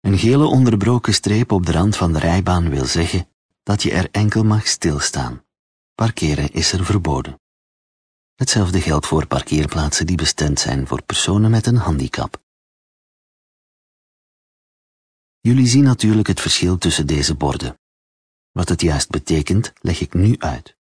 Een gele onderbroken streep op de rand van de rijbaan wil zeggen dat je er enkel mag stilstaan. Parkeren is er verboden. Hetzelfde geldt voor parkeerplaatsen die bestemd zijn voor personen met een handicap. Jullie zien natuurlijk het verschil tussen deze borden. Wat het juist betekent, leg ik nu uit.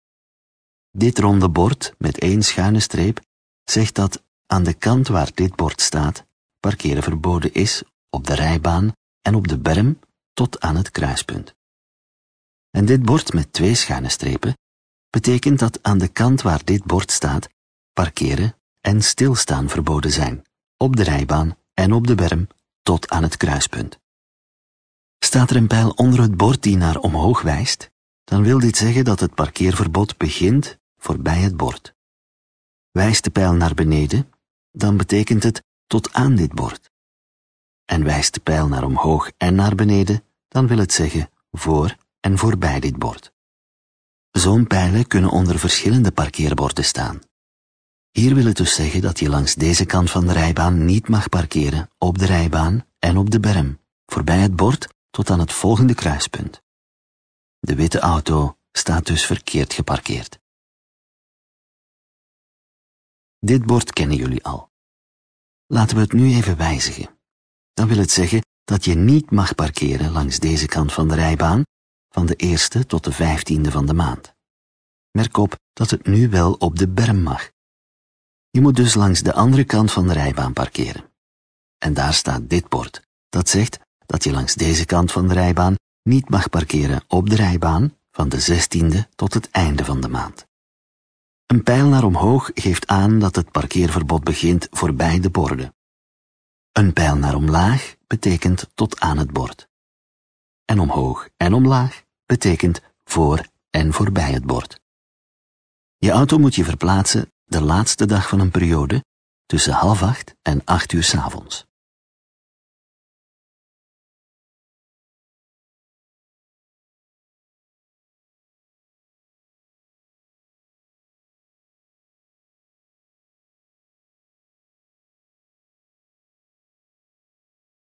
Dit ronde bord met één schuine streep zegt dat aan de kant waar dit bord staat parkeren verboden is op de rijbaan en op de berm tot aan het kruispunt. En dit bord met twee schuine strepen betekent dat aan de kant waar dit bord staat parkeren en stilstaan verboden zijn, op de rijbaan en op de berm tot aan het kruispunt. Staat er een pijl onder het bord die naar omhoog wijst, dan wil dit zeggen dat het parkeerverbod begint voorbij het bord. Wijst de pijl naar beneden, dan betekent het tot aan dit bord. En wijst de pijl naar omhoog en naar beneden, dan wil het zeggen voor en voorbij dit bord. Zo'n pijlen kunnen onder verschillende parkeerborden staan. Hier wil het dus zeggen dat je langs deze kant van de rijbaan niet mag parkeren, op de rijbaan en op de berm, voorbij het bord tot aan het volgende kruispunt. De witte auto staat dus verkeerd geparkeerd. Dit bord kennen jullie al. Laten we het nu even wijzigen. Dan wil het zeggen dat je niet mag parkeren langs deze kant van de rijbaan van de eerste tot de vijftiende van de maand. Merk op dat het nu wel op de berm mag. Je moet dus langs de andere kant van de rijbaan parkeren. En daar staat dit bord. Dat zegt dat je langs deze kant van de rijbaan niet mag parkeren op de rijbaan van de 16e tot het einde van de maand. Een pijl naar omhoog geeft aan dat het parkeerverbod begint voorbij de borden. Een pijl naar omlaag betekent tot aan het bord. En omhoog en omlaag betekent voor en voorbij het bord. Je auto moet je verplaatsen de laatste dag van een periode tussen half acht en acht uur s avonds.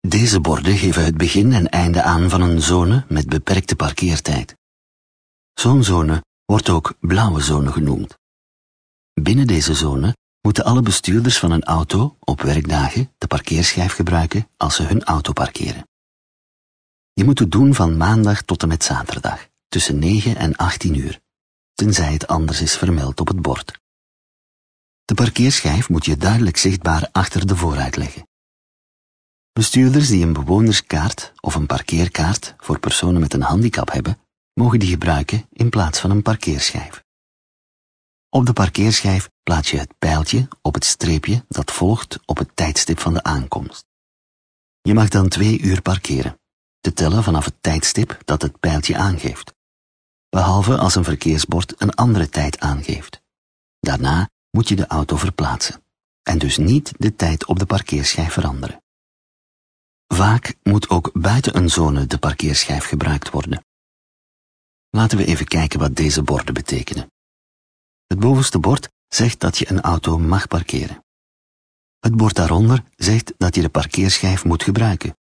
Deze borden geven het begin en einde aan van een zone met beperkte parkeertijd. Zo'n zone wordt ook blauwe zone genoemd. Binnen deze zone moeten alle bestuurders van een auto op werkdagen de parkeerschijf gebruiken als ze hun auto parkeren. Je moet het doen van maandag tot en met zaterdag, tussen 9 en 18 uur, tenzij het anders is vermeld op het bord. De parkeerschijf moet je duidelijk zichtbaar achter de vooruit leggen. Bestuurders die een bewonerskaart of een parkeerkaart voor personen met een handicap hebben, mogen die gebruiken in plaats van een parkeerschijf. Op de parkeerschijf plaats je het pijltje op het streepje dat volgt op het tijdstip van de aankomst. Je mag dan twee uur parkeren, te tellen vanaf het tijdstip dat het pijltje aangeeft, behalve als een verkeersbord een andere tijd aangeeft. Daarna moet je de auto verplaatsen en dus niet de tijd op de parkeerschijf veranderen. Vaak moet ook buiten een zone de parkeerschijf gebruikt worden. Laten we even kijken wat deze borden betekenen. Het bovenste bord zegt dat je een auto mag parkeren. Het bord daaronder zegt dat je de parkeerschijf moet gebruiken.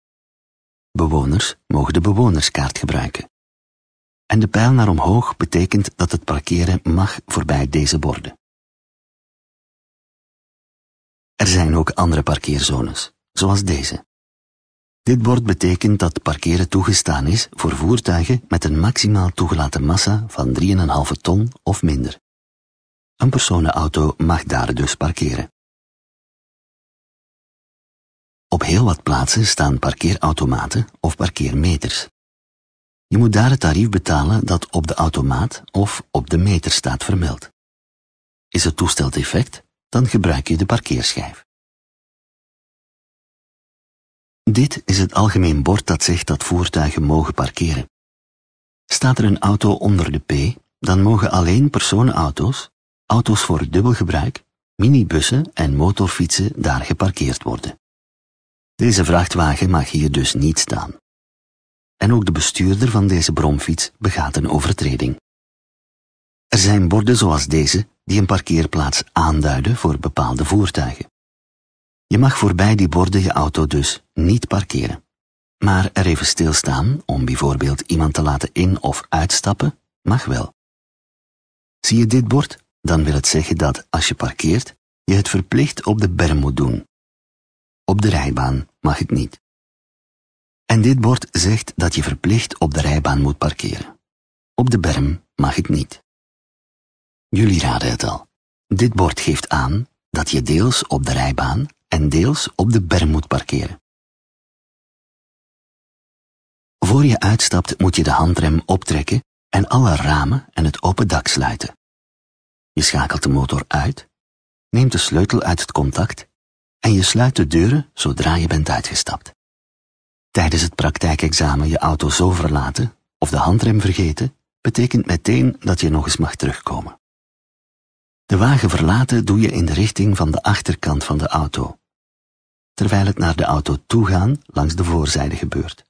Bewoners mogen de bewonerskaart gebruiken. En de pijl naar omhoog betekent dat het parkeren mag voorbij deze borden. Er zijn ook andere parkeerzones, zoals deze. Dit bord betekent dat parkeren toegestaan is voor voertuigen met een maximaal toegelaten massa van 3,5 ton of minder. Een personenauto mag daar dus parkeren. Op heel wat plaatsen staan parkeerautomaten of parkeermeters. Je moet daar het tarief betalen dat op de automaat of op de meter staat vermeld. Is het toestel defect, dan gebruik je de parkeerschijf. Dit is het algemeen bord dat zegt dat voertuigen mogen parkeren. Staat er een auto onder de P, dan mogen alleen personenauto's, auto's voor dubbel gebruik, minibussen en motorfietsen daar geparkeerd worden. Deze vrachtwagen mag hier dus niet staan. En ook de bestuurder van deze bromfiets begaat een overtreding. Er zijn borden zoals deze die een parkeerplaats aanduiden voor bepaalde voertuigen. Je mag voorbij die borden je auto dus niet parkeren. Maar er even stilstaan om bijvoorbeeld iemand te laten in- of uitstappen, mag wel. Zie je dit bord? Dan wil het zeggen dat als je parkeert, je het verplicht op de berm moet doen. Op de rijbaan mag het niet. En dit bord zegt dat je verplicht op de rijbaan moet parkeren. Op de berm mag het niet. Jullie raden het al. Dit bord geeft aan dat je deels op de rijbaan en deels op de berm moet parkeren. Voor je uitstapt moet je de handrem optrekken en alle ramen en het open dak sluiten. Je schakelt de motor uit, neemt de sleutel uit het contact en je sluit de deuren zodra je bent uitgestapt. Tijdens het praktijkexamen je auto zo verlaten of de handrem vergeten, betekent meteen dat je nog eens mag terugkomen. De wagen verlaten doe je in de richting van de achterkant van de auto, terwijl het naar de auto toegaan langs de voorzijde gebeurt.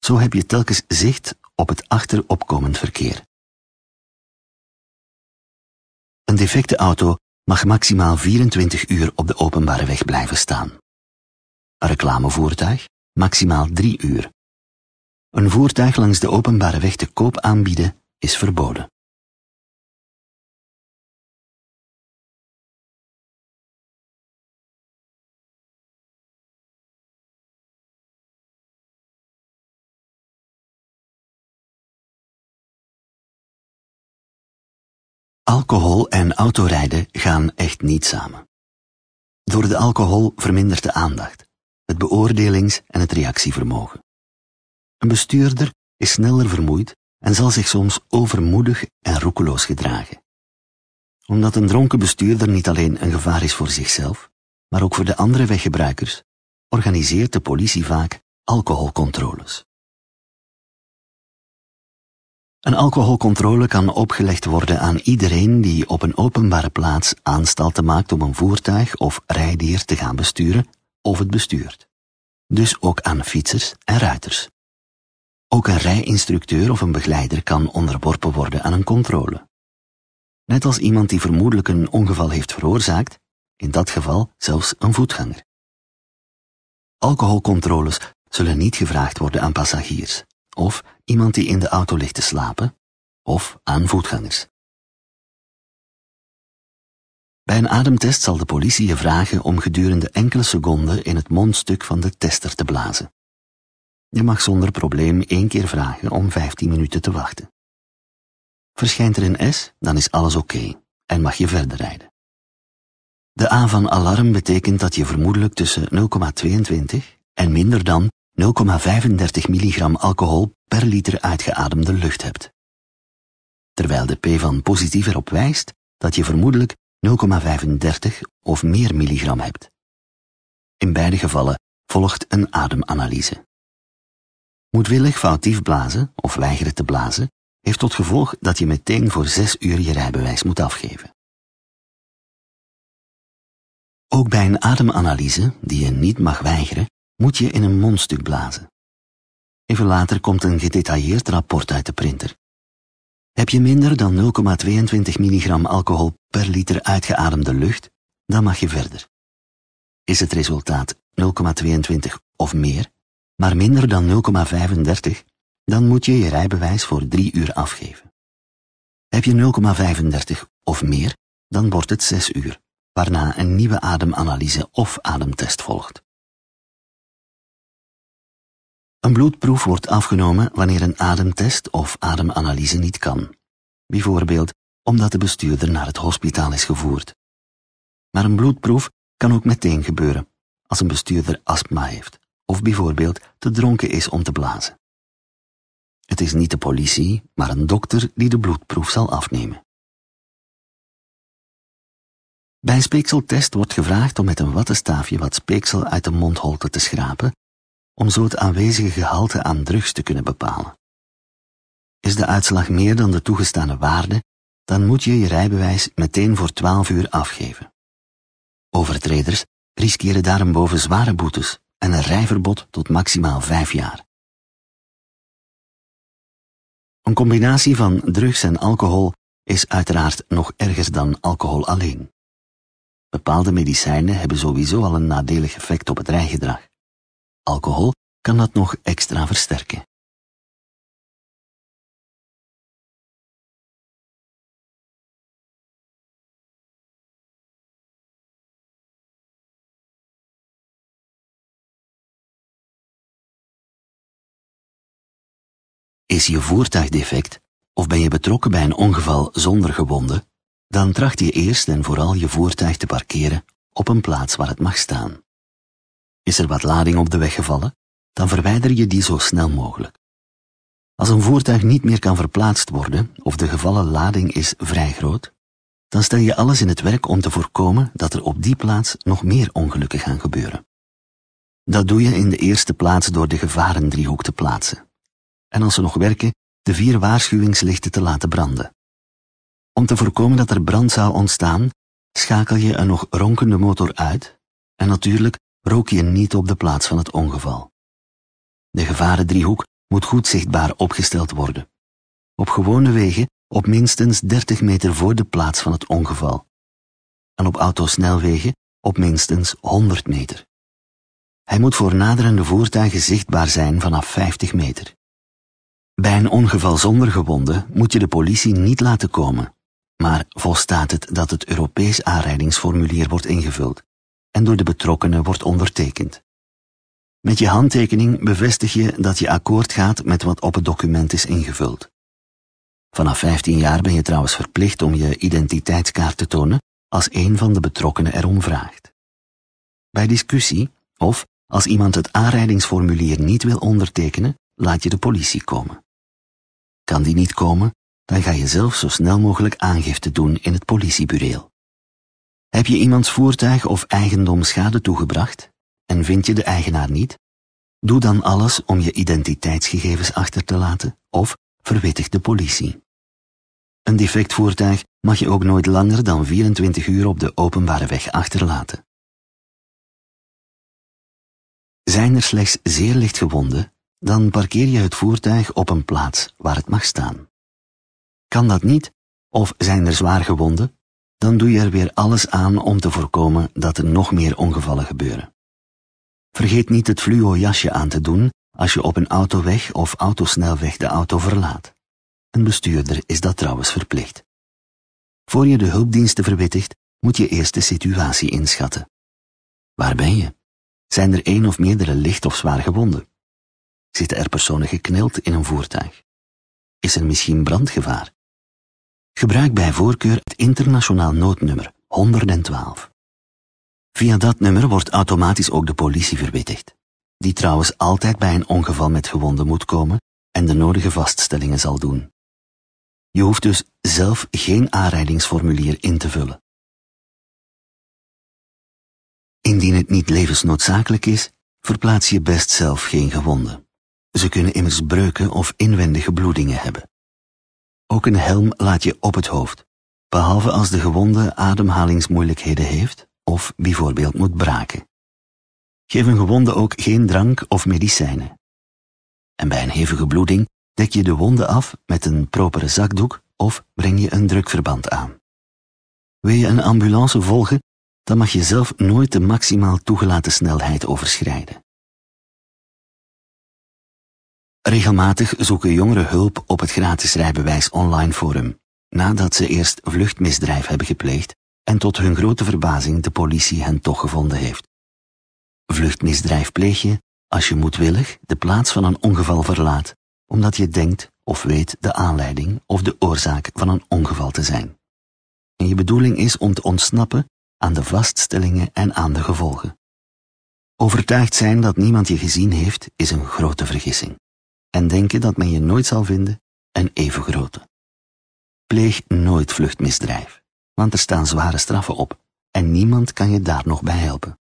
Zo heb je telkens zicht op het achteropkomend verkeer. Een defecte auto mag maximaal 24 uur op de openbare weg blijven staan. Een reclamevoertuig maximaal 3 uur. Een voertuig langs de openbare weg te koop aanbieden is verboden. Alcohol en autorijden gaan echt niet samen. Door de alcohol vermindert de aandacht, het beoordelings- en het reactievermogen. Een bestuurder is sneller vermoeid en zal zich soms overmoedig en roekeloos gedragen. Omdat een dronken bestuurder niet alleen een gevaar is voor zichzelf, maar ook voor de andere weggebruikers, organiseert de politie vaak alcoholcontroles. Een alcoholcontrole kan opgelegd worden aan iedereen die op een openbare plaats aanstalten maakt om een voertuig of rijdier te gaan besturen of het bestuurt. Dus ook aan fietsers en ruiters. Ook een rijinstructeur of een begeleider kan onderworpen worden aan een controle. Net als iemand die vermoedelijk een ongeval heeft veroorzaakt, in dat geval zelfs een voetganger. Alcoholcontroles zullen niet gevraagd worden aan passagiers, of iemand die in de auto ligt te slapen, of aan voetgangers. Bij een ademtest zal de politie je vragen om gedurende enkele seconden in het mondstuk van de tester te blazen. Je mag zonder probleem één keer vragen om 15 minuten te wachten. Verschijnt er een S, dan is alles oké en mag je verder rijden. De A van alarm betekent dat je vermoedelijk tussen 0,22 en minder dan 0,35 milligram alcohol per liter uitgeademde lucht hebt. Terwijl de P van positief erop wijst dat je vermoedelijk 0,35 of meer milligram hebt. In beide gevallen volgt een ademanalyse. Moedwillig foutief blazen of weigeren te blazen heeft tot gevolg dat je meteen voor zes uur je rijbewijs moet afgeven. Ook bij een ademanalyse, die je niet mag weigeren, moet je in een mondstuk blazen. Even later komt een gedetailleerd rapport uit de printer. Heb je minder dan 0,22 milligram alcohol per liter uitgeademde lucht, dan mag je verder. Is het resultaat 0,22 of meer, maar minder dan 0,35, dan moet je je rijbewijs voor drie uur afgeven. Heb je 0,35 of meer, dan wordt het 6 uur, waarna een nieuwe ademanalyse of ademtest volgt. Een bloedproef wordt afgenomen wanneer een ademtest of ademanalyse niet kan. Bijvoorbeeld omdat de bestuurder naar het hospitaal is gevoerd. Maar een bloedproef kan ook meteen gebeuren als een bestuurder astma heeft of bijvoorbeeld te dronken is om te blazen. Het is niet de politie, maar een dokter die de bloedproef zal afnemen. Bij een speekseltest wordt gevraagd om met een wattenstaafje wat speeksel uit de mondholte te schrapen om zo het aanwezige gehalte aan drugs te kunnen bepalen. Is de uitslag meer dan de toegestane waarde, dan moet je je rijbewijs meteen voor 12 uur afgeven. Overtreders riskeren boven zware boetes en een rijverbod tot maximaal 5 jaar. Een combinatie van drugs en alcohol is uiteraard nog erger dan alcohol alleen. Bepaalde medicijnen hebben sowieso al een nadelig effect op het rijgedrag. Alcohol kan dat nog extra versterken. Is je voertuig defect of ben je betrokken bij een ongeval zonder gewonden, dan tracht je eerst en vooral je voertuig te parkeren op een plaats waar het mag staan. Is er wat lading op de weg gevallen, dan verwijder je die zo snel mogelijk. Als een voertuig niet meer kan verplaatst worden of de gevallen lading is vrij groot, dan stel je alles in het werk om te voorkomen dat er op die plaats nog meer ongelukken gaan gebeuren. Dat doe je in de eerste plaats door de gevarendriehoek te plaatsen. En als ze nog werken, de vier waarschuwingslichten te laten branden. Om te voorkomen dat er brand zou ontstaan, schakel je een nog ronkende motor uit en natuurlijk rook je niet op de plaats van het ongeval. De gevarendriehoek moet goed zichtbaar opgesteld worden. Op gewone wegen op minstens 30 meter voor de plaats van het ongeval. En op autosnelwegen op minstens 100 meter. Hij moet voor naderende voertuigen zichtbaar zijn vanaf 50 meter. Bij een ongeval zonder gewonden moet je de politie niet laten komen, maar volstaat het dat het Europees aanrijdingsformulier wordt ingevuld en door de betrokkenen wordt ondertekend. Met je handtekening bevestig je dat je akkoord gaat met wat op het document is ingevuld. Vanaf 15 jaar ben je trouwens verplicht om je identiteitskaart te tonen als een van de betrokkenen erom vraagt. Bij discussie of als iemand het aanrijdingsformulier niet wil ondertekenen, laat je de politie komen. Kan die niet komen, dan ga je zelf zo snel mogelijk aangifte doen in het politiebureau. Heb je iemands voertuig of eigendom schade toegebracht en vind je de eigenaar niet? Doe dan alles om je identiteitsgegevens achter te laten of verwittig de politie. Een defect voertuig mag je ook nooit langer dan 24 uur op de openbare weg achterlaten. Zijn er slechts zeer licht gewonden, dan parkeer je het voertuig op een plaats waar het mag staan. Kan dat niet, of zijn er zwaar gewonden, dan doe je er weer alles aan om te voorkomen dat er nog meer ongevallen gebeuren. Vergeet niet het fluo jasje aan te doen als je op een autoweg of autosnelweg de auto verlaat. Een bestuurder is dat trouwens verplicht. Voor je de hulpdiensten verwittigt, moet je eerst de situatie inschatten. Waar ben je? Zijn er één of meerdere licht of zwaar gewonden? Zitten er personen gekneld in een voertuig? Is er misschien brandgevaar? Gebruik bij voorkeur het internationaal noodnummer 112. Via dat nummer wordt automatisch ook de politie verwittigd, die trouwens altijd bij een ongeval met gewonden moet komen en de nodige vaststellingen zal doen. Je hoeft dus zelf geen aanrijdingsformulier in te vullen. Indien het niet levensnoodzakelijk is, verplaats je best zelf geen gewonden. Ze kunnen immers breuken of inwendige bloedingen hebben. Ook een helm laat je op het hoofd, behalve als de gewonde ademhalingsmoeilijkheden heeft of bijvoorbeeld moet braken. Geef een gewonde ook geen drank of medicijnen. En bij een hevige bloeding dek je de wonde af met een propere zakdoek of breng je een drukverband aan. Wil je een ambulance volgen, dan mag je zelf nooit de maximaal toegelaten snelheid overschrijden. Regelmatig zoeken jongeren hulp op het gratis rijbewijs online forum, nadat ze eerst vluchtmisdrijf hebben gepleegd en tot hun grote verbazing de politie hen toch gevonden heeft. Vluchtmisdrijf pleeg je als je moedwillig de plaats van een ongeval verlaat, omdat je denkt of weet de aanleiding of de oorzaak van een ongeval te zijn. En je bedoeling is om te ontsnappen aan de vaststellingen en aan de gevolgen. Overtuigd zijn dat niemand je gezien heeft, is een grote vergissing en denken dat men je nooit zal vinden, een even grote. Pleeg nooit vluchtmisdrijf, want er staan zware straffen op en niemand kan je daar nog bij helpen.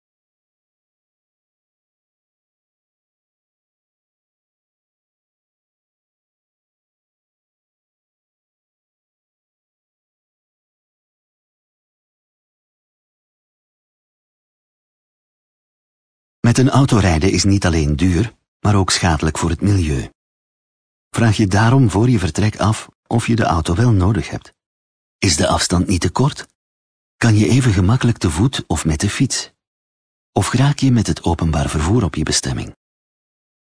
Met een auto rijden is niet alleen duur, maar ook schadelijk voor het milieu. Vraag je daarom voor je vertrek af of je de auto wel nodig hebt. Is de afstand niet te kort? Kan je even gemakkelijk te voet of met de fiets? Of raak je met het openbaar vervoer op je bestemming?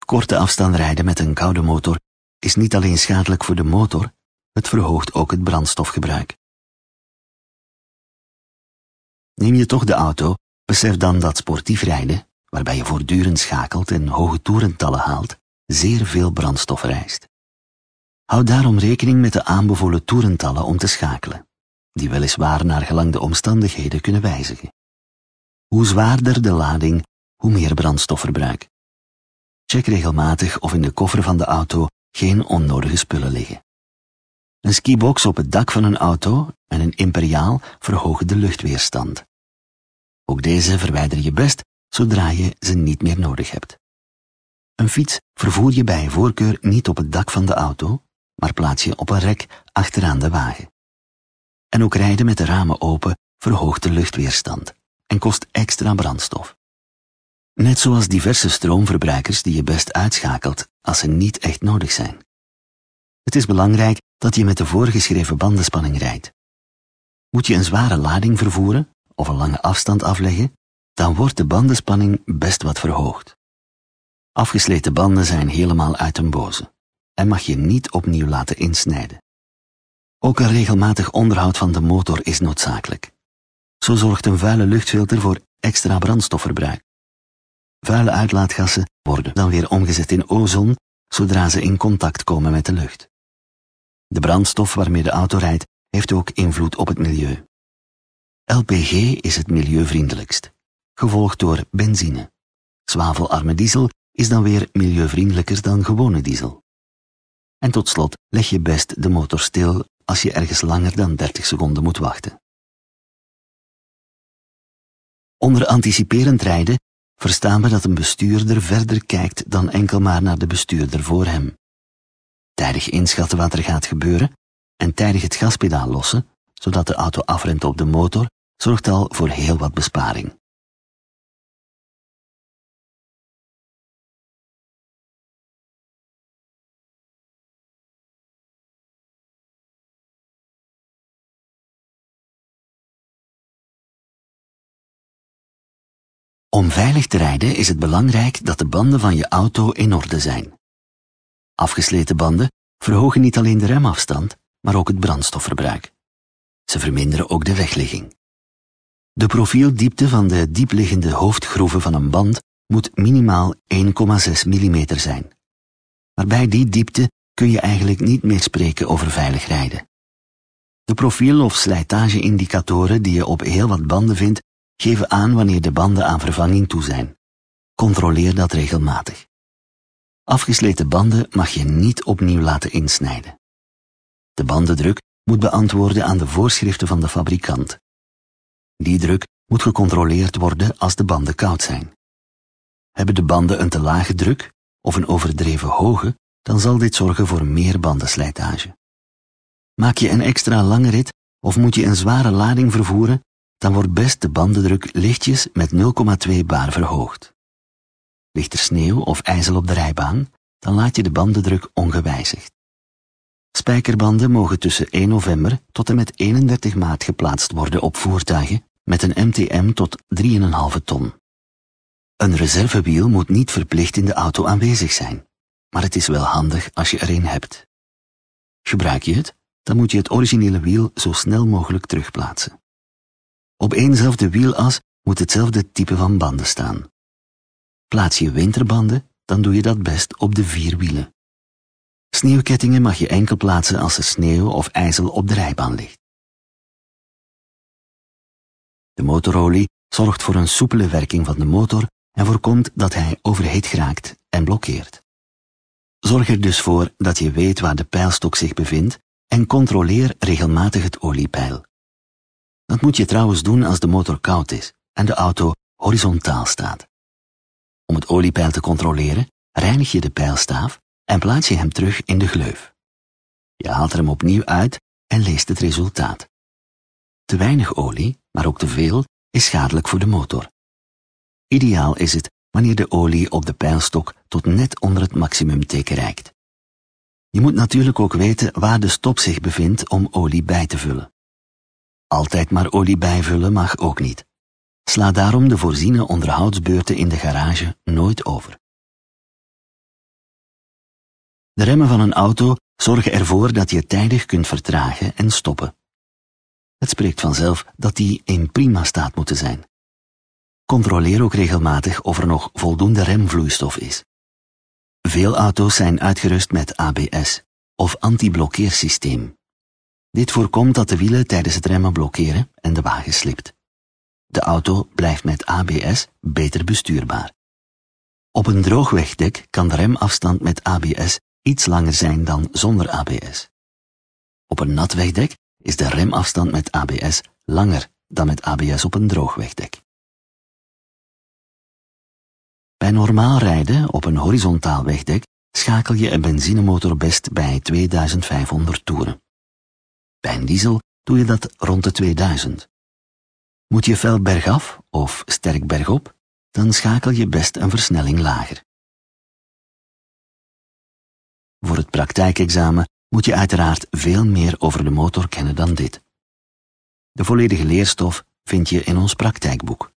Korte afstand rijden met een koude motor is niet alleen schadelijk voor de motor, het verhoogt ook het brandstofgebruik. Neem je toch de auto, besef dan dat sportief rijden, waarbij je voortdurend schakelt en hoge toerentallen haalt, zeer veel brandstof reist. Houd daarom rekening met de aanbevolen toerentallen om te schakelen, die weliswaar naar gelang de omstandigheden kunnen wijzigen. Hoe zwaarder de lading, hoe meer brandstofverbruik. Check regelmatig of in de koffer van de auto geen onnodige spullen liggen. Een skibox op het dak van een auto en een imperiaal verhogen de luchtweerstand. Ook deze verwijder je best zodra je ze niet meer nodig hebt. Een fiets vervoer je bij voorkeur niet op het dak van de auto, maar plaats je op een rek achteraan de wagen. En ook rijden met de ramen open verhoogt de luchtweerstand en kost extra brandstof. Net zoals diverse stroomverbruikers die je best uitschakelt als ze niet echt nodig zijn. Het is belangrijk dat je met de voorgeschreven bandenspanning rijdt. Moet je een zware lading vervoeren of een lange afstand afleggen, dan wordt de bandenspanning best wat verhoogd. Afgesleten banden zijn helemaal uit een boze en mag je niet opnieuw laten insnijden. Ook een regelmatig onderhoud van de motor is noodzakelijk. Zo zorgt een vuile luchtfilter voor extra brandstofverbruik. Vuile uitlaatgassen worden dan weer omgezet in ozon zodra ze in contact komen met de lucht. De brandstof waarmee de auto rijdt heeft ook invloed op het milieu. LPG is het milieuvriendelijkst, gevolgd door benzine, zwavelarme diesel is dan weer milieuvriendelijker dan gewone diesel. En tot slot leg je best de motor stil als je ergens langer dan 30 seconden moet wachten. Onder anticiperend rijden verstaan we dat een bestuurder verder kijkt dan enkel maar naar de bestuurder voor hem. Tijdig inschatten wat er gaat gebeuren en tijdig het gaspedaal lossen, zodat de auto afremt op de motor, zorgt al voor heel wat besparing. Om veilig te rijden is het belangrijk dat de banden van je auto in orde zijn. Afgesleten banden verhogen niet alleen de remafstand, maar ook het brandstofverbruik. Ze verminderen ook de wegligging. De profieldiepte van de diepliggende hoofdgroeven van een band moet minimaal 1,6 mm zijn. Maar bij die diepte kun je eigenlijk niet meer spreken over veilig rijden. De profiel- of slijtageindicatoren die je op heel wat banden vindt, Geef aan wanneer de banden aan vervanging toe zijn. Controleer dat regelmatig. Afgesleten banden mag je niet opnieuw laten insnijden. De bandendruk moet beantwoorden aan de voorschriften van de fabrikant. Die druk moet gecontroleerd worden als de banden koud zijn. Hebben de banden een te lage druk of een overdreven hoge, dan zal dit zorgen voor meer bandenslijtage. Maak je een extra lange rit of moet je een zware lading vervoeren, dan wordt best de bandendruk lichtjes met 0,2 bar verhoogd. Ligt er sneeuw of ijzel op de rijbaan, dan laat je de bandendruk ongewijzigd. Spijkerbanden mogen tussen 1 november tot en met 31 maart geplaatst worden op voertuigen met een MTM tot 3,5 ton. Een reservewiel moet niet verplicht in de auto aanwezig zijn, maar het is wel handig als je er een hebt. Gebruik je het, dan moet je het originele wiel zo snel mogelijk terugplaatsen. Op éénzelfde wielas moet hetzelfde type van banden staan. Plaats je winterbanden, dan doe je dat best op de vier wielen. Sneeuwkettingen mag je enkel plaatsen als er sneeuw of ijzel op de rijbaan ligt. De motorolie zorgt voor een soepele werking van de motor en voorkomt dat hij overheet geraakt en blokkeert. Zorg er dus voor dat je weet waar de pijlstok zich bevindt en controleer regelmatig het oliepeil. Dat moet je trouwens doen als de motor koud is en de auto horizontaal staat. Om het oliepeil te controleren, reinig je de pijlstaaf en plaats je hem terug in de gleuf. Je haalt er hem opnieuw uit en leest het resultaat. Te weinig olie, maar ook te veel, is schadelijk voor de motor. Ideaal is het wanneer de olie op de pijlstok tot net onder het maximumteken reikt. Je moet natuurlijk ook weten waar de stop zich bevindt om olie bij te vullen. Altijd maar olie bijvullen mag ook niet. Sla daarom de voorziene onderhoudsbeurten in de garage nooit over. De remmen van een auto zorgen ervoor dat je tijdig kunt vertragen en stoppen. Het spreekt vanzelf dat die in prima staat moeten zijn. Controleer ook regelmatig of er nog voldoende remvloeistof is. Veel auto's zijn uitgerust met ABS of antiblokkeersysteem. Dit voorkomt dat de wielen tijdens het remmen blokkeren en de wagen slipt. De auto blijft met ABS beter bestuurbaar. Op een droog wegdek kan de remafstand met ABS iets langer zijn dan zonder ABS. Op een nat wegdek is de remafstand met ABS langer dan met ABS op een droog wegdek. Bij normaal rijden op een horizontaal wegdek schakel je een benzinemotor best bij 2500 toeren. Bij een diesel doe je dat rond de 2000. Moet je fel bergaf of sterk bergop, dan schakel je best een versnelling lager. Voor het praktijkexamen moet je uiteraard veel meer over de motor kennen dan dit. De volledige leerstof vind je in ons praktijkboek.